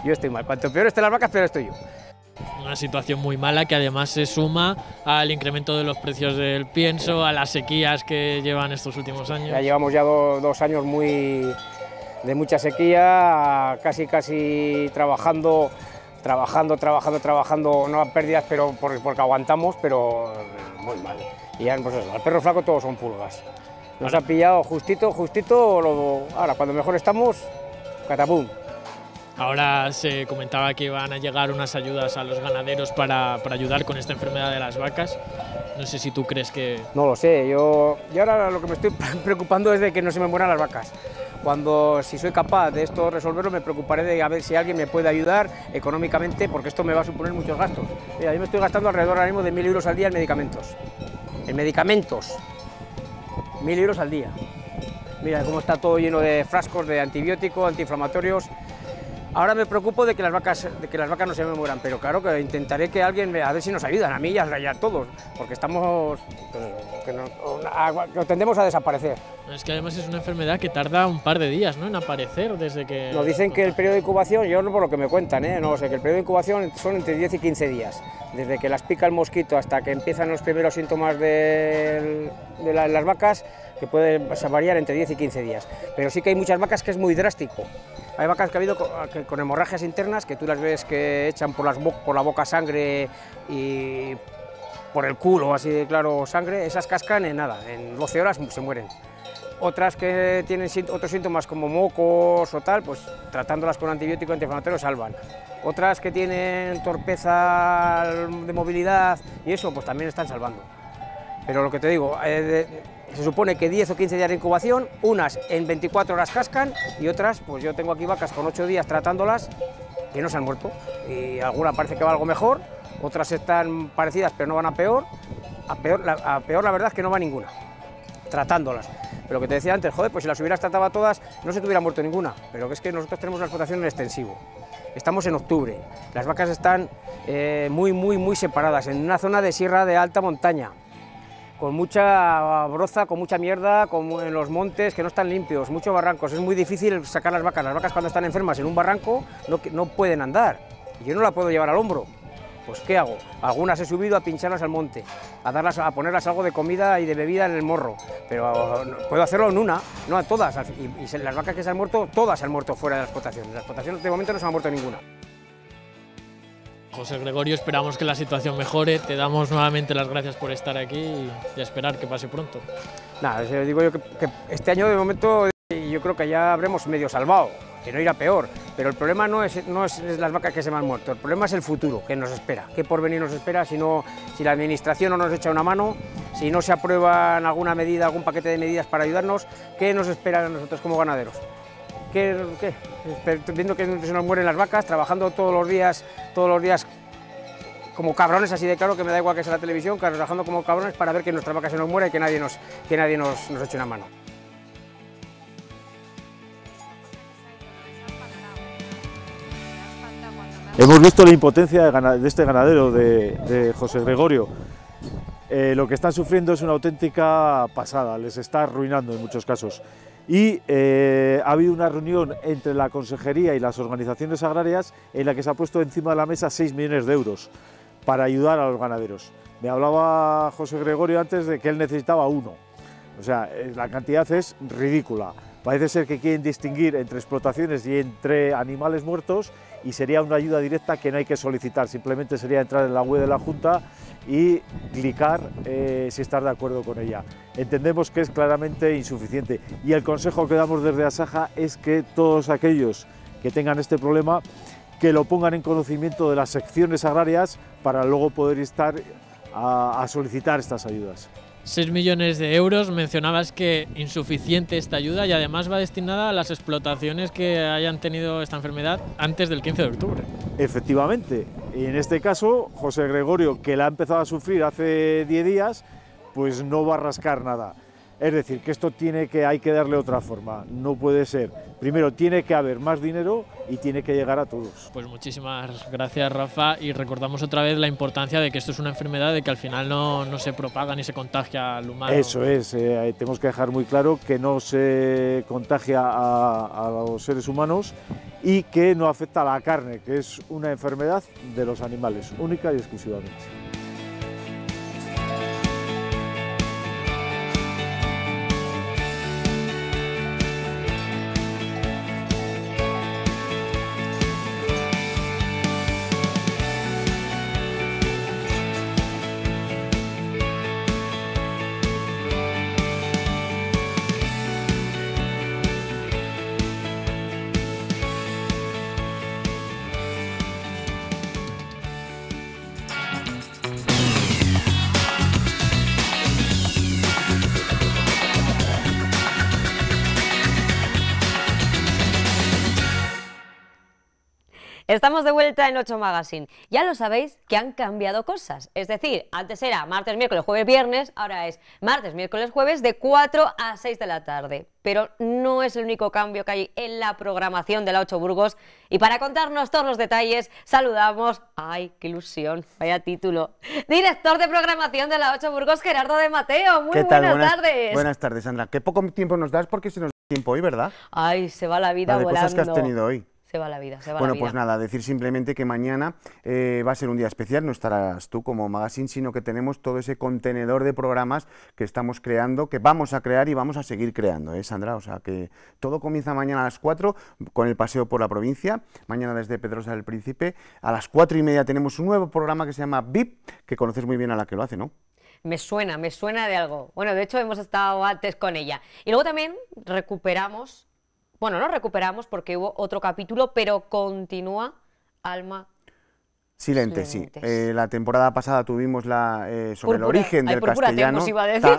Yo estoy mal. Cuanto peor estén las vacas, peor estoy yo una situación muy mala que además se suma al incremento de los precios del pienso, a las sequías que llevan estos últimos años. Ya llevamos ya dos años muy de mucha sequía, casi casi trabajando, trabajando, trabajando, trabajando, no pérdidas, pero porque, aguantamos, pero muy mal. Y ya, pues al perro flaco todos son pulgas. Nos ha pillado justito, justito. Lo, ahora, cuando mejor estamos, catapum. Ahora se comentaba que van a llegar unas ayudas a los ganaderos para, para, ayudar con esta enfermedad de las vacas. No sé si tú crees que... No lo sé, yo, yo ahora lo que me estoy <laughs> preocupando es de que no se me mueran las vacas. Cuando, si soy capaz de esto resolverlo, me preocuparé de a ver si alguien me puede ayudar económicamente, porque esto me va a suponer muchos gastos. Mira, yo me estoy gastando alrededor ahora de mil euros al día en medicamentos. En medicamentos mil euros al día. Mira cómo está todo lleno de frascos de antibióticos, antiinflamatorios Ahora me preocupo de que las vacas, de que las vacas no se me mueran, pero claro que intentaré que alguien, a ver si nos ayudan, a mí y a, todos, porque estamos, que, nos, tendemos a desaparecer. Es que además es una enfermedad que tarda un par de días, ¿no? En aparecer desde que... Nos dicen que el periodo de incubación, yo no por lo que me cuentan, ¿eh? No sé, que el periodo de incubación son entre 10 y 15 días, desde que las pica el mosquito hasta que empiezan los primeros síntomas de, las vacas, que puede variar entre 10 y 15 días. Pero sí que hay muchas vacas que es muy drástico. Hay vacas que ha habido ah, con, hemorragias internas que tú las ves que echan por, la boca sangre y por el culo, así de claro, sangre. Esas cascan en nada, en 12 horas se mueren. Otras que tienen otros síntomas como mocos o tal, pues tratándolas con antibiótico antiinflamatorio salvan. Otras que tienen torpeza de movilidad y eso, pues también están salvando. Pero lo que te digo, eh, se supone que 10 o 15 días de incubación, unas en 24 horas cascan y otras, pues yo tengo aquí vacas con 8 días tratándolas que no se han muerto. Y alguna parece que va algo mejor, otras están parecidas pero no van a peor. A peor, la, a peor la verdad es que no va ninguna, tratándolas. Pero lo que te decía antes, joder, pues si las hubieras tratado a todas no se te hubiera muerto ninguna. Pero es que nosotros tenemos una explotación en extensivo. Estamos en octubre, las vacas están eh, muy, muy, muy separadas, en una zona de sierra de alta montaña con mucha broza, con mucha mierda, como en los montes que no están limpios, muchos barrancos. Es muy difícil sacar las vacas. Las vacas cuando están enfermas en un barranco no, no pueden andar. Yo no la puedo llevar al hombro. Pues ¿qué hago? Algunas he subido a pincharlas al monte, a, darlas, a ponerlas algo de comida y de bebida en el morro. Pero puedo hacerlo en una, no a todas. Y, las vacas que se han muerto, todas se han muerto fuera de las ...en Las explotación de momento no se han muerto ninguna. José Gregorio, esperamos que la situación mejore. Te damos nuevamente las gracias por estar aquí y esperar que pase pronto. Nada, digo yo que, este año de momento yo creo que ya habremos medio salvado, que no irá peor. Pero el problema no es, no es las vacas que se me han muerto, el problema es el futuro que nos espera, qué porvenir nos espera si, no, si la administración no nos echa una mano, si no se aprueban alguna medida, algún paquete de medidas para ayudarnos, qué nos espera a nosotros como ganaderos. ¿qué, viendo que se nos mueren las vacas, trabajando todos los días, todos los días como cabrones, así de claro que me da igual que sea la televisión, trabajando como cabrones para ver que nuestra vaca se nos muera y que nadie nos, que nadie nos, eche una mano. Hemos visto la impotencia de este ganadero, de, José Gregorio. Eh, lo que están sufriendo es una auténtica pasada, les está arruinando en muchos casos y eh, ha habido una reunión entre la Consejería y las organizaciones agrarias en la que se ha puesto encima de la mesa 6 millones de euros para ayudar a los ganaderos. Me hablaba José Gregorio antes de que él necesitaba uno. O sea, eh, la cantidad es ridícula. Parece ser que quieren distinguir entre explotaciones y entre animales muertos y sería una ayuda directa que no hay que solicitar, simplemente sería entrar en la web de la Junta y clicar eh, si estar de acuerdo con ella. Entendemos que es claramente insuficiente y el consejo que damos desde Asaja es que todos aquellos que tengan este problema que lo pongan en conocimiento de las secciones agrarias para luego poder estar a solicitar estas ayudas. 6 millones de euros. Mencionabas que insuficiente esta ayuda y además va destinada a las explotaciones que hayan tenido esta enfermedad antes del 15 de octubre. Efectivamente. Y En este caso, José Gregorio, que la ha empezado a sufrir hace 10 días, pues no va a rascar nada. Es decir, que esto tiene que, hay que darle otra forma, no puede ser. Primero, tiene que haber más dinero y tiene que llegar a todos. Pues muchísimas gracias, Rafa, y recordamos otra vez la importancia de que esto es una enfermedad, de que al final no, se propaga ni se contagia al humano. Eso es, eh, eh, tenemos que dejar muy claro que no se contagia a los seres humanos y que no afecta a la carne, que es una enfermedad de los animales, única y exclusivamente. Estamos de vuelta en 8 Magazine. Ya lo sabéis que han cambiado cosas. Es decir, antes era martes, miércoles, jueves, viernes, ahora es martes, miércoles, jueves de 4 a 6 de la tarde. Pero no es el único cambio que hay en la programación de la 8 Burgos. Y para contarnos todos los detalles, saludamos, ay, qué ilusión, vaya título, director de programación de la 8 Burgos, Gerardo de Mateo. Muy Buenas, tardes. Buenas tardes, Sandra. Qué poco tiempo nos das porque se nos da tiempo hoy, ¿verdad? Ay, se va la vida la de cosas que has tenido hoy se va la vida. Se va bueno, la pues vida. pues nada, decir simplemente que mañana eh, va a ser un día especial, no estarás tú como magazine, sino que tenemos todo ese contenedor de programas que estamos creando, que vamos a crear y vamos a seguir creando, ¿eh, Sandra? O sea, que todo comienza mañana a las 4 con el paseo por la provincia, mañana desde Pedrosa del Príncipe. A las 4 y media tenemos un nuevo programa que se llama VIP, que conoces muy bien a la que lo hace, ¿no? me suena, me suena de algo. Bueno, de hecho hemos estado antes con ella. Y luego también recuperamos bueno, nos recuperamos porque hubo otro capítulo, pero continúa Alma Silente, sí. Eh, la temporada pasada tuvimos la eh, sobre el origen del castellano.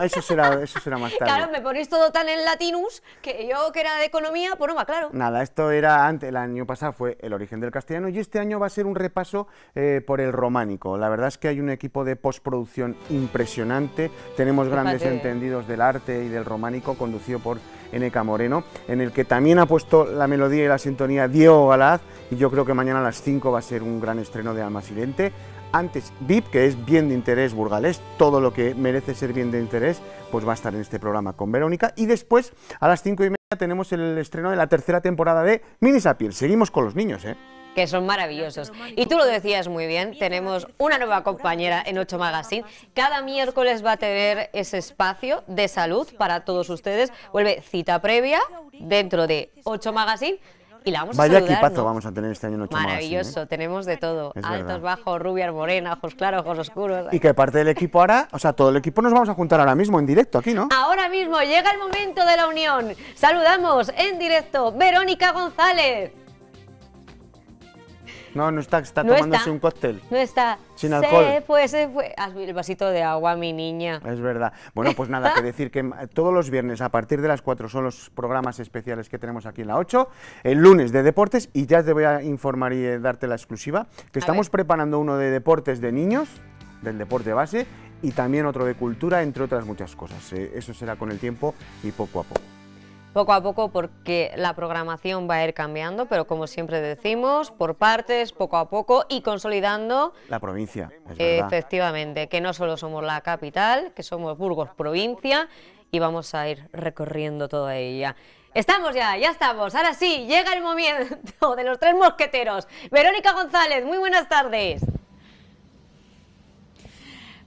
eso, será, más tarde. Claro, me ponéis todo tan en latinus que yo, que era de economía, pues no va claro. Nada, esto era antes, el año pasado fue el origen del castellano y este año va a ser un repaso eh, por el románico. La verdad es que hay un equipo de postproducción impresionante. Tenemos grandes entendidos del arte y del románico conducido por Eneca Moreno, en el que también ha puesto la melodía y la sintonía Diego Galaz, y yo creo que mañana a las 5 va a ser un gran estreno de Alma Silente. Antes VIP, que es bien de interés burgalés, todo lo que merece ser bien de interés, pues va a estar en este programa con Verónica. Y después, a las 5 y media, tenemos el estreno de la tercera temporada de Mini Seguimos con los niños, ¿eh? que son maravillosos. Y tú lo decías muy bien, tenemos una nueva compañera en 8 Magazine. Cada miércoles va a tener ese espacio de salud para todos ustedes. Vuelve cita previa dentro de 8 Magazine. Y la vamos a saludar, equipazo vamos a tener este año en Ocho ¿eh? Maravilloso, magazine, tenemos de todo. Altos, bajos, rubias, morenas, ojos claros, ojos oscuros. Y que parte del equipo ahora, o sea, todo el equipo nos vamos a juntar ahora mismo en directo aquí, ¿no? Ahora mismo llega el momento de la unión. Saludamos en directo Verónica González. No, no está, está tomándose un cóctel. No está. Sin alcohol. el vasito de agua, mi niña. Es verdad. Bueno, pues nada, que <laughs> decir que todos los viernes a partir de las 4 son los programas especiales que tenemos aquí en la 8. El lunes de deportes, y ya te voy a informar y eh, darte la exclusiva, que estamos preparando uno de deportes de niños, del deporte base, y también otro de cultura, entre otras muchas cosas. Eh, eso será con el tiempo y poco a poco poco a poco porque la programación va a ir cambiando, pero como siempre decimos, por partes, poco a poco y consolidando... La provincia, es Efectivamente, que no solo somos la capital, que somos Burgos provincia y vamos a ir recorriendo toda ella. Estamos ya, ya estamos. Ahora sí, llega el momento de los tres mosqueteros. Verónica González, muy buenas tardes.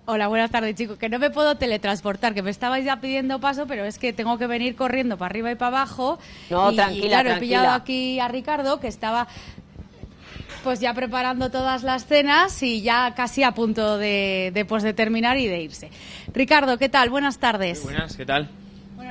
Hola, buenas tardes, chicos. Que no me puedo teletransportar, que me estabais ya pidiendo paso, pero es que tengo que venir corriendo para arriba y para abajo. No, y, tranquila. claro, he pillado aquí a Ricardo, que estaba pues ya preparando todas las cenas y ya casi a punto de, de pues, terminar y de irse. Ricardo, ¿qué tal? Buenas tardes. buenas, ¿qué tal?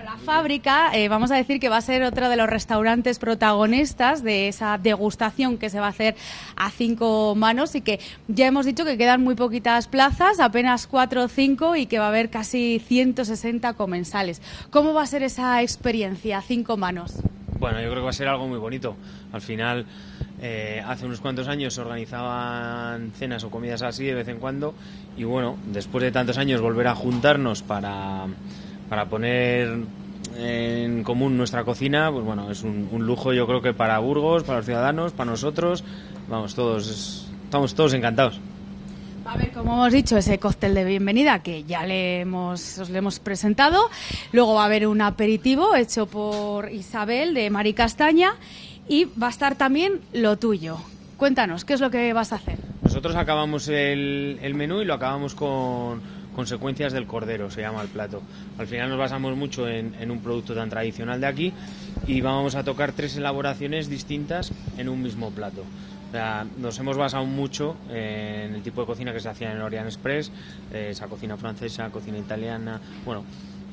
la fábrica, eh, vamos a decir que va a ser otro de los restaurantes protagonistas de esa degustación que se va a hacer a cinco manos y que ya hemos dicho que quedan muy poquitas plazas, apenas cuatro o cinco y que va a haber casi 160 comensales. ¿Cómo va a ser esa experiencia a cinco manos? Bueno, yo creo que va a ser algo muy bonito. Al final, eh, hace unos cuantos años se organizaban cenas o comidas así de vez en cuando y bueno, después de tantos años volver a juntarnos para para poner en común nuestra cocina, pues bueno, es un, lujo yo creo que para Burgos, para los ciudadanos, para nosotros, vamos, todos, estamos todos encantados. A ver, como hemos dicho, ese cóctel de bienvenida que ya le hemos, os le hemos presentado. Luego va a haber un aperitivo hecho por Isabel de Mari Castaña y va a estar también lo tuyo. Cuéntanos, ¿qué es lo que vas a hacer? Nosotros acabamos el menú y lo acabamos con, consecuencias del cordero, se llama el plato. Al final nos basamos mucho en, un producto tan tradicional de aquí y vamos a tocar tres elaboraciones distintas en un mismo plato. nos hemos basado mucho en el tipo de cocina que se hacía en el Orient Express, eh, esa cocina francesa, cocina italiana, bueno,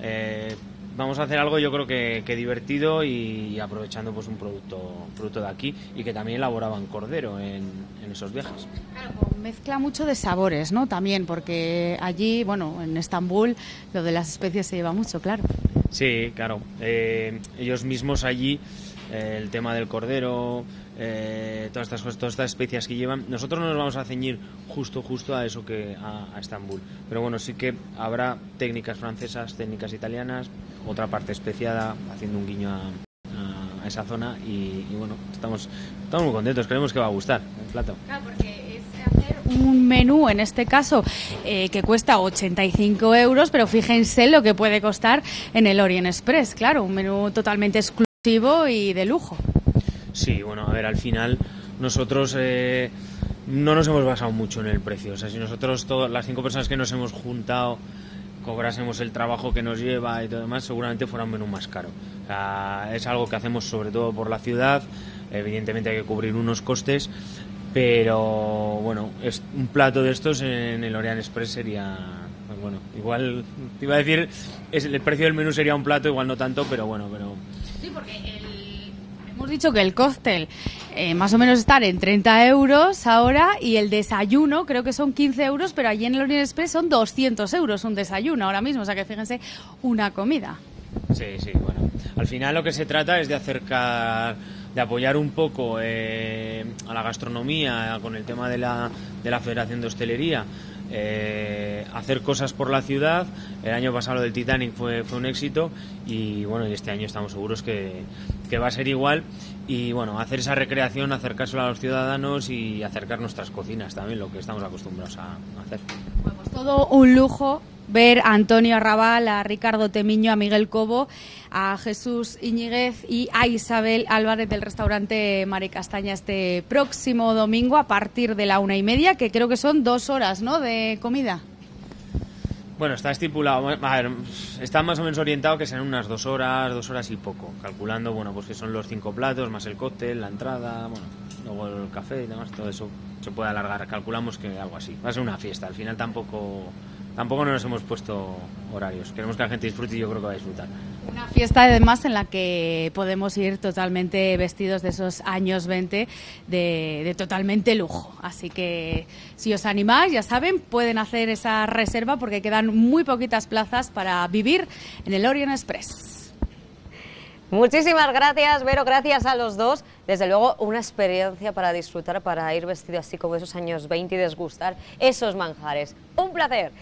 eh, vamos a hacer algo yo creo que, divertido y aprovechando pues un producto, producto de aquí y que también elaboraban cordero en, esos viajes. Pues, mezcla mucho de sabores, ¿no? También, porque allí, bueno, en Estambul lo de las especies se lleva mucho, claro. Sí, claro. Eh, ellos mismos allí, eh, el tema del cordero, eh, todas estas especias que llevan. Nosotros no nos vamos a ceñir justo, justo a eso que a, Estambul. Pero bueno, sí que habrá técnicas francesas, técnicas italianas, otra parte especiada, haciendo un guiño a, esa zona y, bueno, estamos, estamos muy contentos, creemos que va a gustar el plato. Claro, porque es hacer un menú, en este caso, eh, que cuesta 85 euros, pero fíjense lo que puede costar en el Orient Express, claro, un menú totalmente exclusivo y de lujo. Sí, bueno, a ver, al final nosotros eh, no nos hemos basado mucho en el precio. O sea, si nosotros, todas las cinco personas que nos hemos juntado, cobrásemos el trabajo que nos lleva y todo demás, seguramente fuera un menú más caro. O sea, es algo que hacemos sobre todo por la ciudad. Evidentemente hay que cubrir unos costes, pero bueno, es, un plato de estos en el Orient Express sería. Pues bueno, igual te iba a decir, es, el precio del menú sería un plato, igual no tanto, pero bueno, pero. Hemos dicho que el cóctel eh, más o menos estar en 30 euros ahora y el desayuno creo que son 15 euros, pero allí en el Orient Express son 200 euros un desayuno ahora mismo, o sea que fíjense, una comida. Sí, sí, bueno. Al final lo que se trata es de acercar de apoyar un poco eh, a la gastronomía con el tema de la, de la Federación de Hostelería eh, hacer cosas por la ciudad. El año pasado lo del Titanic fue, fue un éxito y bueno, este año estamos seguros que, que, va a ser igual. Y bueno, hacer esa recreación, acercársela a los ciudadanos y acercar nuestras cocinas también, lo que estamos acostumbrados a hacer. todo un lujo ver a Antonio Arrabal, a Ricardo Temiño, a Miguel Cobo, a Jesús Iñiguez y a Isabel Álvarez del restaurante Mare Castaña este próximo domingo a partir de la una y media, que creo que son dos horas ¿no? de comida. Bueno, está estipulado, está más o menos orientado que serán unas dos horas, dos horas y poco, calculando, bueno, pues que son los cinco platos, más el cóctel, la entrada, bueno, luego el café y demás, todo eso se puede alargar, calculamos que algo así. Va a ser una fiesta, al final tampoco tampoco nos hemos puesto horarios. Queremos que la gente disfrute y yo creo que va a disfrutar. Una fiesta además en la que podemos ir totalmente vestidos de esos años 20 de, totalmente lujo. Así que si os animáis, ya saben, pueden hacer esa reserva porque quedan muy poquitas plazas para vivir en el Orion Express. Muchísimas gracias, Vero, gracias a los dos. Desde luego, una experiencia para disfrutar, para ir vestido así como esos años 20 y desgustar esos manjares. Un placer.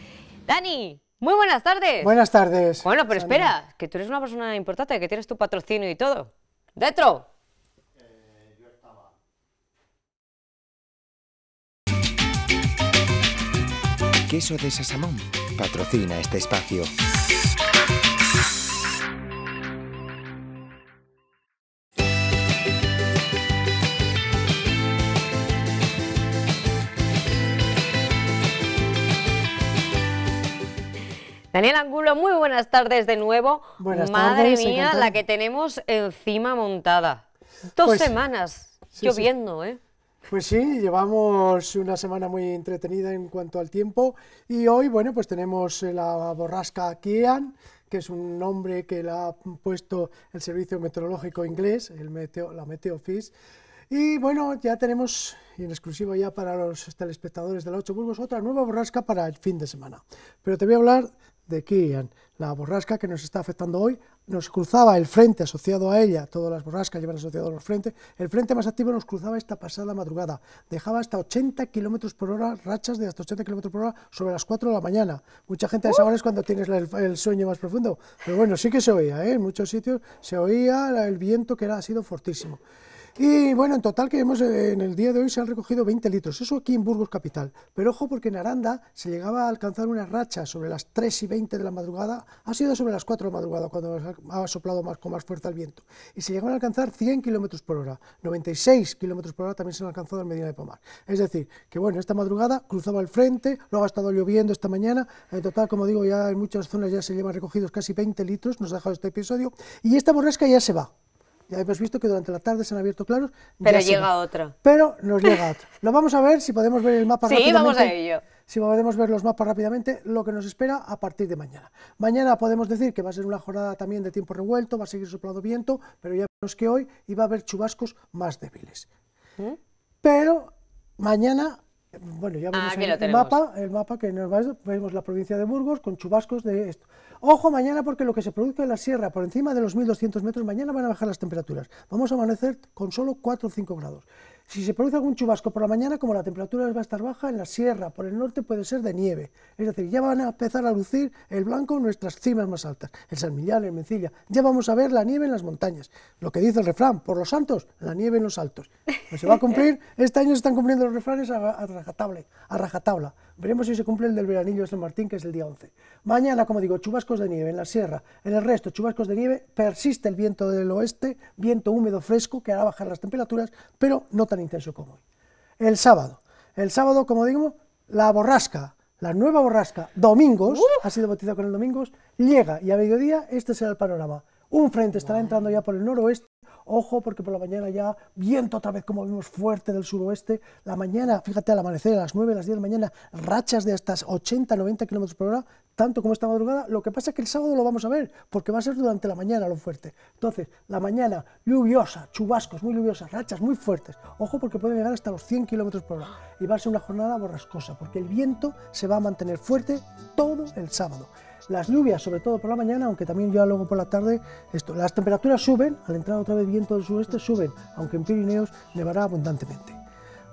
Dani, muy buenas tardes. Buenas tardes. Bueno, pero espera, que tú eres una persona importante, que tienes tu patrocinio y todo. ¡Dentro! Eh, Queso de Sasamón patrocina este espacio. Daniel Angulo, muy buenas tardes de nuevo. Buenas Madre mía, la que tenemos encima montada. Dos pues semanas lloviendo, ¿eh? Pues sí, llevamos una semana muy entretenida en cuanto al tiempo y hoy, bueno, pues tenemos la borrasca Kian, que es un nombre que le ha puesto el Servicio Meteorológico Inglés, el meteo, la Office, y bueno, ya tenemos, y en exclusivo ya para los telespectadores de la 8 Burgos, otra nueva borrasca para el fin de semana. Pero te voy a hablar de Kian. La borrasca que nos está afectando hoy nos cruzaba el frente asociado a ella, todas las borrascas llevan asociado a los frentes, el frente más activo nos cruzaba esta pasada madrugada, dejaba hasta 80 km por hora, rachas de hasta 80 km por hora sobre las 4 de la mañana. Mucha gente de sabores uh. cuando tienes el, sueño más profundo, pero bueno, sí que se oía, ¿eh? en muchos sitios se oía el viento que era, ha sido fortísimo. Y bueno, en total que vemos eh, en el día de hoy se han recogido 20 litros, eso aquí en Burgos Capital. Pero ojo porque en Aranda se llegaba a alcanzar una racha sobre las 3 y 20 de la madrugada, ha sido sobre las 4 de la madrugada cuando ha soplado más, con más fuerza el viento. Y se llegaban a alcanzar 100 kilómetros por hora, 96 kilómetros por hora también se han alcanzado en Medina de Pomar. Es decir, que bueno, esta madrugada cruzaba el frente, luego ha estado lloviendo esta mañana, en total, como digo, ya en muchas zonas ya se llevan recogidos casi 20 litros, nos ha dejado este episodio, y esta borrasca ya se va. Ya hemos visto que durante la tarde se han abierto claros. Pero llega otro. Pero nos llega otro. <laughs> Lo vamos a ver si podemos ver el mapa rápidamente. Sí, vamos a ello. Si podemos ver los mapas rápidamente, lo que nos espera a partir de mañana. Mañana podemos decir que va a ser una jornada también de tiempo revuelto, va a seguir soplando viento, pero ya menos que hoy y va a haber chubascos más débiles. ¿Mm? Pero mañana bueno, ya ah, vemos el, mapa, el mapa que nos va, vemos la provincia de Burgos con chubascos de esto. Ojo mañana porque lo que se produce en la sierra, por encima de los 1200 metros, mañana van a bajar las temperaturas. Vamos a amanecer con solo 4 o 5 grados. Si se produce algún chubasco por la mañana, como la temperatura va a estar baja en la sierra, por el norte puede ser de nieve. Es decir, ya van a empezar a lucir el blanco en nuestras cimas más altas, el San Millán, el Mencilla. Ya vamos a ver la nieve en las montañas. Lo que dice el refrán, por los santos, la nieve en los altos. Pues se va a <laughs> cumplir, este año se están cumpliendo los refranes a, a rajatabla. Veremos si se cumple el del veranillo de San Martín, que es el día 11. Mañana, como digo, chubasco de nieve en la sierra. En el resto, chubascos de nieve, persiste el viento del oeste, viento húmedo fresco que hará bajar las temperaturas, pero no tan intenso como hoy. El sábado. El sábado, como digo, la borrasca, la nueva borrasca, domingos, ha sido bautizada con el domingos, llega y a mediodía este será el panorama. Un frente estará entrando ya por el noroeste. Ojo, porque por la mañana ya viento otra vez, como vimos, fuerte del suroeste. La mañana, fíjate, al amanecer a las 9, a las 10 de la mañana, rachas de hasta 80, 90 kilómetros por hora, tanto como esta madrugada. Lo que pasa es que el sábado lo vamos a ver, porque va a ser durante la mañana lo fuerte. Entonces, la mañana lluviosa, chubascos muy lluviosas, rachas muy fuertes. Ojo, porque puede llegar hasta los 100 kilómetros por hora. Y va a ser una jornada borrascosa, porque el viento se va a mantener fuerte todo el sábado. Las lluvias, sobre todo por la mañana, aunque también ya luego por la tarde, las temperaturas suben, al entrar otra vez viento del sureste suben, aunque en Pirineos nevará abundantemente.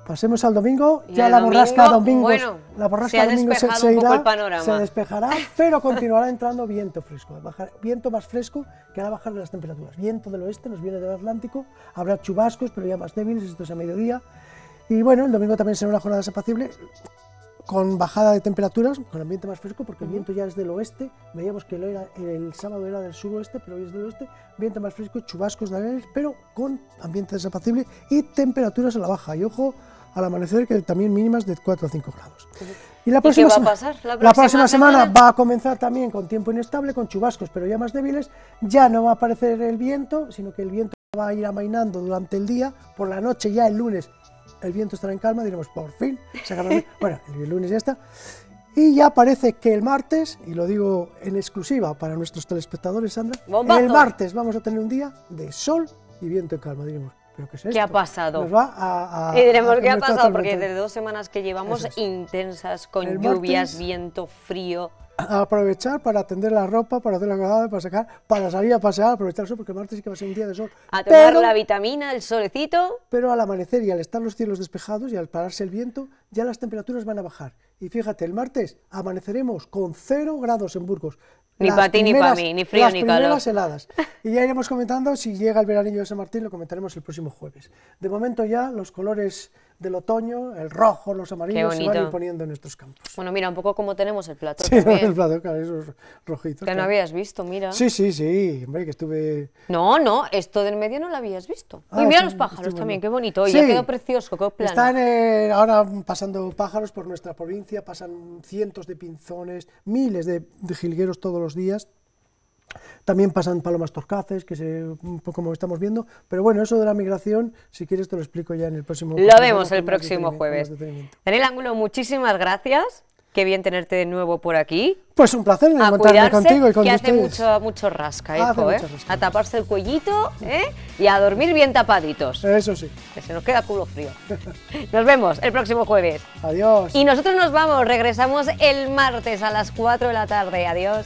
Pasemos al domingo, ya la borrasca domingo, se domingo se, despejará, pero continuará entrando viento fresco, viento más fresco que hará bajar las temperaturas. Viento del oeste nos viene del Atlántico, habrá chubascos, pero ya más débiles, esto es a mediodía. Y bueno, el domingo también será una jornada apacible, con bajada de temperaturas, con ambiente más fresco, porque el viento ya es del oeste, veíamos que el, era, el sábado era del suroeste, pero hoy es del oeste, viento más fresco, chubascos de pero con ambiente desapacible y temperaturas a la baja. Y ojo al amanecer, que también mínimas de 4 a 5 grados. ¿Y, la próxima La próxima, semana, va a comenzar también con tiempo inestable, con chubascos, pero ya más débiles. Ya no va a aparecer el viento, sino que el viento va a ir amainando durante el día. Por la noche, ya el lunes, el viento estará en calma, diremos, por fin, se el... <laughs> bueno, el lunes ya está. Y ya parece que el martes, y lo digo en exclusiva para nuestros telespectadores, Sandra, el martes vamos a tener un día de sol y viento en calma, diremos. ¿Pero qué, es esto? qué ha pasado? y diremos, ¿qué ha pasado? Porque de dos semanas que llevamos intensas, con lluvias, viento, frío aprovechar para atender la ropa, para hacer la cagada, para sacar, para salir a pasear, aprovechar el porque martes sí que va a ser un día de sol. A tomar la vitamina, el solecito. Pero al amanecer y al estar los cielos despejados y al pararse el viento, ya las temperaturas van a bajar. Y fíjate, el martes amaneceremos con cero grados en Burgos. Ni para ti, ni para mí, ni frío, ni calor. heladas. Y ya iremos comentando, si llega el veranillo de San Martín, lo comentaremos el próximo jueves. De momento ya los colores del otoño, el rojo, los amarillos se van poniendo en nuestros campos. Bueno, mira, un poco como tenemos el plato. Sí, <laughs> el plato, claro, esos rojitos. Que no habías visto, mira. Sí, sí, sí, hombre, que estuve... No, no, esto del medio no lo habías visto. Y ah, mira los pájaros también, qué bonito, ya quedó precioso, qué plano. Están eh, ahora pasando pájaros por nuestra provincia, pasan cientos de pinzones, miles de, de jilgueros todos los días, también pasan palomas torcaces, que se, como estamos viendo, pero bueno, eso de la migración, si quieres te lo explico ya en el próximo Lo vemos el próximo jueves. Daniel Ángulo, muchísimas gracias. Qué bien tenerte de nuevo por aquí. Pues un placer a cuidarse, contigo y con que hace mucho, mucho rasca, hijo, ¿eh? A taparse el cuellito ¿eh? y a dormir bien tapaditos. Eso sí. Que se nos queda culo frío. <laughs> Nos vemos el próximo jueves. Adiós. Y nosotros nos vamos, regresamos el martes a las 4 de la tarde. Adiós.